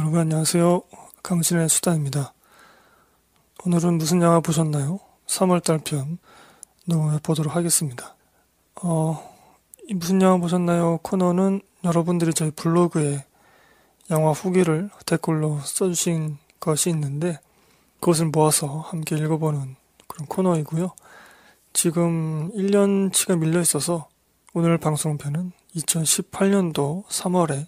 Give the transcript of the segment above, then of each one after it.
여러분 안녕하세요. 강신의 수다입니다. 오늘은 무슨 영화 보셨나요? 3월달 편 녹음해 보도록 하겠습니다. 어, 무슨 영화 보셨나요? 코너는 여러분들이 저희 블로그에 영화 후기를 댓글로 써주신 것이 있는데 그것을 모아서 함께 읽어보는 그런 코너이고요. 지금 1년치가 밀려 있어서 오늘 방송편은 2018년도 3월에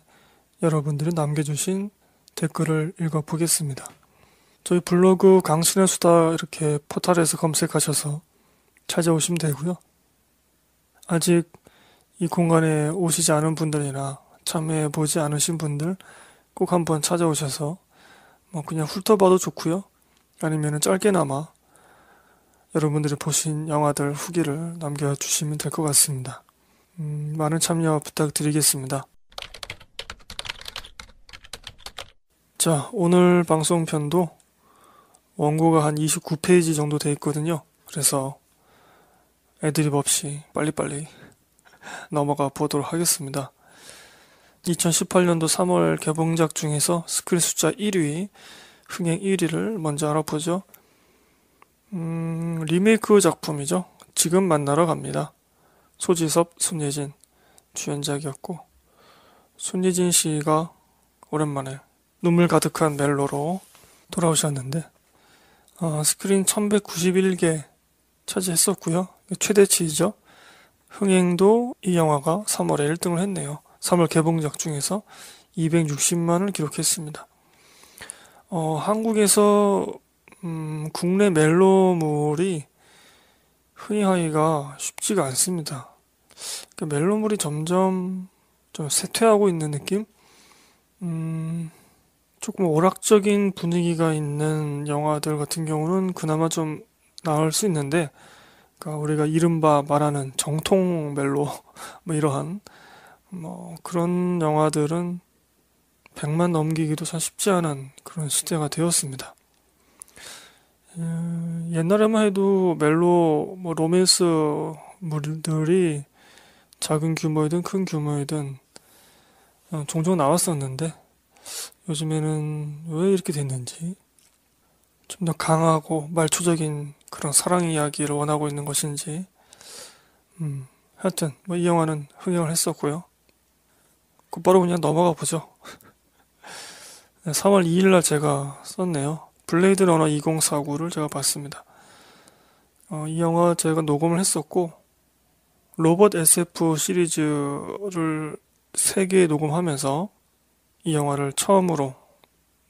여러분들이 남겨주신 댓글을 읽어보겠습니다. 저희 블로그 강순의 수다 이렇게 포털에서 검색하셔서 찾아오시면 되고요. 아직 이 공간에 오시지 않은 분들이나 참여해 보지 않으신 분들 꼭 한번 찾아오셔서 뭐 그냥 훑어봐도 좋고요. 아니면 짧게나마 여러분들이 보신 영화들 후기를 남겨주시면 될 것 같습니다. 음, 많은 참여 부탁드리겠습니다. 자, 오늘 방송편도 원고가 한 29페이지 정도 돼 있거든요. 그래서 애드립 없이 빨리빨리 넘어가 보도록 하겠습니다. 2018년도 3월 개봉작 중에서 스크린 숫자 1위, 흥행 1위를 먼저 알아보죠. 음, 리메이크 작품이죠. 지금 만나러 갑니다. 소지섭, 손예진, 주연작이었고, 손예진 씨가 오랜만에 눈물 가득한 멜로로 돌아오셨는데 어, 스크린 1191개 차지했었고요. 최대치이죠. 흥행도 이 영화가 3월에 1등을 했네요. 3월 개봉작 중에서 260만을 기록했습니다. 어, 한국에서 음, 국내 멜로물이 흔히 하기가 쉽지가 않습니다. 그러니까 멜로물이 점점 좀 쇠퇴하고 있는 느낌? 음, 조금 오락적인 분위기가 있는 영화들 같은 경우는 그나마 좀 나을 수 있는데 그러니까 우리가 이른바 말하는 정통 멜로 뭐 이러한 뭐 그런 영화들은 100만 넘기기도 참 쉽지 않은 그런 시대가 되었습니다. 음, 옛날에만 해도 멜로 뭐 로맨스 물들이 작은 규모이든 큰 규모이든 어, 종종 나왔었는데 요즘에는 왜 이렇게 됐는지 좀 더 강하고 말초적인 그런 사랑 이야기를 원하고 있는 것인지 음, 하여튼 뭐 이 영화는 흥행을 했었고요. 곧바로 그 그냥 넘어가 보죠. 3월 2일날 제가 썼네요. 블레이드 러너 2049를 제가 봤습니다. 어, 이 영화 제가 녹음을 했었고 로봇 SF 시리즈를 3개 녹음하면서 이 영화를 처음으로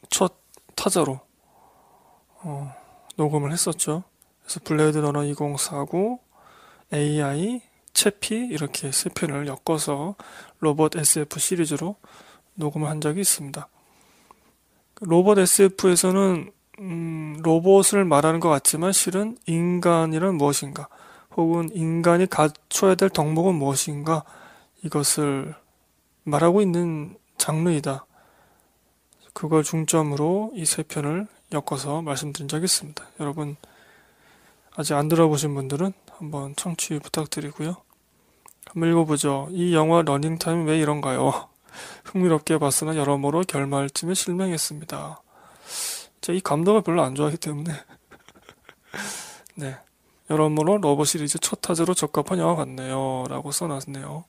첫 타자로 어, 녹음을 했었죠. 그래서 블레이드 러너 2049, AI, 채피 이렇게 세 편을 엮어서 로봇 SF 시리즈로 녹음을 한 적이 있습니다. 로봇 SF에서는 음, 로봇을 말하는 것 같지만 실은 인간이란 무엇인가 혹은 인간이 갖춰야 될 덕목은 무엇인가 이것을 말하고 있는 장르이다. 그걸 중점으로 이 세 편을 엮어서 말씀드린 적이 있습니다. 여러분 아직 안 들어보신 분들은 한번 청취 부탁드리고요. 한번 읽어보죠. 이 영화 러닝타임 왜 이런가요? 흥미롭게 봤으나 여러모로 결말쯤에 실망했습니다. 제이 감독을 별로 안 좋아하기 때문에 네 여러모로 러버 시리즈 첫 타자로 적합한 영화 같네요. 라고 써놨네요.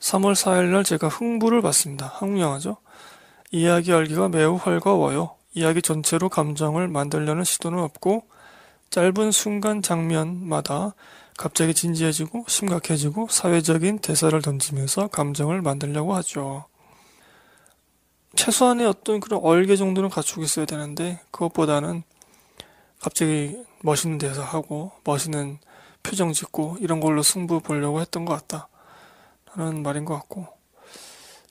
3월 4일날 제가 흥부를 봤습니다. 한국 영화죠. 이야기 알기가 매우 헐거워요. 이야기 전체로 감정을 만들려는 시도는 없고 짧은 순간 장면마다 갑자기 진지해지고 심각해지고 사회적인 대사를 던지면서 감정을 만들려고 하죠. 최소한의 어떤 그런 얼개 정도는 갖추고 있어야 되는데 그것보다는 갑자기 멋있는 대사하고 멋있는 표정 짓고 이런 걸로 승부 보려고 했던 것 같다. 라는 말인 것 같고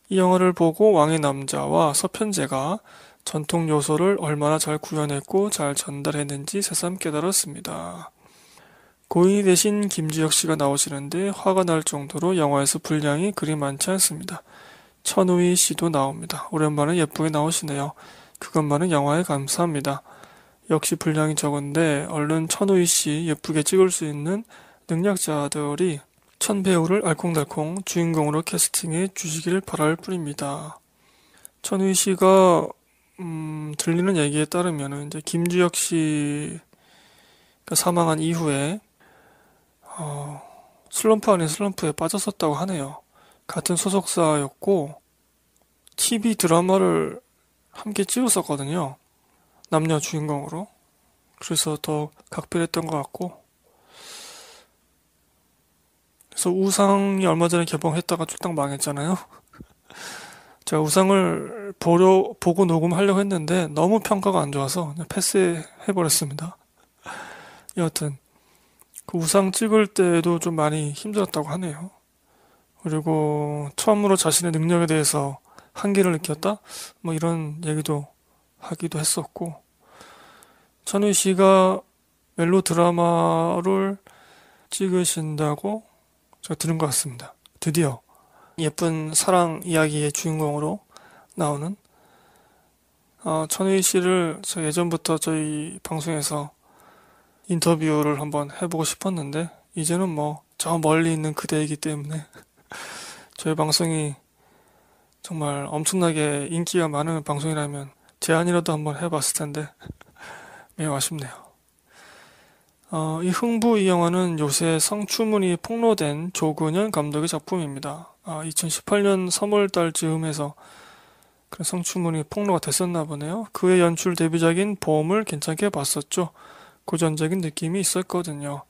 이 영화를 보고 왕의 남자와 서편제가 전통 요소를 얼마나 잘 구현했고 잘 전달했는지 새삼 깨달았습니다. 고인이 대신 김주혁 씨가 나오시는데 화가 날 정도로 영화에서 분량이 그리 많지 않습니다. 천우희 씨도 나옵니다. 오랜만에 예쁘게 나오시네요. 그것만은 영화에 감사합니다. 역시 분량이 적은데 얼른 천우희 씨 예쁘게 찍을 수 있는 능력자들이 천 배우를 알콩달콩 주인공으로 캐스팅해 주시길 바랄 뿐입니다. 천희 씨가 음, 들리는 얘기에 따르면 이제 김주혁 씨가 사망한 이후에 어, 슬럼프 아닌 슬럼프에 빠졌었다고 하네요. 같은 소속사였고 TV 드라마를 함께 찍었었거든요. 남녀 주인공으로. 그래서 더 각별했던 것 같고 그래서 우상이 얼마 전에 개봉했다가 쭉딱 망했잖아요. 제가 우상을 보려, 보고 녹음하려고 했는데 너무 평가가 안 좋아서 그냥 패스해버렸습니다. 여하튼, 그 우상 찍을 때도 좀 많이 힘들었다고 하네요. 그리고 처음으로 자신의 능력에 대해서 한계를 느꼈다? 뭐 이런 얘기도 하기도 했었고. 천우 씨가 멜로 드라마를 찍으신다고 들은 것 같습니다. 드디어 예쁜 사랑 이야기의 주인공으로 나오는 어, 천희 씨를 저 예전부터 저희 방송에서 인터뷰를 한번 해보고 싶었는데 이제는 뭐 저 멀리 있는 그대이기 때문에 저희 방송이 정말 엄청나게 인기가 많은 방송이라면 제안이라도 한번 해봤을 텐데 매우 아쉽네요. 어, 이 흥부 이 영화는 요새 성추문이 폭로된 조근현 감독의 작품입니다. 아, 2018년 3월달 즈음에서 그런 성추문이 폭로가 됐었나 보네요. 그의 연출 데뷔작인 봄을 괜찮게 봤었죠. 고전적인 느낌이 있었거든요.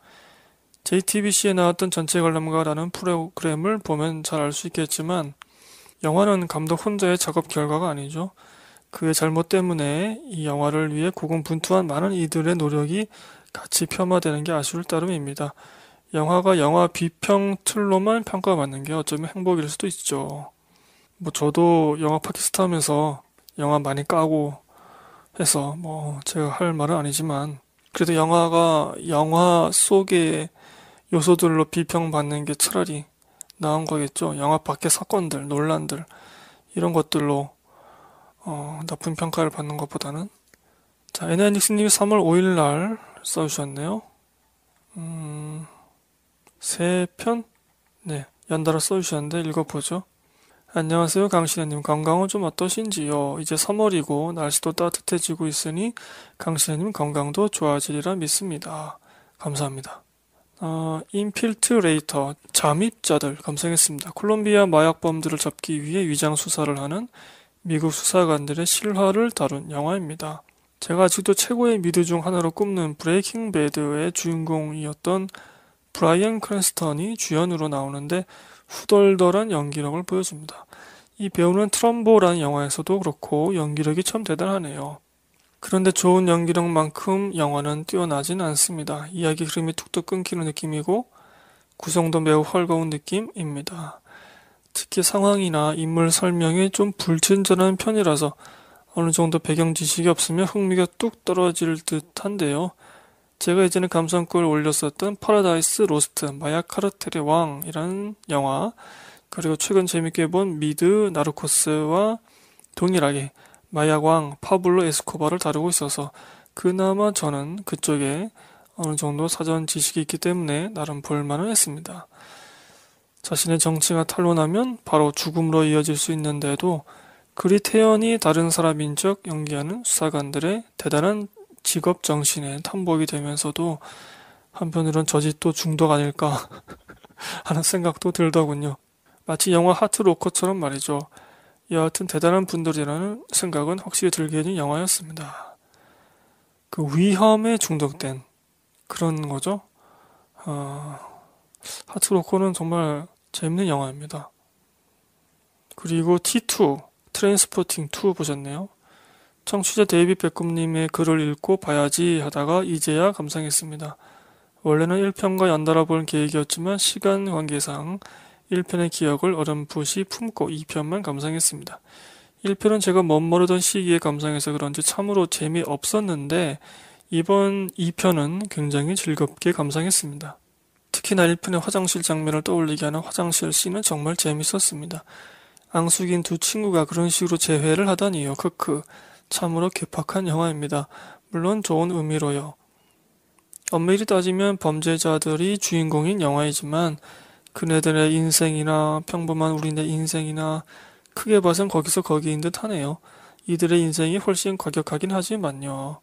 JTBC에 나왔던 전체 관람가라는 프로그램을 보면 잘 알 수 있겠지만 영화는 감독 혼자의 작업 결과가 아니죠. 그의 잘못 때문에 이 영화를 위해 고군분투한 많은 이들의 노력이 같이 폄하되는 게 아쉬울 따름입니다. 영화가 영화 비평 틀로만 평가받는 게 어쩌면 행복일 수도 있죠. 뭐 저도 영화 파키스타 하면서 영화 많이 까고 해서 뭐 제가 할 말은 아니지만 그래도 영화가 영화 속의 요소들로 비평받는 게 차라리 나은 거겠죠. 영화 밖의 사건들, 논란들 이런 것들로 어, 나쁜 평가를 받는 것보다는 자, 에나닉스님이 3월 5일 날 써주셨네요. 음, 세 편? 네, 연달아 써주셨는데 읽어보죠. 안녕하세요 강신혜님 건강은 좀 어떠신지요? 이제 3월이고 날씨도 따뜻해지고 있으니 강신혜님 건강도 좋아지리라 믿습니다. 감사합니다. 어, 인필트레이터 잠입자들 검색했습니다 콜롬비아 마약범들을 잡기 위해 위장 수사를 하는 미국 수사관들의 실화를 다룬 영화입니다. 제가 아직도 최고의 미드 중 하나로 꼽는 브레이킹 배드의 주인공이었던 브라이언 크랜스턴이 주연으로 나오는데 후덜덜한 연기력을 보여줍니다. 이 배우는 트럼보라는 영화에서도 그렇고 연기력이 참 대단하네요. 그런데 좋은 연기력만큼 영화는 뛰어나진 않습니다. 이야기 흐름이 툭툭 끊기는 느낌이고 구성도 매우 헐거운 느낌입니다. 특히 상황이나 인물 설명이 좀 불친절한 편이라서 어느 정도 배경 지식이 없으면 흥미가 뚝 떨어질 듯 한데요. 제가 예전에 감상글을 올렸었던 파라다이스 로스트, 마야 카르텔의 왕이라는 영화, 그리고 최근 재밌게 본 미드 나르코스와 동일하게 마약왕 파블로 에스코바를 다루고 있어서 그나마 저는 그쪽에 어느 정도 사전 지식이 있기 때문에 나름 볼만은 했습니다. 자신의 정치가 탄로나면 바로 죽음으로 이어질 수 있는데도 그리태연이 다른 사람인 척 연기하는 수사관들의 대단한 직업 정신에 탐복이 되면서도 한편으론 저짓도 중독 아닐까 하는 생각도 들더군요. 마치 영화 하트로커처럼 말이죠. 여하튼 대단한 분들이라는 생각은 확실히 들게 해준 영화였습니다. 그 위험에 중독된 그런 거죠. 어, 하트로커는 정말 재밌는 영화입니다. 그리고 T2 트랜스포팅 2 보셨네요. 청취자 데이비 백금님의 글을 읽고 봐야지 하다가 이제야 감상했습니다. 원래는 1편과 연달아 볼 계획이었지만 시간 관계상 1편의 기억을 어렴풋이 품고 2편만 감상했습니다. 1편은 제가 멋모르던 시기에 감상해서 그런지 참으로 재미없었는데 이번 2편은 굉장히 즐겁게 감상했습니다. 특히나 1편의 화장실 장면을 떠올리게 하는 화장실 씬은 정말 재밌었습니다. 앙숙인 두 친구가 그런 식으로 재회를 하다니요. 크크. 참으로 괴팍한 영화입니다. 물론 좋은 의미로요. 엄밀히 따지면 범죄자들이 주인공인 영화이지만 그네들의 인생이나 평범한 우리네 인생이나 크게 봐선 거기서 거기인 듯 하네요. 이들의 인생이 훨씬 과격하긴 하지만요.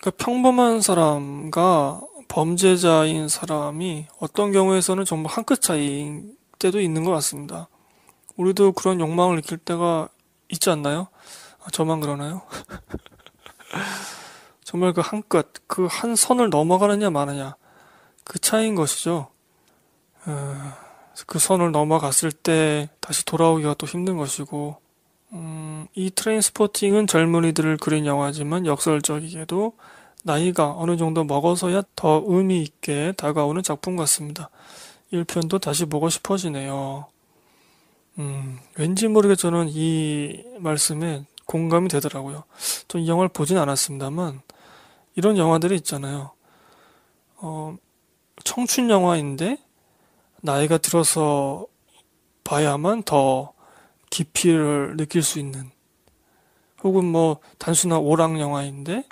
그러니까 평범한 사람과 범죄자인 사람이 어떤 경우에서는 정말 한끗 차이인 때도 있는 것 같습니다. 우리도 그런 욕망을 느낄 때가 있지 않나요? 아, 저만 그러나요? 정말 그한 끗, 그한 선을 넘어가느냐 마느냐 그 차이인 것이죠. 어, 그 선을 넘어갔을 때 다시 돌아오기가 또 힘든 것이고 음, 이 트레인스포팅은 젊은이들을 그린 영화지만 역설적이게도 나이가 어느 정도 먹어서야 더 의미 있게 다가오는 작품 같습니다. 1편도 다시 보고 싶어지네요. 음, 왠지 모르게 저는 이 말씀에 공감이 되더라고요. 전이 영화를 보진 않았습니다만, 이런 영화들이 있잖아요. 어, 청춘 영화인데, 나이가 들어서 봐야만 더 깊이를 느낄 수 있는, 혹은 뭐, 단순한 오락 영화인데,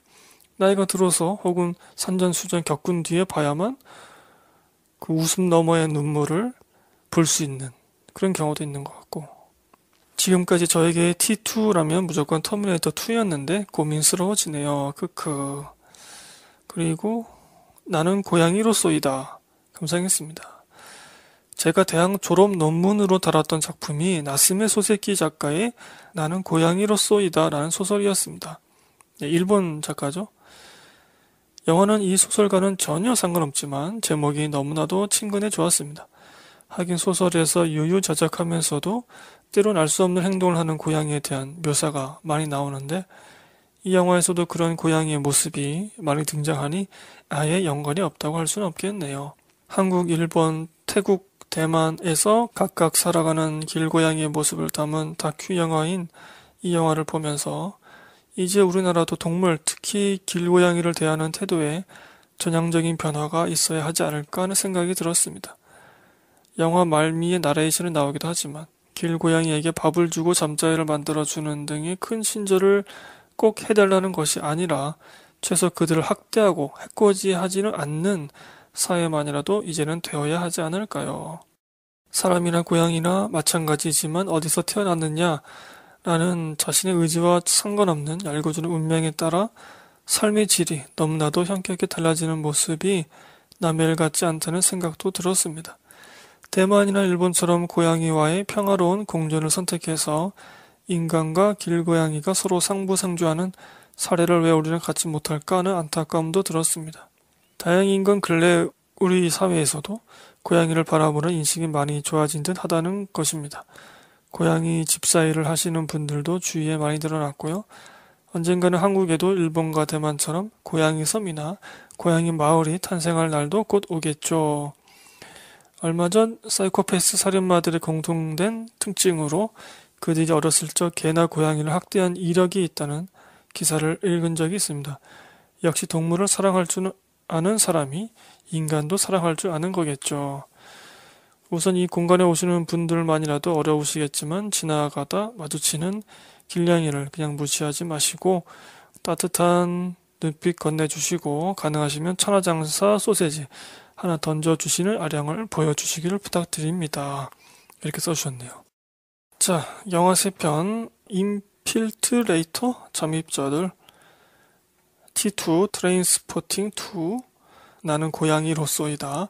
나이가 들어서 혹은 산전수전 겪은 뒤에 봐야만 그 웃음 너머의 눈물을 볼 수 있는 그런 경우도 있는 것 같고 지금까지 저에게 T2라면 무조건 터미네이터 2였는데 고민스러워지네요. 크크 그리고 나는 고양이로서이다 감상했습니다. 제가 대학 졸업 논문으로 달았던 작품이 나스메 소세키 작가의 나는 고양이로서이다 라는 소설이었습니다. 네, 일본 작가죠. 영화는 이 소설과는 전혀 상관없지만 제목이 너무나도 친근해 좋았습니다. 하긴 소설에서 유유자적하면서도 때론 알 수 없는 행동을 하는 고양이에 대한 묘사가 많이 나오는데 이 영화에서도 그런 고양이의 모습이 많이 등장하니 아예 연관이 없다고 할 수는 없겠네요. 한국, 일본, 태국, 대만에서 각각 살아가는 길고양이의 모습을 담은 다큐 영화인 이 영화를 보면서 이제 우리나라도 동물, 특히 길고양이를 대하는 태도에 전향적인 변화가 있어야 하지 않을까 하는 생각이 들었습니다. 영화 말미의 나레이션에 나오기도 하지만 길고양이에게 밥을 주고 잠자리를 만들어주는 등의 큰 신조를 꼭 해달라는 것이 아니라 최소 그들을 학대하고 해코지하지는 않는 사회만이라도 이제는 되어야 하지 않을까요? 사람이나 고양이나 마찬가지지만 어디서 태어났느냐라는 자신의 의지와 상관없는 얄궂는 운명에 따라 삶의 질이 너무나도 현격히 달라지는 모습이 남의 일 같지 않다는 생각도 들었습니다. 대만이나 일본처럼 고양이와의 평화로운 공존을 선택해서 인간과 길고양이가 서로 상부상조하는 사례를 왜 우리는 갖지 못할까 하는 안타까움도 들었습니다. 다행인 건 근래 우리 사회에서도 고양이를 바라보는 인식이 많이 좋아진 듯 하다는 것입니다. 고양이 집사일을 하시는 분들도 주위에 많이 늘어났고요 언젠가는 한국에도 일본과 대만처럼 고양이 섬이나 고양이 마을이 탄생할 날도 곧 오겠죠. 얼마 전 사이코패스 살인마들의 공통된 특징으로 그들이 어렸을 적 개나 고양이를 학대한 이력이 있다는 기사를 읽은 적이 있습니다. 역시 동물을 사랑할 줄 아는 사람이 인간도 사랑할 줄 아는 거겠죠. 우선 이 공간에 오시는 분들만이라도 어려우시겠지만 지나가다 마주치는 길냥이를 그냥 무시하지 마시고 따뜻한 눈빛 건네주시고 가능하시면 천하장사 소세지 하나 던져주시는 아량을 보여주시기를 부탁드립니다. 이렇게 써주셨네요. 자, 영화 3편 인필트레이터 잠입자들 T2 트레인스포팅 2 나는 고양이로서이다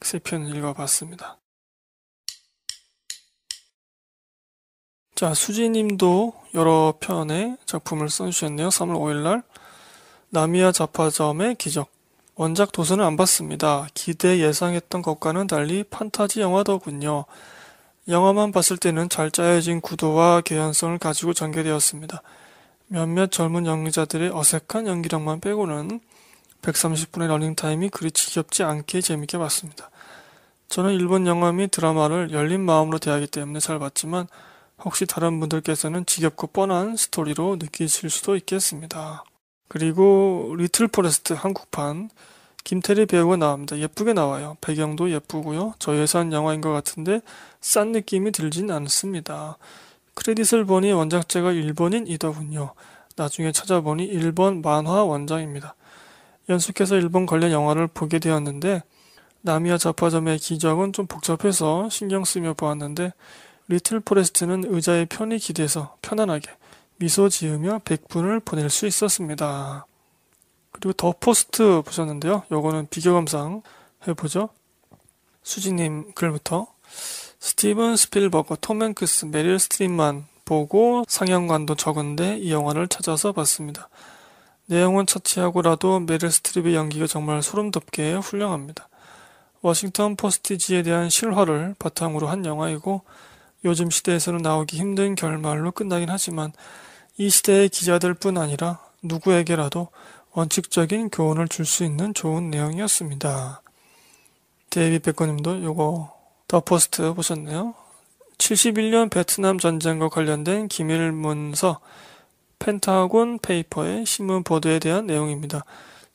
3편 읽어봤습니다. 자, 수지님도 여러 편의 작품을 써주셨네요. 3월 5일날 나미야 자파점의 기적 원작 도서는 안 봤습니다. 기대 예상했던 것과는 달리 판타지 영화더군요. 영화만 봤을 때는 잘 짜여진 구도와 개연성을 가지고 전개되었습니다. 몇몇 젊은 연기자들의 어색한 연기력만 빼고는 130분의 러닝타임이 그리 지겹지 않게 재밌게 봤습니다. 저는 일본 영화 및 드라마를 열린 마음으로 대하기 때문에 잘 봤지만 혹시 다른 분들께서는 지겹고 뻔한 스토리로 느끼실 수도 있겠습니다. 그리고 리틀 포레스트 한국판 김태리 배우가 나옵니다. 예쁘게 나와요. 배경도 예쁘고요. 저예산 영화인 것 같은데 싼 느낌이 들진 않습니다. 크레딧을 보니 원작자가 일본인이더군요. 나중에 찾아보니 일본 만화 원작입니다. 연속해서 일본 관련 영화를 보게 되었는데 남이야 자파점의 기적은 좀 복잡해서 신경 쓰며 보았는데 리틀 포레스트는 의자의 편이 기대서 편안하게 미소 지으며 백분을 보낼 수 있었습니다. 그리고 더 포스트 보셨는데요. 요거는 비교감상 해보죠. 수지님 글부터 스티븐 스필버그톰 행크스, 메릴 스트립만 보고 상영관도 적은데 이 영화를 찾아서 봤습니다. 내용은 처치하고라도 메릴 스트립의 연기가 정말 소름돋게 훌륭합니다. 워싱턴 포스티지에 대한 실화를 바탕으로 한 영화이고 요즘 시대에서는 나오기 힘든 결말로 끝나긴 하지만 이 시대의 기자들뿐 아니라 누구에게라도 원칙적인 교훈을 줄 수 있는 좋은 내용이었습니다. 데이비 백건님도 요거 더 포스트 보셨네요. 71년 베트남 전쟁과 관련된 기밀문서 펜타곤 페이퍼의 신문 보도에 대한 내용입니다.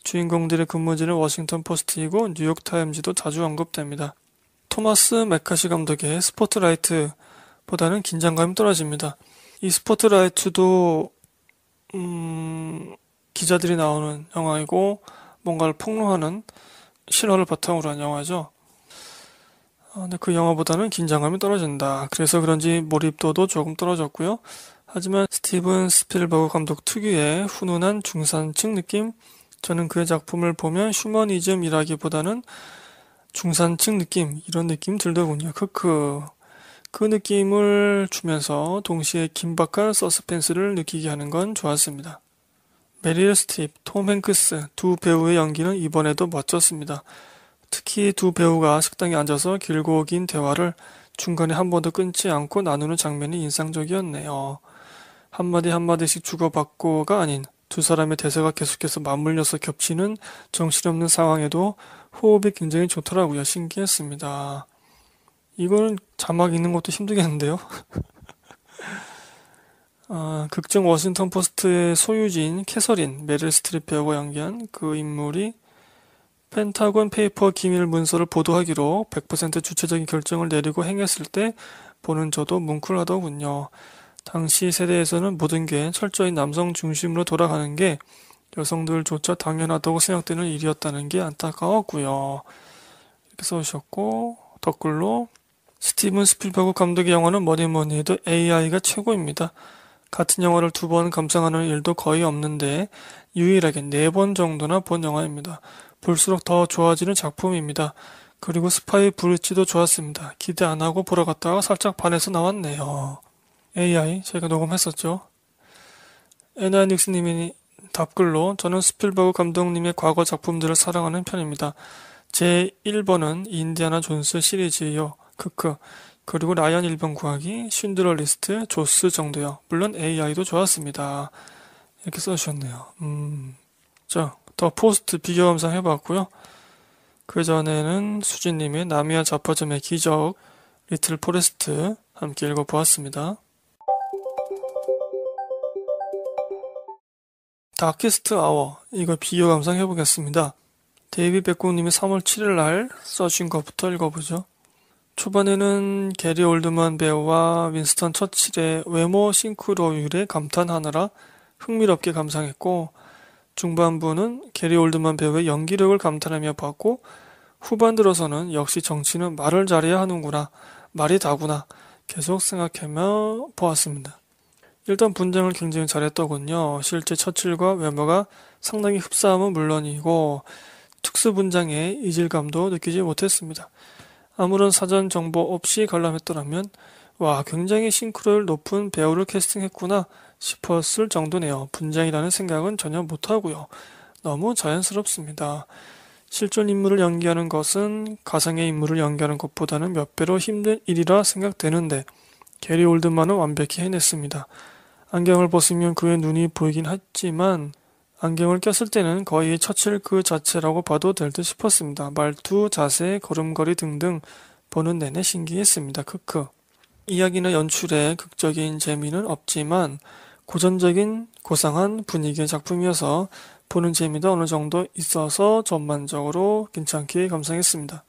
주인공들의 근무지는 워싱턴 포스트이고 뉴욕타임즈도 자주 언급됩니다. 토마스 메카시 감독의 스포트라이트 보다는 긴장감이 떨어집니다. 이 스포트라이트도 음, 기자들이 나오는 영화이고 뭔가를 폭로하는 실화를 바탕으로 한 영화죠. 아, 근데 그 영화보다는 긴장감이 떨어진다. 그래서 그런지 몰입도도 조금 떨어졌고요. 하지만 스티븐 스필버그 감독 특유의 훈훈한 중산층 느낌? 저는 그의 작품을 보면 휴머니즘이라기보다는 중산층 느낌, 이런 느낌 들더군요. 크크. 그 느낌을 주면서 동시에 긴박한 서스펜스를 느끼게 하는 건 좋았습니다. 메릴 리 스트립, 톰 행크스 두 배우의 연기는 이번에도 멋졌습니다. 특히 두 배우가 식당에 앉아서 길고 긴 대화를 중간에 한 번도 끊지 않고 나누는 장면이 인상적이었네요. 한마디 한마디씩 주고받고가 아닌 두 사람의 대사가 계속해서 맞물려서 겹치는 정신없는 상황에도 호흡이 굉장히 좋더라고요. 신기했습니다. 이거는 자막 있는 것도 힘들겠는데요. 아, 극중 워싱턴 포스트의 소유진 캐서린 메릴 스트립 배우가 연기한 그 인물이 펜타곤 페이퍼 기밀 문서를 보도하기로 100% 주체적인 결정을 내리고 행했을 때 보는 저도 뭉클하더군요. 당시 세대에서는 모든 게 철저히 남성 중심으로 돌아가는 게 여성들조차 당연하다고 생각되는 일이었다는 게 안타까웠고요. 이렇게 써주셨고 댓글로 스티븐 스필버그 감독의 영화는 뭐니 뭐니 해도 AI가 최고입니다. 같은 영화를 두 번 감상하는 일도 거의 없는데 유일하게 네 번 정도나 본 영화입니다. 볼수록 더 좋아지는 작품입니다. 그리고 스파이 브릿지도 좋았습니다. 기대 안 하고 보러 갔다가 살짝 반해서 나왔네요. AI 저희가 녹음했었죠. 에나닉스님이 답글로 저는 스필버그 감독님의 과거 작품들을 사랑하는 편입니다. 제 1번은 인디아나 존스 시리즈요. 크크. 그리고 라이언 1번 구하기, 쉰드러 리스트, 조스 정도요. 물론 AI도 좋았습니다. 이렇게 써주셨네요. 음. 자, 더 포스트 비교 감상 해봤고요. 그 전에는 수진님의 남이야 자파점의 기적, 리틀 포레스트 함께 읽어보았습니다. 다키스트 아워 이거 비교 감상해보겠습니다. 데이비 백구님이 3월 7일 날써주신 것부터 읽어보죠. 초반에는 게리 올드먼 배우와 윈스턴 처칠의 외모 싱크로율에 감탄하느라 흥미롭게 감상했고 중반부는 게리 올드먼 배우의 연기력을 감탄하며 봤고 후반 들어서는 역시 정치는 말을 잘해야 하는구나 말이 다구나 계속 생각하며 보았습니다. 일단 분장을 굉장히 잘했더군요. 실제 처칠과 외모가 상당히 흡사함은 물론이고 특수 분장의 이질감도 느끼지 못했습니다. 아무런 사전 정보 없이 관람했더라면 와 굉장히 싱크로율 높은 배우를 캐스팅했구나 싶었을 정도네요. 분장이라는 생각은 전혀 못하고요. 너무 자연스럽습니다. 실존 인물을 연기하는 것은 가상의 인물을 연기하는 것보다는 몇 배로 힘든 일이라 생각되는데 게리 올드만은 완벽히 해냈습니다. 안경을 벗으면 그의 눈이 보이긴 했지만 안경을 꼈을 때는 거의 처칠 그 자체라고 봐도 될 듯 싶었습니다. 말투, 자세, 걸음걸이 등등 보는 내내 신기했습니다. 크크. 이야기나 연출에 극적인 재미는 없지만 고전적인 고상한 분위기의 작품이어서 보는 재미도 어느 정도 있어서 전반적으로 괜찮게 감상했습니다.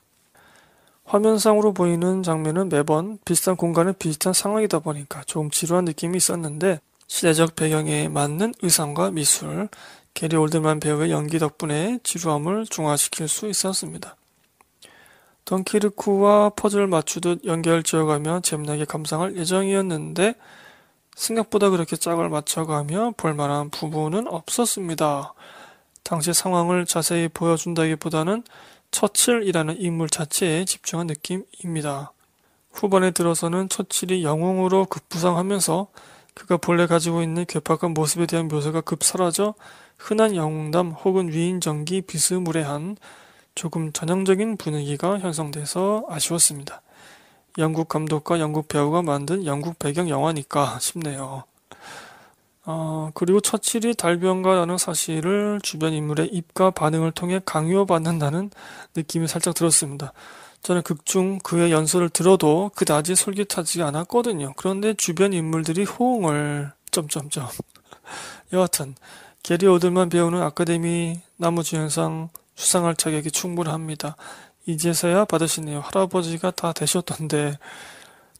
화면상으로 보이는 장면은 매번 비슷한 공간에 비슷한 상황이다 보니까 조금 지루한 느낌이 있었는데 시대적 배경에 맞는 의상과 미술, 게리 올드만 배우의 연기 덕분에 지루함을 중화시킬 수 있었습니다. 던키르크와 퍼즐 을 맞추듯 연결 지어가며 재미나게 감상할 예정이었는데 생각보다 그렇게 짝을 맞춰가며 볼만한 부분은 없었습니다. 당시 상황을 자세히 보여준다기보다는 처칠이라는 인물 자체에 집중한 느낌입니다. 후반에 들어서는 처칠이 영웅으로 급부상하면서 그가 본래 가지고 있는 괴팍한 모습에 대한 묘사가 급 사라져 흔한 영웅담 혹은 위인전기 비스무레한 조금 전형적인 분위기가 형성돼서 아쉬웠습니다. 영국 감독과 영국 배우가 만든 영국 배경 영화니까 싶네요. 어, 그리고 처칠이 달병가라는 사실을 주변 인물의 입과 반응을 통해 강요받는다는 느낌이 살짝 들었습니다. 저는 극중 그의 연설을 들어도 그다지 솔깃하지 않았거든요. 그런데 주변 인물들이 호응을 점점점. 여하튼 게리 오들만 배우는 아카데미 나무주연상 수상할 자격이 충분합니다. 이제서야 받으시네요. 할아버지가 다 되셨던데.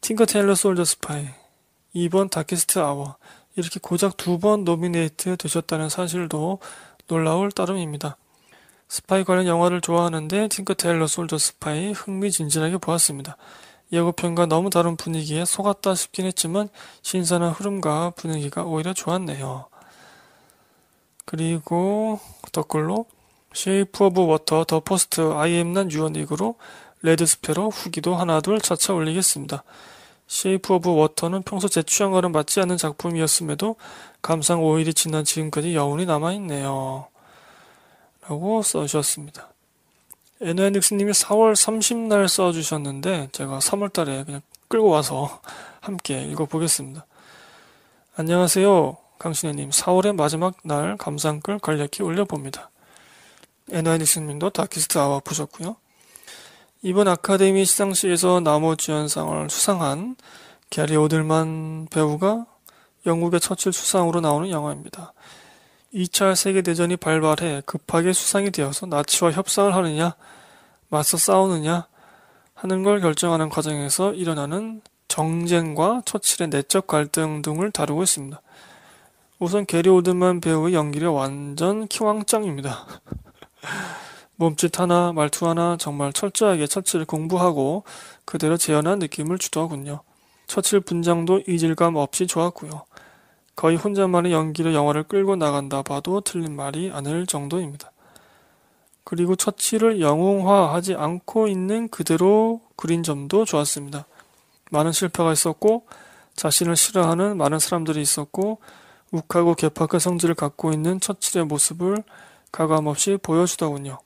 틴커 테일러 솔저 스파이. 2번 다키스트 아워. 이렇게 고작 두 번 노미네이트 되셨다는 사실도 놀라울 따름입니다. 스파이 관련 영화를 좋아하는데 틴커 테일러 솔저 스파이 흥미진진하게 보았습니다. 예고편과 너무 다른 분위기에 속았다 싶긴 했지만 신선한 흐름과 분위기가 오히려 좋았네요. 그리고 댓글로 쉐이프 오브 워터 더 퍼스트 아이엠난 유언익으로 레드 스페로 후기도 하나 둘 차차 올리겠습니다. 쉐이프 오브 워터는 평소 제 취향과는 맞지 않는 작품이었음에도 감상 5일이 지난 지금까지 여운이 남아있네요. 라고 써주셨습니다. 에너엔닉스님이 4월 30날 써주셨는데 제가 3월달에 그냥 끌고 와서 함께 읽어보겠습니다. 안녕하세요. 강신혜님, 4월의 마지막 날 감상글 간략히 올려봅니다. NY니스님도 다키스트 아와 보셨고요. 이번 아카데미 시상식에서 남우주연상을 수상한 게리 오들만 배우가 영국의 처칠 수상으로 나오는 영화입니다. 2차 세계대전이 발발해 급하게 수상이 되어서 나치와 협상을 하느냐, 맞서 싸우느냐 하는 걸 결정하는 과정에서 일어나는 정쟁과 처칠의 내적 갈등 등을 다루고 있습니다. 우선 게리 오드만 배우의 연기를 완전 키왕짱입니다. 몸짓 하나, 말투 하나 정말 철저하게 처치를 공부하고 그대로 재현한 느낌을 주더군요. 처칠 분장도 이질감 없이 좋았고요. 거의 혼자만의 연기로 영화를 끌고 나간다 봐도 틀린 말이 아닐 정도입니다. 그리고 처치를 영웅화하지 않고 있는 그대로 그린 점도 좋았습니다. 많은 실패가 있었고 자신을 싫어하는 많은 사람들이 있었고 욱하고 개파한 성질을 갖고 있는 처칠의 모습을 가감없이 보여주더군요.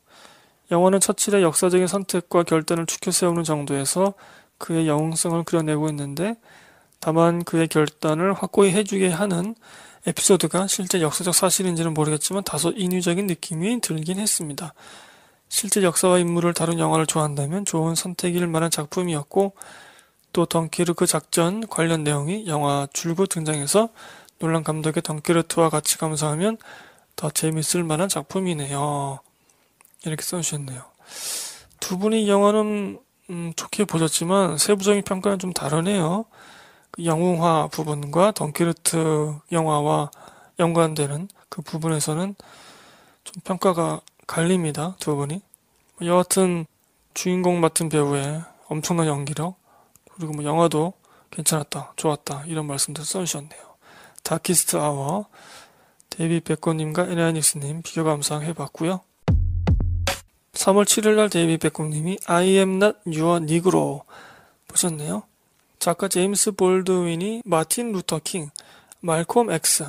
영화는 처칠의 역사적인 선택과 결단을 추켜 세우는 정도에서 그의 영웅성을 그려내고 있는데 다만 그의 결단을 확고히 해주게 하는 에피소드가 실제 역사적 사실인지는 모르겠지만 다소 인위적인 느낌이 들긴 했습니다. 실제 역사와 인물을 다룬 영화를 좋아한다면 좋은 선택일 만한 작품이었고 또 덩키르크 작전 관련 내용이 영화 줄곧 등장해서 놀란 감독의 덩키르트와 같이 감상하면 더 재밌을 만한 작품이네요. 이렇게 써주셨네요. 두 분이 영화는 음, 좋게 보셨지만 세부적인 평가는 좀 다르네요. 그 영웅화 부분과 덩키르트 영화와 연관되는 그 부분에서는 좀 평가가 갈립니다. 두 분이. 뭐 여하튼 주인공 맡은 배우의 엄청난 연기력 그리고 뭐 영화도 괜찮았다, 좋았다 이런 말씀도 써주셨네요. 다키스트 아워, 데이비 백고님과 에나닉스님 비교 감상해봤고요. 3월 7일날 데이비 백고님이 I am not your negro 보셨네요. 작가 제임스 볼드윈이 마틴 루터 킹, 말콤 엑스,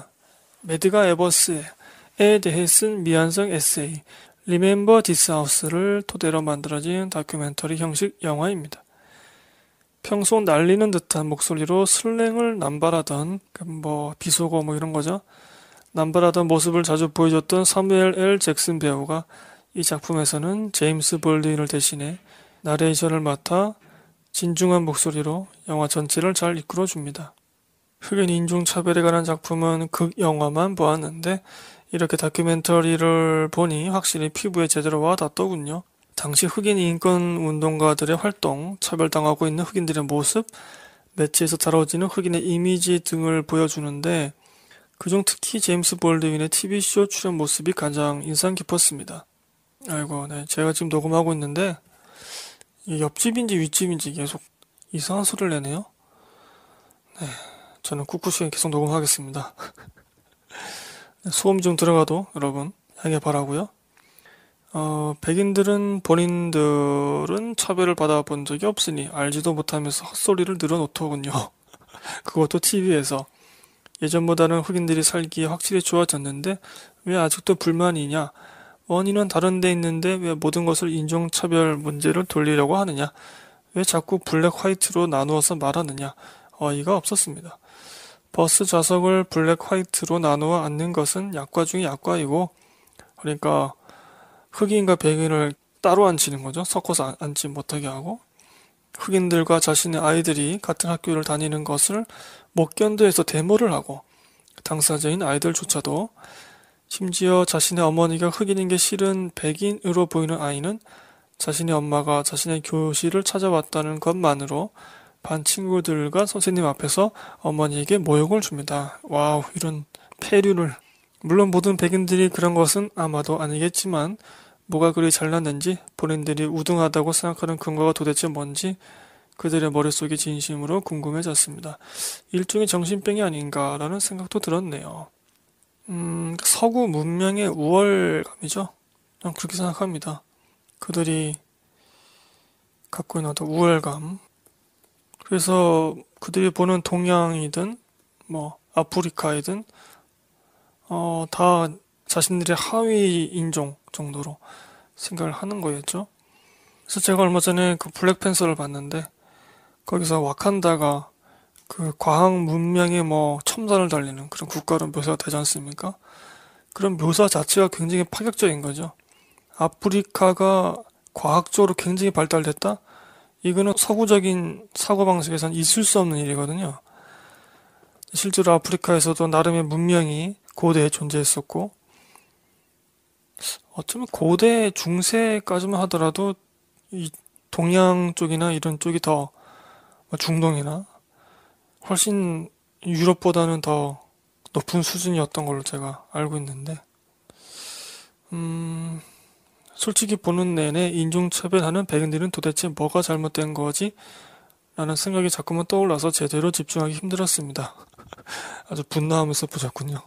메드가 에버스에 대해 쓴 미완성 에세이, 리멤버 디스하우스를 토대로 만들어진 다큐멘터리 형식 영화입니다. 평소 날리는 듯한 목소리로 슬랭을 남발하던 그 뭐 비속어 뭐 이런 거죠. 남발하던 모습을 자주 보여줬던 사무엘 L. 잭슨 배우가 이 작품에서는 제임스 볼린을 대신해 나레이션을 맡아 진중한 목소리로 영화 전체를 잘 이끌어 줍니다. 흑인 인종차별에 관한 작품은 극영화만 보았는데 이렇게 다큐멘터리를 보니 확실히 피부에 제대로 와닿더군요. 당시 흑인 인권 운동가들의 활동, 차별당하고 있는 흑인들의 모습, 매체에서 다뤄지는 흑인의 이미지 등을 보여주는데 그중 특히 제임스 볼드윈의 TV쇼 출연 모습이 가장 인상 깊었습니다. 아이고, 네. 제가 지금 녹음하고 있는데 옆집인지 윗집인지 계속 이상한 소리를 내네요. 네. 저는 꿋꿋이 계속 녹음하겠습니다. 소음 좀 들어가도 여러분 양해 바라고요. 어, 백인들은 본인들은 차별을 받아본 적이 없으니 알지도 못하면서 헛소리를 늘어놓더군요. 그것도 TV에서. 예전보다는 흑인들이 살기에 확실히 좋아졌는데 왜 아직도 불만이냐? 원인은 다른데 있는데 왜 모든 것을 인종차별 문제를 돌리려고 하느냐? 왜 자꾸 블랙 화이트로 나누어서 말하느냐? 어이가 없었습니다. 버스 좌석을 블랙 화이트로 나누어 앉는 것은 약과 중의 약과이고, 그러니까 흑인과 백인을 따로 앉히는 거죠. 섞어서 앉지 못하게 하고 흑인들과 자신의 아이들이 같은 학교를 다니는 것을 못 견뎌서 데모를 하고 당사자인 아이들조차도 심지어 자신의 어머니가 흑인인 게 싫은 백인으로 보이는 아이는 자신의 엄마가 자신의 교실을 찾아왔다는 것만으로 반 친구들과 선생님 앞에서 어머니에게 모욕을 줍니다. 와우, 이런 폐류를. 물론 모든 백인들이 그런 것은 아마도 아니겠지만 뭐가 그리 잘났는지 본인들이 우등하다고 생각하는 근거가 도대체 뭔지 그들의 머릿속이 진심으로 궁금해졌습니다. 일종의 정신병이 아닌가라는 생각도 들었네요. 음, 서구 문명의 우월감이죠? 난 그렇게 생각합니다. 그들이 갖고 있는 어떤 우월감. 그래서 그들이 보는 동양이든, 뭐, 아프리카이든, 어, 다 자신들의 하위 인종 정도로 생각을 하는 거였죠. 그래서 제가 얼마 전에 그 블랙팬서를 봤는데 거기서 와칸다가 그 과학 문명의 뭐 첨단을 달리는 그런 국가로 묘사가 되지 않습니까? 그런 묘사 자체가 굉장히 파격적인 거죠. 아프리카가 과학적으로 굉장히 발달됐다? 이거는 서구적인 사고방식에선 있을 수 없는 일이거든요. 실제로 아프리카에서도 나름의 문명이 고대에 존재했었고, 어쩌면 고대 중세까지만 하더라도 이 동양 쪽이나 이런 쪽이 더 뭐 중동이나 훨씬 유럽보다는 더 높은 수준이었던 걸로 제가 알고 있는데 음 솔직히 보는 내내 인종차별하는 백인들은 도대체 뭐가 잘못된 거지? 라는 생각이 자꾸만 떠올라서 제대로 집중하기 힘들었습니다. 아주 분노하면서 보셨군요.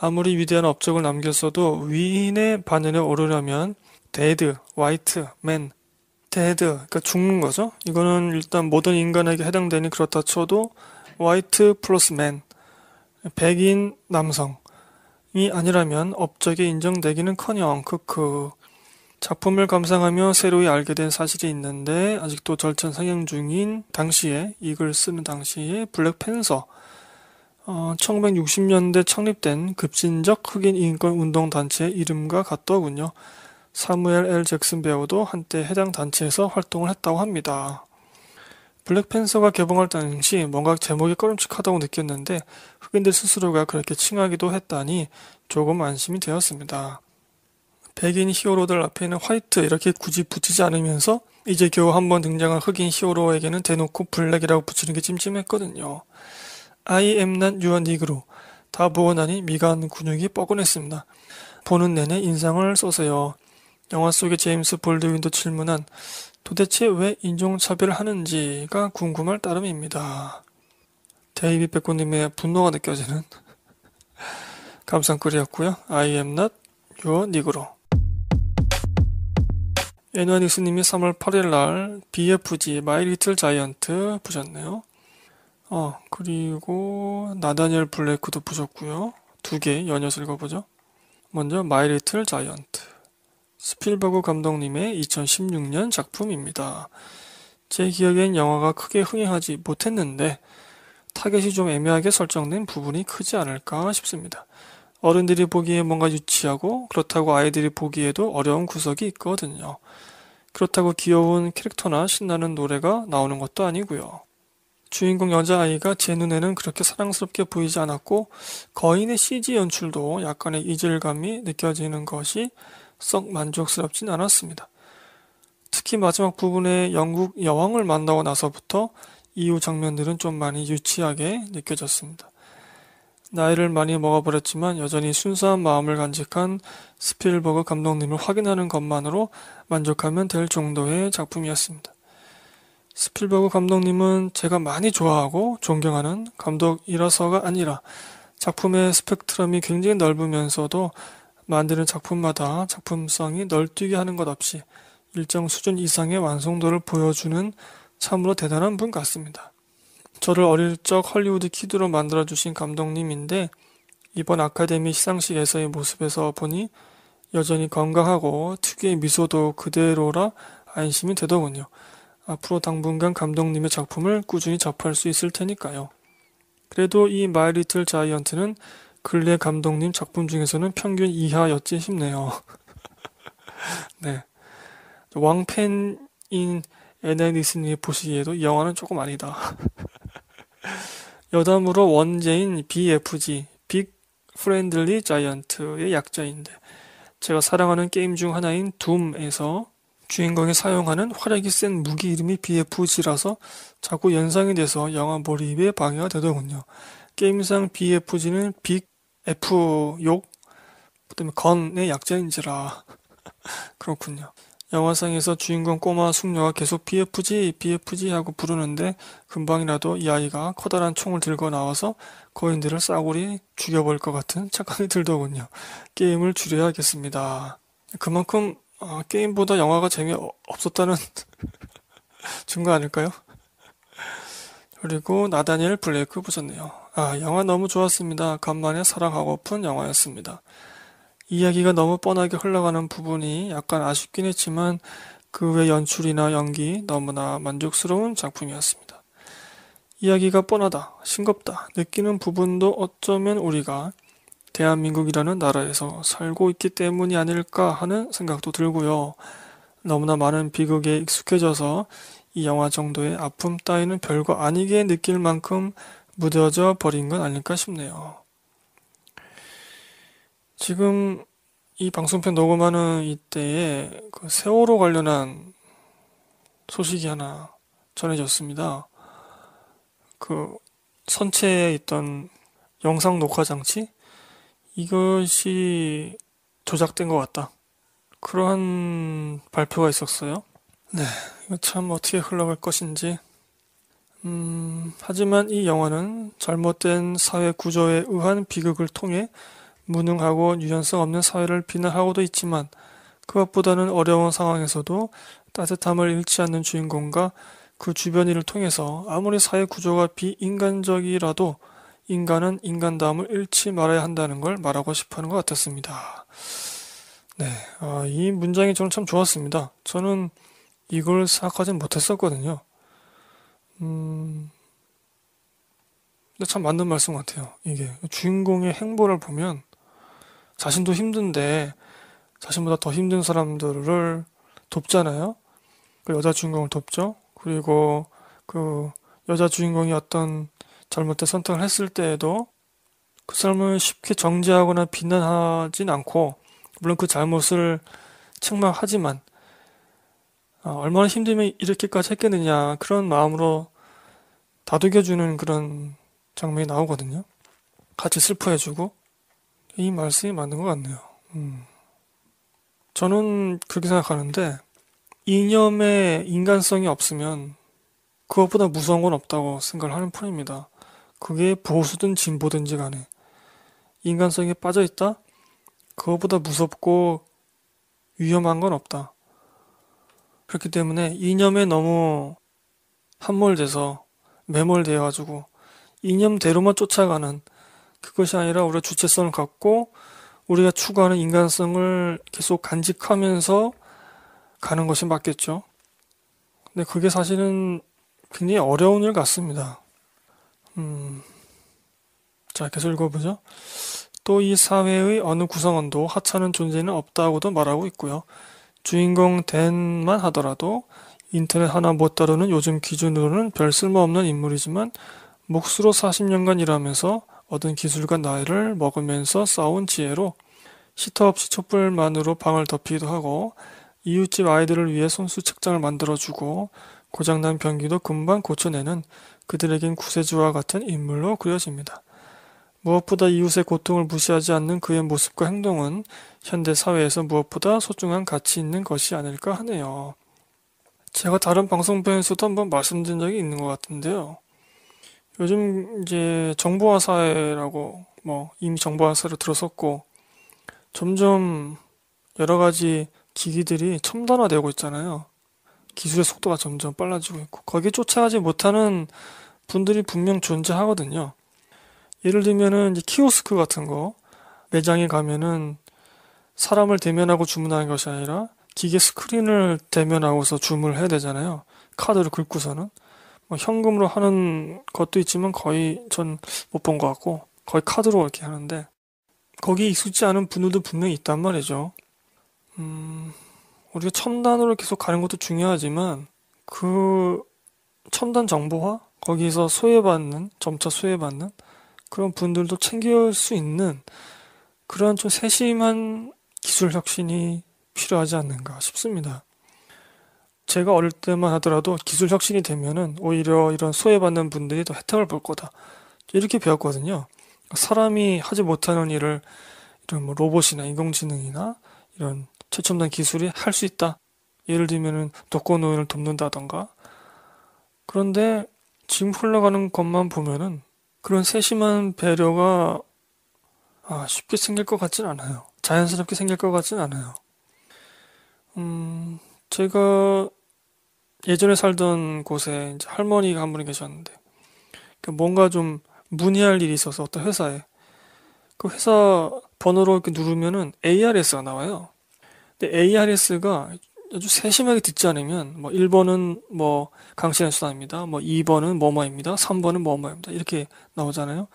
아무리 위대한 업적을 남겼어도 위인의 반열에 오르려면 데드, 화이트, 맨, 데드, 그러니까 죽는 거죠. 이거는 일단 모든 인간에게 해당되니 그렇다 쳐도 화이트 플러스 맨, 백인 남성이 아니라면 업적에 인정되기는커녕 크크. 그, 그 작품을 감상하며 새로이 알게 된 사실이 있는데 아직도 절천 상영 중인 당시에 이 글 쓰는 당시에 블랙팬서 1960년대 어, 창립된 급진적 흑인 인권 운동 단체의 이름과 같더군요. 사무엘 엘 잭슨 배우도 한때 해당 단체에서 활동을 했다고 합니다. 블랙팬서가 개봉할 당시 뭔가 제목이 꺼름칙하다고 느꼈는데 흑인들 스스로가 그렇게 칭하기도 했다니 조금 안심이 되었습니다. 백인 히어로들 앞에는 화이트 이렇게 굳이 붙이지 않으면서 이제 겨우 한 번 등장한 흑인 히어로에게는 대놓고 블랙이라고 붙이는 게 찜찜했거든요. I am not your negro. 다부고 나니 미간 근육이 뻐근했습니다. 보는 내내 인상을 쏘세요. 영화 속의 제임스 볼드윈도 질문한 도대체 왜 인종차별을 하는지가 궁금할 따름입니다. 데이비 백고님의 분노가 느껴지는 감상글이었고요. I am not your negro. 애니와닉스님이 3월 8일 날 BFG 마이 리틀 자이언트 보셨네요. 어, 그리고 나다니엘 블레이크도 보셨고요. 두 개 연이어서 읽어보죠. 먼저 마이 리틀 자이언트 스필버그 감독님의 2016년 작품입니다. 제 기억엔 영화가 크게 흥행하지 못했는데 타겟이 좀 애매하게 설정된 부분이 크지 않을까 싶습니다. 어른들이 보기에 뭔가 유치하고 그렇다고 아이들이 보기에도 어려운 구석이 있거든요. 그렇다고 귀여운 캐릭터나 신나는 노래가 나오는 것도 아니고요. 주인공 여자아이가 제 눈에는 그렇게 사랑스럽게 보이지 않았고 거인의 CG 연출도 약간의 이질감이 느껴지는 것이 썩 만족스럽진 않았습니다. 특히 마지막 부분에 영국 여왕을 만나고 나서부터 이후 장면들은 좀 많이 유치하게 느껴졌습니다. 나이를 많이 먹어버렸지만 여전히 순수한 마음을 간직한 스필버그 피 감독님을 확인하는 것만으로 만족하면 될 정도의 작품이었습니다. 스필버그 감독님은 제가 많이 좋아하고 존경하는 감독이라서가 아니라 작품의 스펙트럼이 굉장히 넓으면서도 만드는 작품마다 작품성이 널뛰게 하는 것 없이 일정 수준 이상의 완성도를 보여주는 참으로 대단한 분 같습니다. 저를 어릴 적 헐리우드 키드로 만들어주신 감독님인데 이번 아카데미 시상식에서의 모습에서 보니 여전히 건강하고 특유의 미소도 그대로라 안심이 되더군요. 앞으로 당분간 감독님의 작품을 꾸준히 접할 수 있을 테니까요. 그래도 이 마이 리틀 자이언트는 근래 감독님 작품 중에서는 평균 이하였지 싶네요. 네. 왕팬인 에네니스님이 보시기에도 이 영화는 조금 아니다. 여담으로 원제인 BFG, 빅 프렌들리 자이언트의 약자인데 제가 사랑하는 게임 중 하나인 둠에서 주인공이 사용하는 화력이 센 무기 이름이 BFG라서 자꾸 연상이 돼서 영화 몰입에 방해가 되더군요. 게임상 BFG는 빅, F, 욕, 그 다음에 건의 약자인지라. 그렇군요. 영화상에서 주인공 꼬마 숙녀가 계속 BFG, BFG 하고 부르는데 금방이라도 이 아이가 커다란 총을 들고 나와서 거인들을 싸구리 죽여버릴 것 같은 착각이 들더군요. 게임을 줄여야겠습니다. 그만큼 어, 게임보다 영화가 재미없었다는 어, 증거 아닐까요? 그리고 나다니엘 블레이크 보셨네요. 아, 영화 너무 좋았습니다. 간만에 사랑하고픈 영화였습니다. 이야기가 너무 뻔하게 흘러가는 부분이 약간 아쉽긴 했지만 그 외 연출이나 연기 너무나 만족스러운 작품이었습니다. 이야기가 뻔하다, 싱겁다 느끼는 부분도 어쩌면 우리가 대한민국이라는 나라에서 살고 있기 때문이 아닐까 하는 생각도 들고요. 너무나 많은 비극에 익숙해져서 이 영화 정도의 아픔 따위는 별거 아니게 느낄 만큼 무뎌져 버린 건 아닐까 싶네요. 지금 이 방송편 녹음하는 이때에 그 세월호 관련한 소식이 하나 전해졌습니다. 그 선체에 있던 영상 녹화 장치 이것이 조작된 것 같다. 그러한 발표가 있었어요. 네, 이거 참 어떻게 흘러갈 것인지. 음, 하지만 이 영화는 잘못된 사회 구조에 의한 비극을 통해 무능하고 유연성 없는 사회를 비난하고도 있지만 그것보다는 어려운 상황에서도 따뜻함을 잃지 않는 주인공과 그 주변인을 통해서 아무리 사회 구조가 비인간적이라도 인간은 인간다움을 잃지 말아야 한다는 걸 말하고 싶어하는 것 같았습니다. 네, 아, 이 문장이 저는 참 좋았습니다. 저는 이걸 생각하진 못했었거든요. 음, 근데 참 맞는 말씀 같아요. 이게 주인공의 행보를 보면 자신도 힘든데 자신보다 더 힘든 사람들을 돕잖아요. 그 여자 주인공을 돕죠. 그리고 그 여자 주인공이 어떤 잘못된 선택을 했을 때에도 그 사람을 쉽게 정죄하거나 비난하진 않고 물론 그 잘못을 책망하지만 아, 얼마나 힘들면 이렇게까지 했겠느냐 그런 마음으로 다독여주는 그런 장면이 나오거든요. 같이 슬퍼해주고 이 말씀이 맞는 것 같네요. 음. 저는 그렇게 생각하는데 이념에 인간성이 없으면 그것보다 무서운 건 없다고 생각을 하는 편입니다. 그게 보수든 진보든지 간에 인간성에 빠져 있다? 그것보다 무섭고 위험한 건 없다. 그렇기 때문에 이념에 너무 함몰돼서 매몰되어 가지고 이념대로만 쫓아가는 그것이 아니라 우리가 주체성을 갖고 우리가 추구하는 인간성을 계속 간직하면서 가는 것이 맞겠죠. 근데 그게 사실은 굉장히 어려운 일 같습니다. 음, 자 계속 읽어보죠. 또 이 사회의 어느 구성원도 하찮은 존재는 없다고도 말하고 있고요. 주인공 댄만 하더라도 인터넷 하나 못 다루는 요즘 기준으로는 별 쓸모없는 인물이지만 몫으로 40년간 일하면서 얻은 기술과 나이를 먹으면서 싸운 지혜로 시터 없이 촛불만으로 방을 덮기도 하고 이웃집 아이들을 위해 손수 책장을 만들어주고 고장난 변기도 금방 고쳐내는 그들에겐 구세주와 같은 인물로 그려집니다. 무엇보다 이웃의 고통을 무시하지 않는 그의 모습과 행동은 현대 사회에서 무엇보다 소중한 가치 있는 것이 아닐까 하네요. 제가 다른 방송부에서도 한번 말씀드린 적이 있는 것 같은데요. 요즘 이제 정보화 사회라고 뭐 이미 정보화 사회로 들어섰고 점점 여러 가지 기기들이 첨단화되고 있잖아요. 기술의 속도가 점점 빨라지고 있고 거기에 쫓아가지 못하는 분들이 분명 존재하거든요. 예를 들면은 키오스크 같은 거 매장에 가면은 사람을 대면하고 주문하는 것이 아니라 기계 스크린을 대면하고서 주문을 해야 되잖아요. 카드를 긁고서는 뭐 현금으로 하는 것도 있지만 거의 전 못 본 것 같고 거의 카드로 이렇게 하는데 거기에 익숙지 않은 분들도 분명히 있단 말이죠. 음, 우리가 첨단으로 계속 가는 것도 중요하지만 그 첨단 정보화 거기서 소외받는 점차 소외받는 그런 분들도 챙길 수 있는 그러한 좀 세심한 기술 혁신이 필요하지 않는가 싶습니다. 제가 어릴 때만 하더라도 기술 혁신이 되면은 오히려 이런 소외받는 분들이 더 혜택을 볼 거다. 이렇게 배웠거든요. 사람이 하지 못하는 일을 이런 뭐 로봇이나 인공지능이나 이런 최첨단 기술이 할 수 있다. 예를 들면은 독거노인을 돕는다던가. 그런데 지금 흘러가는 것만 보면은 그런 세심한 배려가 아, 쉽게 생길 것 같진 않아요. 자연스럽게 생길 것 같진 않아요. 음, 제가 예전에 살던 곳에 할머니가 한 분이 계셨는데 그러니까 뭔가 좀 문의할 일이 있어서 어떤 회사에 그 회사 번호로 이렇게 누르면은 ARS가 나와요. 근데 ARS가 아주 세심하게 듣지 않으면 뭐 1번은 뭐 강신의 수단입니다. 뭐 2번은 뭐뭐입니다. 3번은 뭐뭐입니다. 이렇게 나오잖아요.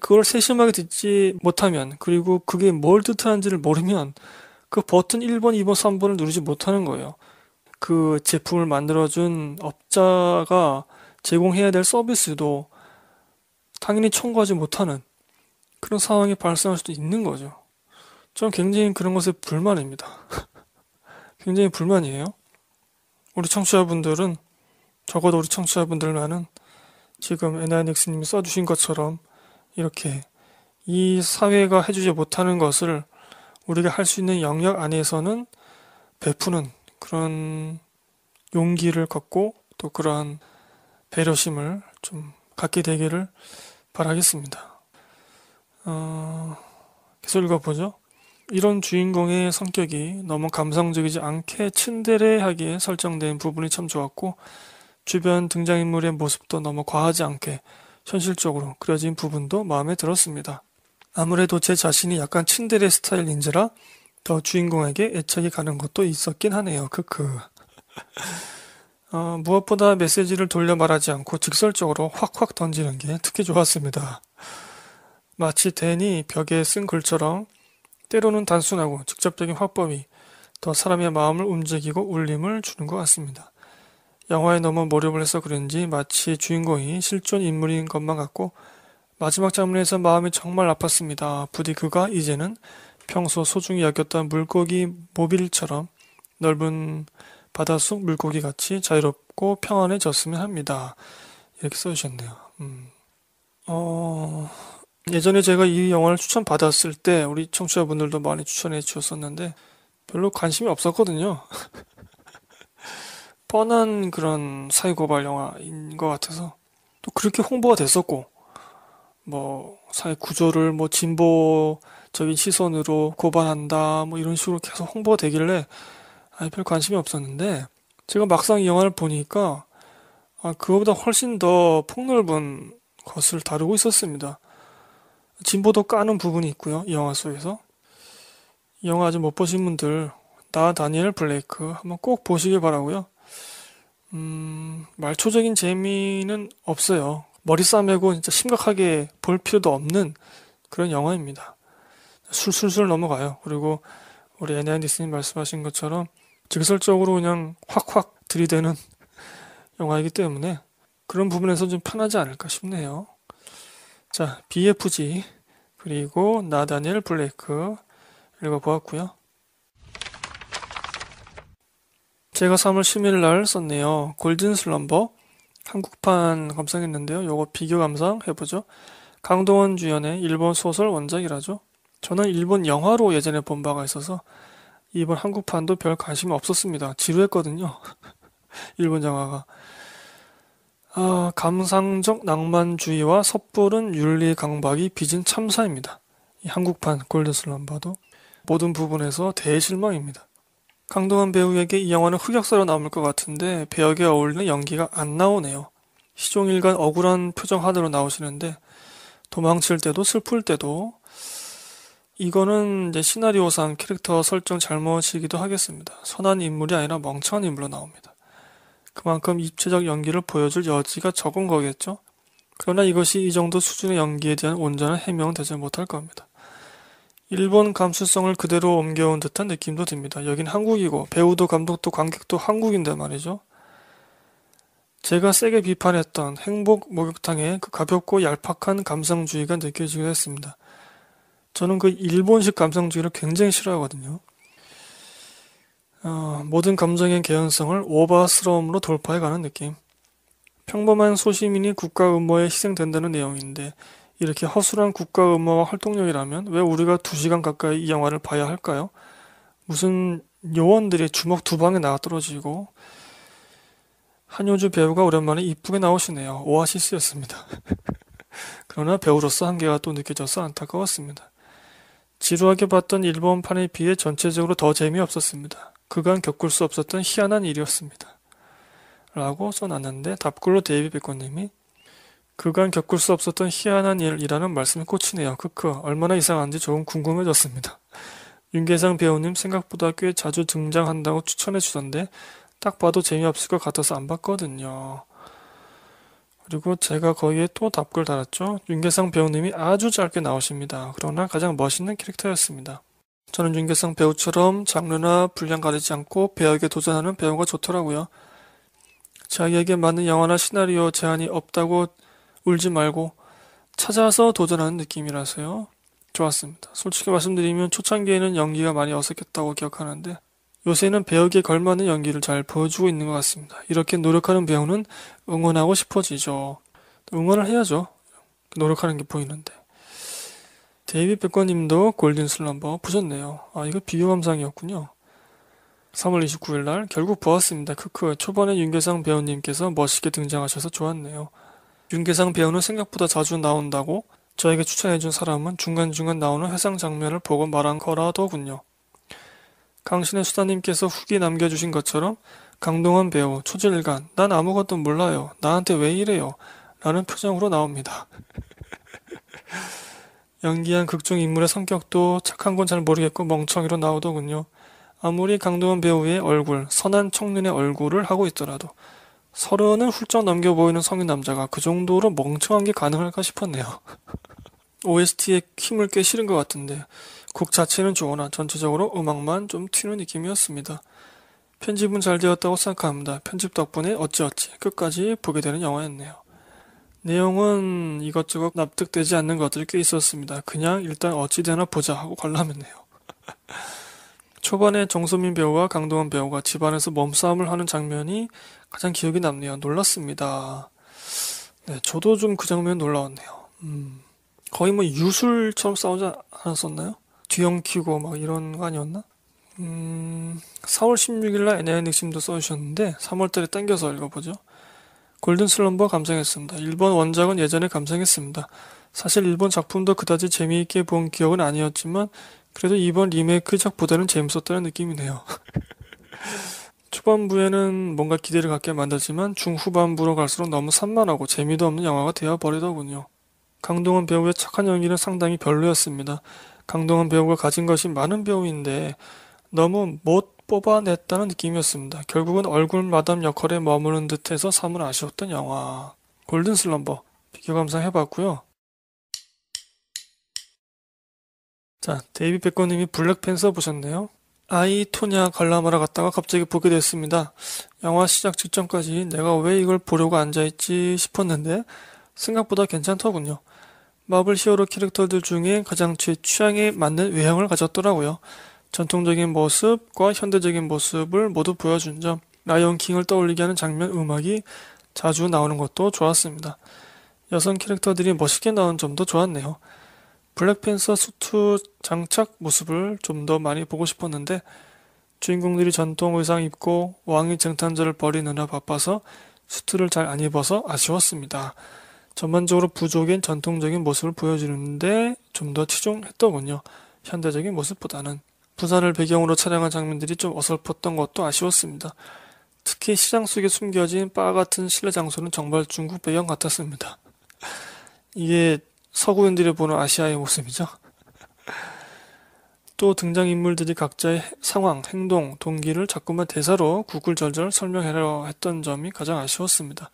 그걸 세심하게 듣지 못하면 그리고 그게 뭘 뜻하는지를 모르면 그 버튼 1번, 2번, 3번을 누르지 못하는 거예요. 그 제품을 만들어준 업자가 제공해야 될 서비스도 당연히 청구하지 못하는 그런 상황이 발생할 수도 있는 거죠. 전 굉장히 그런 것에 불만입니다. 굉장히 불만이에요. 우리 청취자분들은 적어도 우리 청취자분들만은 지금 에나닉스님이 써주신 것처럼 이렇게 이 사회가 해주지 못하는 것을 우리가 할 수 있는 영역 안에서는 베푸는 그런 용기를 갖고 또 그러한 배려심을 좀 갖게 되기를 바라겠습니다. 어, 계속 읽어보죠. 이런 주인공의 성격이 너무 감성적이지 않게 츤데레하게 설정된 부분이 참 좋았고 주변 등장인물의 모습도 너무 과하지 않게 현실적으로 그려진 부분도 마음에 들었습니다. 아무래도 제 자신이 약간 츤데레 스타일인지라 더 주인공에게 애착이 가는 것도 있었긴 하네요. 크크. 어, 무엇보다 메시지를 돌려 말하지 않고 직설적으로 확확 던지는 게 특히 좋았습니다. 마치 댄이 벽에 쓴 글처럼 때로는 단순하고 직접적인 화법이 더 사람의 마음을 움직이고 울림을 주는 것 같습니다. 영화에 너무 몰입을 해서 그런지 마치 주인공이 실존 인물인 것만 같고 마지막 장면에서 마음이 정말 아팠습니다. 부디 그가 이제는 평소 소중히 여겼던 물고기 모빌처럼 넓은 바닷속 물고기 같이 자유롭고 평안해졌으면 합니다. 이렇게 써주셨네요. 음. 어... 예전에 제가 이 영화를 추천받았을 때 우리 청취자분들도 많이 추천해 주셨었는데 별로 관심이 없었거든요. 뻔한 그런 사회고발 영화인 것 같아서 또 그렇게 홍보가 됐었고 뭐 사회 구조를 뭐 진보적인 시선으로 고발한다 뭐 이런 식으로 계속 홍보가 되길래 아예 별 관심이 없었는데 제가 막상 이 영화를 보니까 아 그거보다 훨씬 더 폭넓은 것을 다루고 있었습니다. 진보도 까는 부분이 있고요. 이 영화 속에서. 영화 아직 못 보신 분들 나 다니엘 블레이크 한번 꼭 보시길 바라고요. 음, 말초적인 재미는 없어요. 머리 싸매고 진짜 심각하게 볼 필요도 없는 그런 영화입니다. 술술술 넘어가요. 그리고 우리 애니안디스님 말씀하신 것처럼 직설적으로 그냥 확확 들이대는 영화이기 때문에 그런 부분에서 좀 편하지 않을까 싶네요. 자, BFG 그리고 나다니엘 블레이크 읽어보았고요. 제가 3월 10일 날 썼네요. 골든 슬럼버 한국판 감상했는데요. 요거 비교 감상 해보죠. 강동원 주연의 일본 소설 원작이라죠. 저는 일본 영화로 예전에 본 바가 있어서 이번 한국판도 별 관심이 없었습니다. 지루했거든요. 일본 영화가. 아, 감상적 낭만주의와 섣부른 윤리 강박이 빚은 참사입니다. 한국판 골드슬럼바도 모든 부분에서 대실망입니다. 강동원 배우에게 이 영화는 흑역사로 남을 것 같은데 배역에 어울리는 연기가 안 나오네요. 시종일관 억울한 표정 하나로 나오시는데 도망칠 때도 슬플 때도 이거는 이제 시나리오상 캐릭터 설정 잘못이기도 하겠습니다. 선한 인물이 아니라 멍청한 인물로 나옵니다. 그만큼 입체적 연기를 보여줄 여지가 적은 거겠죠. 그러나 이것이 이 정도 수준의 연기에 대한 온전한 해명되지 은 못할 겁니다. 일본 감수성을 그대로 옮겨온 듯한 느낌도 듭니다. 여긴 한국이고 배우도 감독도 관객도 한국인데 말이죠. 제가 세게 비판했던 행복 목욕탕의 그 가볍고 얄팍한 감성주의가 느껴지기도 했습니다. 저는 그 일본식 감성주의를 굉장히 싫어하거든요. 어, 모든 감정의 개연성을 오바스러움으로 돌파해가는 느낌. 평범한 소시민이 국가 음모에 희생된다는 내용인데 이렇게 허술한 국가 음모와 활동력이라면 왜 우리가 두 시간 가까이 이 영화를 봐야 할까요? 무슨 요원들의 주먹 두 방에 나가 떨어지고 한효주 배우가 오랜만에 이쁘게 나오시네요. 오아시스였습니다. 그러나 배우로서 한계가 또 느껴져서 안타까웠습니다. 지루하게 봤던 일본판에 비해 전체적으로 더 재미없었습니다. 그간 겪을 수 없었던 희한한 일이었습니다. 라고 써놨는데 답글로 데이비 백호님이 그간 겪을 수 없었던 희한한 일이라는 말씀이 꽂히네요. 크크 얼마나 이상한지 조금 궁금해졌습니다. 윤계상 배우님 생각보다 꽤 자주 등장한다고 추천해 주던데 딱 봐도 재미없을 것 같아서 안 봤거든요. 그리고 제가 거기에 또 답글 달았죠. 윤계상 배우님이 아주 짧게 나오십니다. 그러나 가장 멋있는 캐릭터였습니다. 저는 윤계상 배우처럼 장르나 분량 가리지 않고 배역에 도전하는 배우가 좋더라고요. 자기에게 맞는 영화나 시나리오 제한이 없다고 울지 말고 찾아서 도전하는 느낌이라서요. 좋았습니다. 솔직히 말씀드리면 초창기에는 연기가 많이 어색했다고 기억하는데 요새는 배역에 걸맞는 연기를 잘 보여주고 있는 것 같습니다. 이렇게 노력하는 배우는 응원하고 싶어지죠. 응원을 해야죠. 노력하는 게 보이는데. 데이비 백과님도 골든 슬럼버 보셨네요. 아 이거 비교 감상이었군요. 3월 29일 날 결국 보았습니다. 크크 그, 그 초반에 윤계상 배우님께서 멋있게 등장하셔서 좋았네요. 윤계상 배우는 생각보다 자주 나온다고 저에게 추천해준 사람은 중간중간 나오는 회상 장면을 보고 말한 거라더군요. 강신의 수다님께서 후기 남겨주신 것처럼 강동원 배우 초질간 난 아무것도 몰라요 나한테 왜 이래요 라는 표정으로 나옵니다. 연기한 극중 인물의 성격도 착한 건 잘 모르겠고 멍청이로 나오더군요. 아무리 강동원 배우의 얼굴, 선한 청년의 얼굴을 하고 있더라도 서른은 훌쩍 넘겨 보이는 성인 남자가 그 정도로 멍청한 게 가능할까 싶었네요. OST에 힘을 꽤 실은 것 같은데 곡 자체는 좋으나 전체적으로 음악만 좀 튀는 느낌이었습니다. 편집은 잘 되었다고 생각합니다. 편집 덕분에 어찌어찌 끝까지 보게 되는 영화였네요. 내용은 이것저것 납득되지 않는 것들이 꽤 있었습니다. 그냥 일단 어찌되나 보자 하고 관람했네요. 초반에 정소민 배우와 강동원 배우가 집안에서 몸싸움을 하는 장면이 가장 기억에 남네요. 놀랐습니다. 네, 저도 좀 그 장면 놀라웠네요. 음, 거의 뭐 유술처럼 싸우지 않았었나요? 뒤엉키고 막 이런 거 아니었나? 음, 4월 16일날 NIN 닉심도 써주셨는데 3월달에 당겨서 읽어보죠. 골든 슬럼버 감상했습니다. 일본 원작은 예전에 감상했습니다. 사실 일본 작품도 그다지 재미있게 본 기억은 아니었지만 그래도 이번 리메이크작보다는 재밌었다는 느낌이네요. 초반부에는 뭔가 기대를 갖게 만들지만 중후반부로 갈수록 너무 산만하고 재미도 없는 영화가 되어버리더군요. 강동원 배우의 착한 연기는 상당히 별로였습니다. 강동원 배우가 가진 것이 많은 배우인데 너무 못 뽑아냈다는 느낌이었습니다. 결국은 얼굴 마담 역할에 머무는 듯해서 사뭇 아쉬웠던 영화. 골든 슬럼버 비교 감상해봤고요. 자, 데이비 백거님이 블랙팬서 보셨네요. 아이토냐 갈라마라 갔다가 갑자기 보게 됐습니다. 영화 시작 직전까지 내가 왜 이걸 보려고 앉아있지 싶었는데 생각보다 괜찮더군요. 마블 히어로 캐릭터들 중에 가장 제 취향에 맞는 외형을 가졌더라고요. 전통적인 모습과 현대적인 모습을 모두 보여준 점, 라이온킹을 떠올리게 하는 장면 음악이 자주 나오는 것도 좋았습니다. 여성 캐릭터들이 멋있게 나온 점도 좋았네요. 블랙팬서 수트 장착 모습을 좀 더 많이 보고 싶었는데 주인공들이 전통 의상 입고 왕위 쟁탄전을 벌이느라 바빠서 수트를 잘 안 입어서 아쉬웠습니다. 전반적으로 부족인 전통적인 모습을 보여주는데 좀 더 치중했더군요. 현대적인 모습보다는. 부산을 배경으로 촬영한 장면들이 좀 어설펐던 것도 아쉬웠습니다. 특히 시장 속에 숨겨진 바 같은 실내 장소는 정말 중국 배경 같았습니다. 이게 서구인들이 보는 아시아의 모습이죠. 또 등장인물들이 각자의 상황, 행동, 동기를 자꾸만 대사로 구글절절 설명하려 했던 점이 가장 아쉬웠습니다.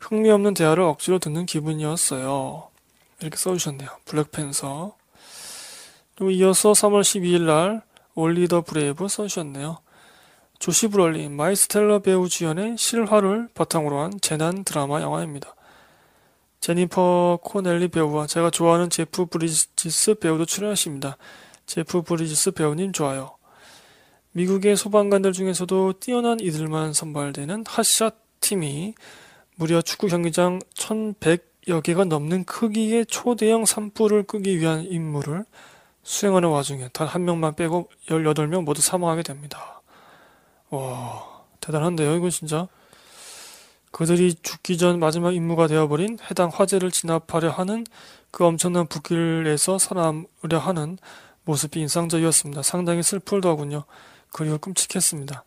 흥미없는 대화를 억지로 듣는 기분이었어요. 이렇게 써주셨네요. 블랙팬서. 그리고 이어서 3월 12일 날 올리 더 브레이브 선시였네요. 조시 브롤리 마이스텔러 배우 주연의 실화를 바탕으로 한 재난 드라마 영화입니다. 제니퍼 코넬리 배우와 제가 좋아하는 제프 브리지스 배우도 출연하십니다. 제프 브리지스 배우님 좋아요. 미국의 소방관들 중에서도 뛰어난 이들만 선발되는 핫샷 팀이 무려 축구 경기장 1100여 개가 넘는 크기의 초대형 산불을 끄기 위한 임무를 수행하는 와중에 단 한 명만 빼고 18명 모두 사망하게 됩니다. 와, 대단한데요, 이건 진짜. 그들이 죽기 전 마지막 임무가 되어버린 해당 화재를 진압하려 하는 그 엄청난 북길에서 살아남으려 하는 모습이 인상적이었습니다. 상당히 슬플더군요. 그리고 끔찍했습니다.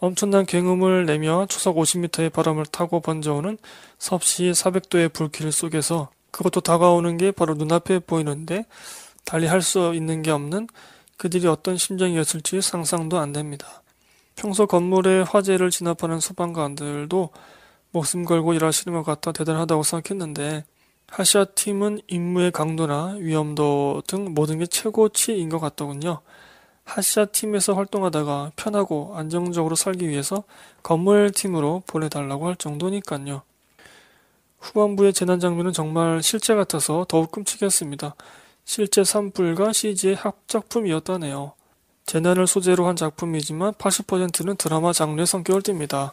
엄청난 굉음을 내며 초속 50m의 바람을 타고 번져오는 섭씨 400도의 불길 속에서 그것도 다가오는 게 바로 눈앞에 보이는데 달리 할 수 있는 게 없는 그들이 어떤 심정이었을지 상상도 안 됩니다. 평소 건물의 화재를 진압하는 소방관들도 목숨 걸고 일하시는 것 같아 대단하다고 생각했는데 하샤 팀은 임무의 강도나 위험도 등 모든 게 최고치인 것 같더군요. 하샤 팀에서 활동하다가 편하고 안정적으로 살기 위해서 건물 팀으로 보내달라고 할 정도니까요. 후반부의 재난 장면은 정말 실제 같아서 더욱 끔찍했습니다. 실제 산불과 CG의 합작품이었다네요. 재난을 소재로 한 작품이지만 80%는 드라마 장르의 성격을 띱니다.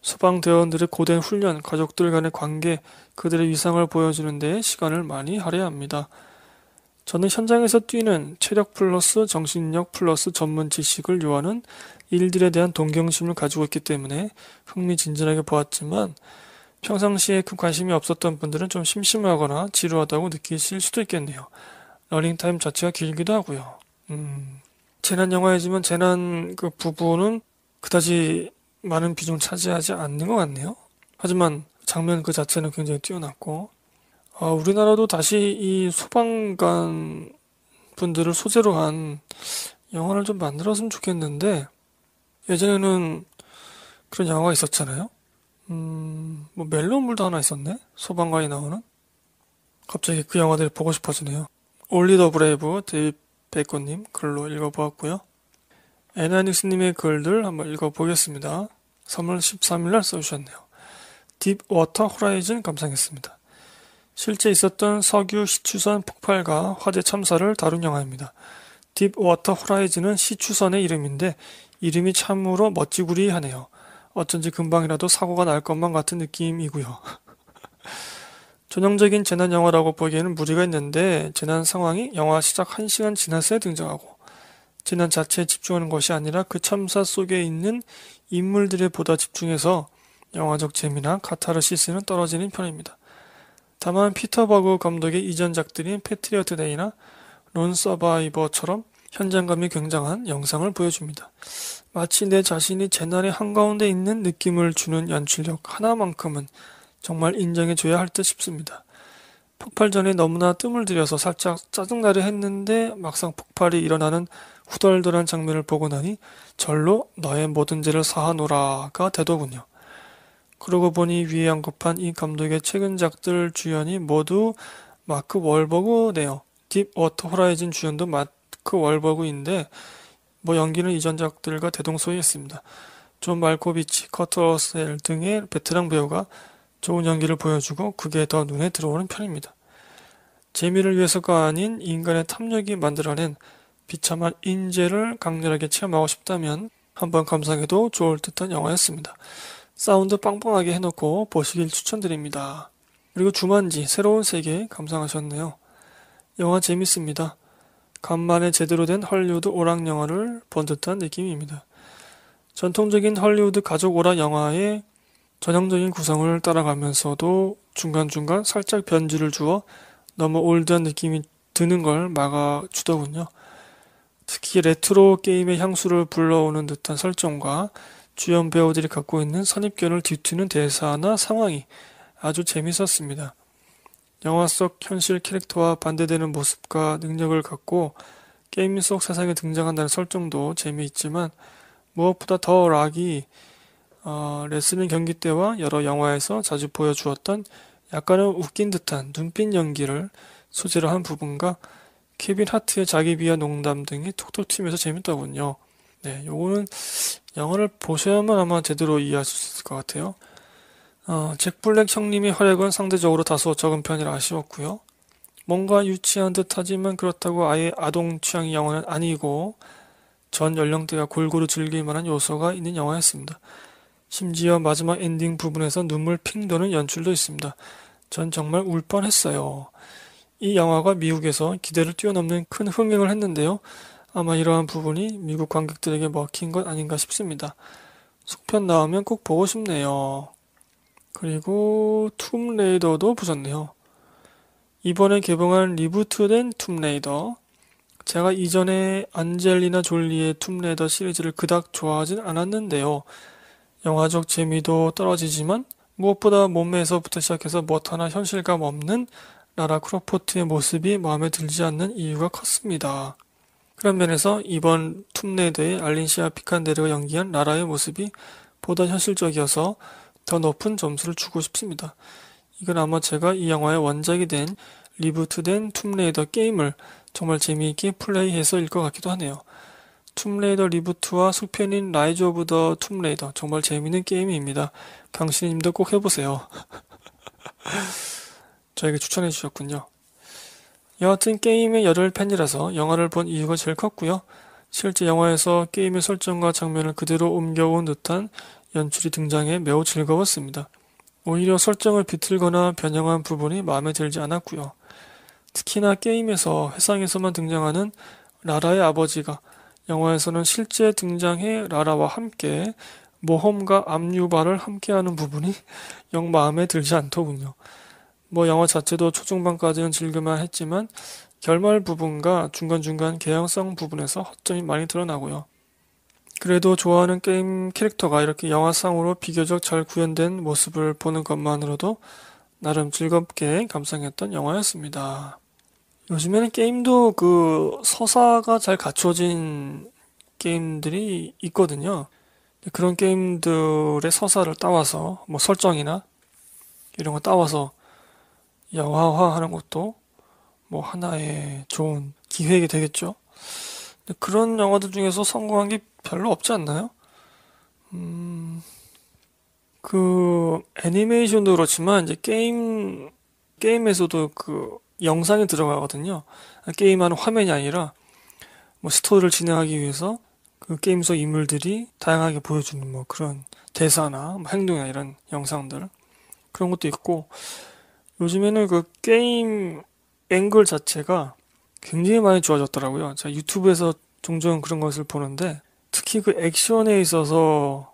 소방대원들의 고된 훈련, 가족들 간의 관계, 그들의 위상을 보여주는 데 시간을 많이 할애합니다. 저는 현장에서 뛰는 체력 플러스 정신력 플러스 전문 지식을 요하는 일들에 대한 동경심을 가지고 있기 때문에 흥미진진하게 보았지만 평상시에 큰 그 관심이 없었던 분들은 좀 심심하거나 지루하다고 느끼실 수도 있겠네요. 러닝 타임 자체가 길기도 하고요. 음, 재난 영화이지만 재난 그 부분은 그다지 많은 비중 차지하지 않는 것 같네요. 하지만 장면 그 자체는 굉장히 뛰어났고 아, 우리나라도 다시 이 소방관 분들을 소재로 한 영화를 좀 만들었으면 좋겠는데 예전에는 그런 영화가 있었잖아요. 음, 뭐 멜론물도 하나 있었네. 소방관이 나오는. 갑자기 그영화들을 보고 싶어지네요. 올리 더 브레이브 데이베코님 글로 읽어보았고요. 에나닉스님의 글들 한번 읽어보겠습니다. 3월 13일날 써주셨네요. 딥워터 호라이즌 감상했습니다. 실제 있었던 석유 시추선 폭발과 화재 참사를 다룬 영화입니다. 딥워터 호라이즌은 시추선의 이름인데 이름이 참으로 멋지구리하네요. 어쩐지 금방이라도 사고가 날 것만 같은 느낌이고요. 전형적인 재난 영화라고 보기에는 무리가 있는데 재난 상황이 영화 시작 1시간 지났어야 등장하고 재난 자체에 집중하는 것이 아니라 그 참사 속에 있는 인물들에 보다 집중해서 영화적 재미나 카타르시스는 떨어지는 편입니다. 다만 피터 버그 감독의 이전작들인 패트리어트 데이나 론 서바이버처럼 현장감이 굉장한 영상을 보여줍니다. 마치 내 자신이 재난의 한가운데 있는 느낌을 주는 연출력 하나만큼은 정말 인정해 줘야 할 듯 싶습니다. 폭발 전에 너무나 뜸을 들여서 살짝 짜증나려 했는데 막상 폭발이 일어나는 후덜덜한 장면을 보고 나니 절로 너의 모든 죄를 사하노라가 되더군요. 그러고 보니 위에 언급한 이 감독의 최근작들 주연이 모두 마크 월버그네요. 딥 워터 호라이즌 주연도 마크 월버그인데 뭐 연기는 이전작들과 대동소이했습니다. 존 말코비치, 커터 러셀 등의 베테랑 배우가 좋은 연기를 보여주고 그게 더 눈에 들어오는 편입니다. 재미를 위해서가 아닌 인간의 탐욕이 만들어낸 비참한 인재를 강렬하게 체험하고 싶다면 한번 감상해도 좋을 듯한 영화였습니다. 사운드 빵빵하게 해놓고 보시길 추천드립니다. 그리고 주만지 새로운 세계 감상하셨네요. 영화 재밌습니다. 간만에 제대로 된 헐리우드 오락 영화를 본 듯한 느낌입니다. 전통적인 헐리우드 가족 오락 영화의 전형적인 구성을 따라가면서도 중간중간 살짝 변주를 주어 너무 올드한 느낌이 드는 걸 막아주더군요. 특히 레트로 게임의 향수를 불러오는 듯한 설정과 주연 배우들이 갖고 있는 선입견을 뒤트는 대사나 상황이 아주 재밌었습니다. 영화 속 현실 캐릭터와 반대되는 모습과 능력을 갖고 게임 속 세상에 등장한다는 설정도 재미있지만 무엇보다 더 락이 어, 레슬링 경기 때와 여러 영화에서 자주 보여주었던 약간은 웃긴 듯한 눈빛 연기를 소재로 한 부분과 케빈 하트의 자기 비하 농담 등이 톡톡 튀면서 재밌더군요. 네, 요거는 영화를 보셔야만 아마 제대로 이해할 수 있을 것 같아요. 어, 잭 블랙 형님의 활약은 상대적으로 다소 적은 편이라 아쉬웠고요. 뭔가 유치한 듯하지만 그렇다고 아예 아동 취향의 영화는 아니고 전 연령대가 골고루 즐길 만한 요소가 있는 영화였습니다. 심지어 마지막 엔딩 부분에서 눈물 핑 도는 연출도 있습니다. 전 정말 울 뻔했어요. 이 영화가 미국에서 기대를 뛰어넘는 큰 흥행을 했는데요. 아마 이러한 부분이 미국 관객들에게 먹힌 것 아닌가 싶습니다. 속편 나오면 꼭 보고 싶네요. 그리고 툼레이더도 보셨네요. 이번에 개봉한 리부트된 툼레이더. 제가 이전에 안젤리나 졸리의 툼레이더 시리즈를 그닥 좋아하진 않았는데요. 영화적 재미도 떨어지지만 무엇보다 몸매에서부터 시작해서 무엇하나 현실감 없는 라라 크로포트의 모습이 마음에 들지 않는 이유가 컸습니다. 그런 면에서 이번 툼레드의 알린시아 피칸데르가 연기한 라라의 모습이 보다 현실적이어서 더 높은 점수를 주고 싶습니다. 이건 아마 제가 이 영화의 원작이 된 리부트된 툼레이더 게임을 정말 재미있게 플레이해서일 것 같기도 하네요. 툼레이더 리부트와 속편인 라이즈 오브 더 툼레이더 정말 재밌는 게임입니다. 강신님도 꼭 해보세요. 저에게 추천해 주셨군요. 여하튼 게임의 열혈 팬이라서 영화를 본 이유가 제일 컸고요. 실제 영화에서 게임의 설정과 장면을 그대로 옮겨온 듯한 연출이 등장해 매우 즐거웠습니다. 오히려 설정을 비틀거나 변형한 부분이 마음에 들지 않았고요. 특히나 게임에서 회상에서만 등장하는 라라의 아버지가 영화에서는 실제 등장해 라라와 함께 모험과 암유발을 함께하는 부분이 영 마음에 들지 않더군요. 뭐 영화 자체도 초중반까지는 즐겨만 했지만 결말 부분과 중간중간 개연성 부분에서 허점이 많이 드러나고요. 그래도 좋아하는 게임 캐릭터가 이렇게 영화상으로 비교적 잘 구현된 모습을 보는 것만으로도 나름 즐겁게 감상했던 영화였습니다. 요즘에는 게임도 그 서사가 잘 갖춰진 게임들이 있거든요. 그런 게임들의 서사를 따와서 뭐 설정이나 이런 거 따와서 영화화하는 것도 뭐 하나의 좋은 기획이 되겠죠. 그런 영화들 중에서 성공한 게 별로 없지 않나요? 음, 그 애니메이션도 그렇지만 이제 게임 게임에서도 그 영상이 들어가거든요. 게임하는 화면이 아니라 뭐 스토리를 진행하기 위해서 그 게임 속 인물들이 다양하게 보여주는 뭐 그런 대사나 뭐 행동이나 이런 영상들 그런 것도 있고 요즘에는 그 게임 앵글 자체가 굉장히 많이 좋아졌더라고요. 제가 유튜브에서 종종 그런 것을 보는데 특히 그 액션에 있어서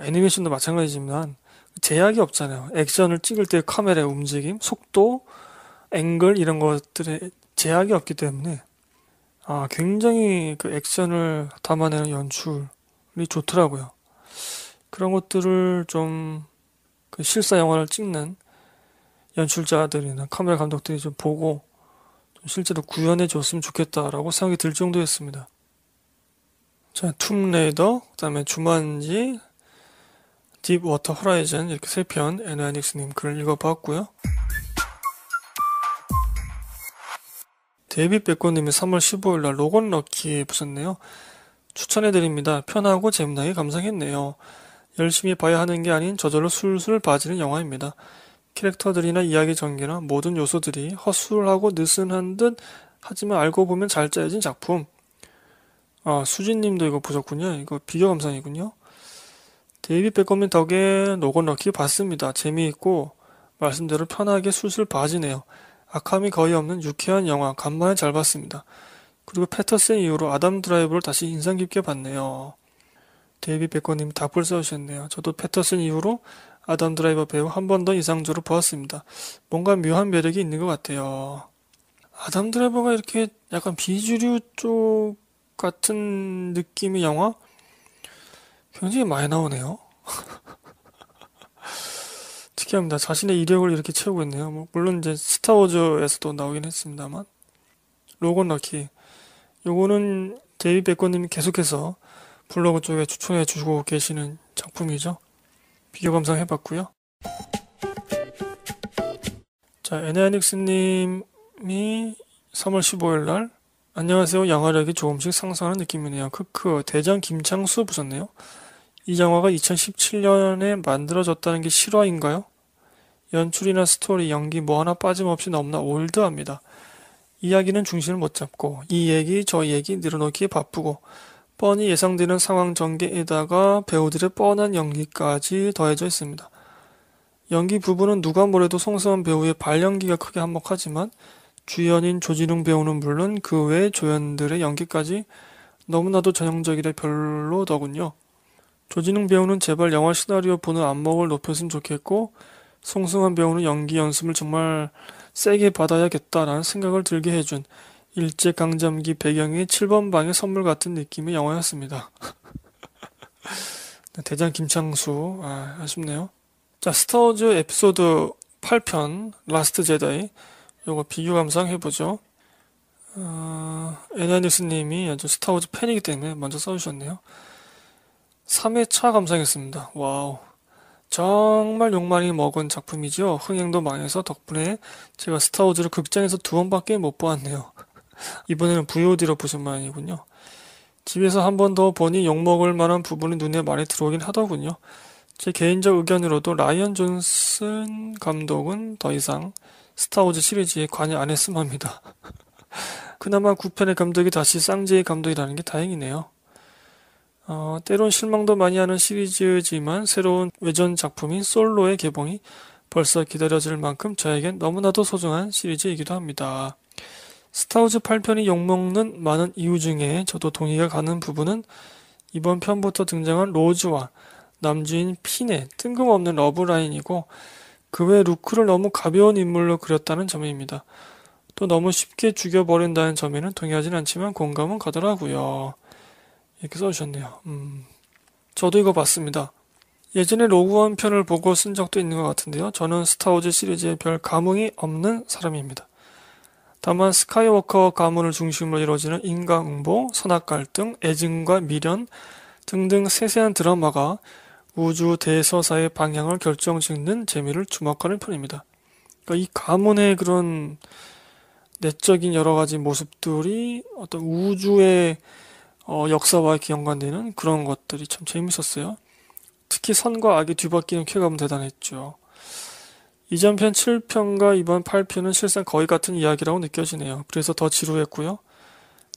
애니메이션도 마찬가지지만 제약이 없잖아요. 액션을 찍을 때 카메라의 움직임, 속도, 앵글 이런 것들에 제약이 없기 때문에 아, 굉장히 그 액션을 담아내는 연출이 좋더라고요. 그런 것들을 좀 그 실사 영화를 찍는 연출자들이나 카메라 감독들이 좀 보고 좀 실제로 구현해 줬으면 좋겠다라고 생각이 들 정도였습니다. 자, 툼레이더, 그 다음에 주만지, 딥워터 호라이즌 이렇게 세 편 에너닉스님 글 읽어봤고요. 데뷔백고님이 3월 15일날 로건 럭키에 붙었네요. 추천해드립니다. 편하고 재미나게 감상했네요. 열심히 봐야 하는 게 아닌 저절로 술술 봐지는 영화입니다. 캐릭터들이나 이야기 전개나 모든 요소들이 허술하고 느슨한 듯 하지만 알고 보면 잘 짜여진 작품. 아, 수진님도 이거 보셨군요. 이거 비교 감상이군요. 데이빗 백검님 덕에 로건 럭키 봤습니다. 재미있고 말씀대로 편하게 술술 봐지네요. 악함이 거의 없는 유쾌한 영화 간만에 잘 봤습니다. 그리고 패터슨 이후로 아담 드라이브를 다시 인상 깊게 봤네요. 데이비 백거님 답글 써주셨네요. 저도 패터슨 이후로 아담 드라이버 배우 한 번 더 이상적으로 보았습니다. 뭔가 묘한 매력이 있는 것 같아요. 아담 드라이버가 이렇게 약간 비주류 쪽 같은 느낌의 영화? 굉장히 많이 나오네요. 특이합니다. 자신의 이력을 이렇게 채우고 있네요. 뭐 물론 이제 스타워즈에서도 나오긴 했습니다만 로건 럭키 요거는 데이비 백건님이 계속해서 블로그 쪽에 추천해 주고 계시는 작품이죠. 비교 감상해봤고요. 자, 에네아닉스님이 3월 15일 날 안녕하세요. 영화력이 조금씩 상승하는 느낌이네요. 크크 대장 김창수 보셨네요. 이 영화가 2017년에 만들어졌다는 게 실화인가요? 연출이나 스토리, 연기 뭐 하나 빠짐없이 너무나 올드합니다. 이야기는 중심을 못 잡고 이 얘기 저 얘기 늘어놓기에 바쁘고 뻔히 예상되는 상황 전개에다가 배우들의 뻔한 연기까지 더해져 있습니다. 연기 부분은 누가 뭐래도 송승헌 배우의 발연기가 크게 한몫하지만 주연인 조진웅 배우는 물론 그 외 조연들의 연기까지 너무나도 전형적이라 별로더군요. 조진웅 배우는 제발 영화 시나리오 보는 안목을 높였으면 좋겠고 송승헌 배우는 연기 연습을 정말 세게 받아야겠다라는 생각을 들게 해준 일제강점기 배경의 7번 방의 선물 같은 느낌의 영화였습니다. 네, 대장 김창수, 아, 아쉽네요. 자, 스타워즈 에피소드 8편, 라스트 제다이. 요거 비교 감상해보죠. 어, 에나뉴스님이 아주 스타워즈 팬이기 때문에 먼저 써주셨네요. 3회차 감상했습니다. 와우. 정말 욕많이 먹은 작품이죠. 흥행도 망해서 덕분에 제가 스타워즈를 극장에서 두 번밖에 못 보았네요. 이번에는 VOD로 보신 모양이군요. 집에서 한 번 더 보니 욕먹을 만한 부분이 눈에 많이 들어오긴 하더군요. 제 개인적 의견으로도 라이언 존슨 감독은 더 이상 스타워즈 시리즈에 관여 안 했음 합니다. 그나마 9편의 감독이 다시 쌍제의 감독이라는 게 다행이네요. 어, 때론 실망도 많이 하는 시리즈지만 새로운 외전 작품인 솔로의 개봉이 벌써 기다려질 만큼 저에겐 너무나도 소중한 시리즈이기도 합니다. 스타우즈 8편이 욕먹는 많은 이유 중에 저도 동의가 가는 부분은 이번 편부터 등장한 로즈와 남주인 핀의 뜬금없는 러브라인이고 그 외 루크를 너무 가벼운 인물로 그렸다는 점입니다. 또 너무 쉽게 죽여버린다는 점에는 동의하진 않지만 공감은 가더라고요. 이렇게 써주셨네요. 음, 저도 이거 봤습니다. 예전에 로그원 편을 보고 쓴 적도 있는 것 같은데요. 저는 스타워즈 시리즈에 별 감흥이 없는 사람입니다. 다만 스카이워커 가문을 중심으로 이루어지는 인간응보, 선악갈등, 애증과 미련 등등 세세한 드라마가 우주 대서사의 방향을 결정짓는 재미를 주목하는 편입니다. 그러니까 이 가문의 그런 내적인 여러 가지 모습들이 어떤 우주의 어, 역사와 이렇 연관되는 그런 것들이 참 재밌었어요. 특히 선과 악이 뒤바뀌는 쾌감은 대단했죠. 이전 편 7편과 이번 8편은 실상 거의 같은 이야기라고 느껴지네요. 그래서 더 지루했고요.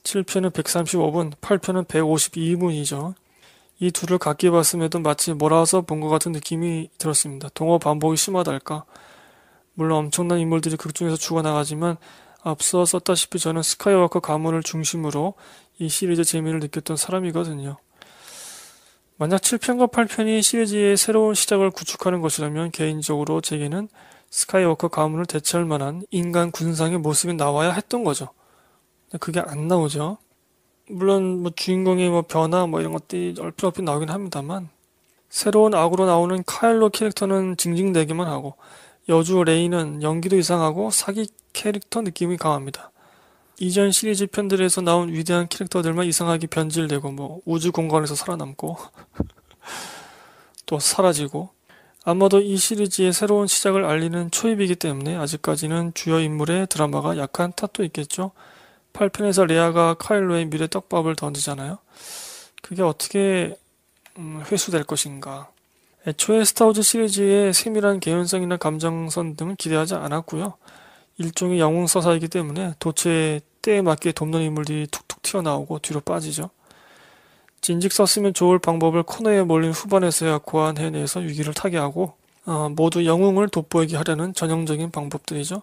7편은 135분, 8편은 152분이죠. 이 둘을 각게 봤음에도 마치 몰아서 본 것 같은 느낌이 들었습니다. 동어 반복이 심하달까? 물론 엄청난 인물들이 극중에서 죽어나가지만 앞서 썼다시피 저는 스카이워커 가문을 중심으로 이 시리즈 재미를 느꼈던 사람이거든요. 만약 7편과 8편이 시리즈의 새로운 시작을 구축하는 것이라면 개인적으로 제게는 스카이워커 가문을 대체할 만한 인간 군상의 모습이 나와야 했던 거죠. 그게 안 나오죠. 물론 뭐 주인공의 뭐 변화 뭐 이런 것들이 얼핏 얼핏 나오긴 합니다만 새로운 악으로 나오는 카일로 캐릭터는 징징대기만 하고 여주 레이는 연기도 이상하고 사기 캐릭터 느낌이 강합니다. 이전 시리즈 편들에서 나온 위대한 캐릭터들만 이상하게 변질되고 뭐 우주 공간에서 살아남고 또 사라지고 아마도 이 시리즈의 새로운 시작을 알리는 초입이기 때문에 아직까지는 주요 인물의 드라마가 약한 탓도 있겠죠. 8편에서 레아가 카일로의 미래 떡밥을 던지잖아요. 그게 어떻게 음, 회수될 것인가. 애초에 스타워즈 시리즈의 세밀한 개연성이나 감정선 등은 기대하지 않았고요. 일종의 영웅서사이기 때문에 도체 때에 맞게 돕는 인물들이 툭툭 튀어나오고 뒤로 빠지죠. 진즉 썼으면 좋을 방법을 코너에 몰린 후반에서야 고안해내서 위기를 타개하고 어, 모두 영웅을 돋보이게 하려는 전형적인 방법들이죠.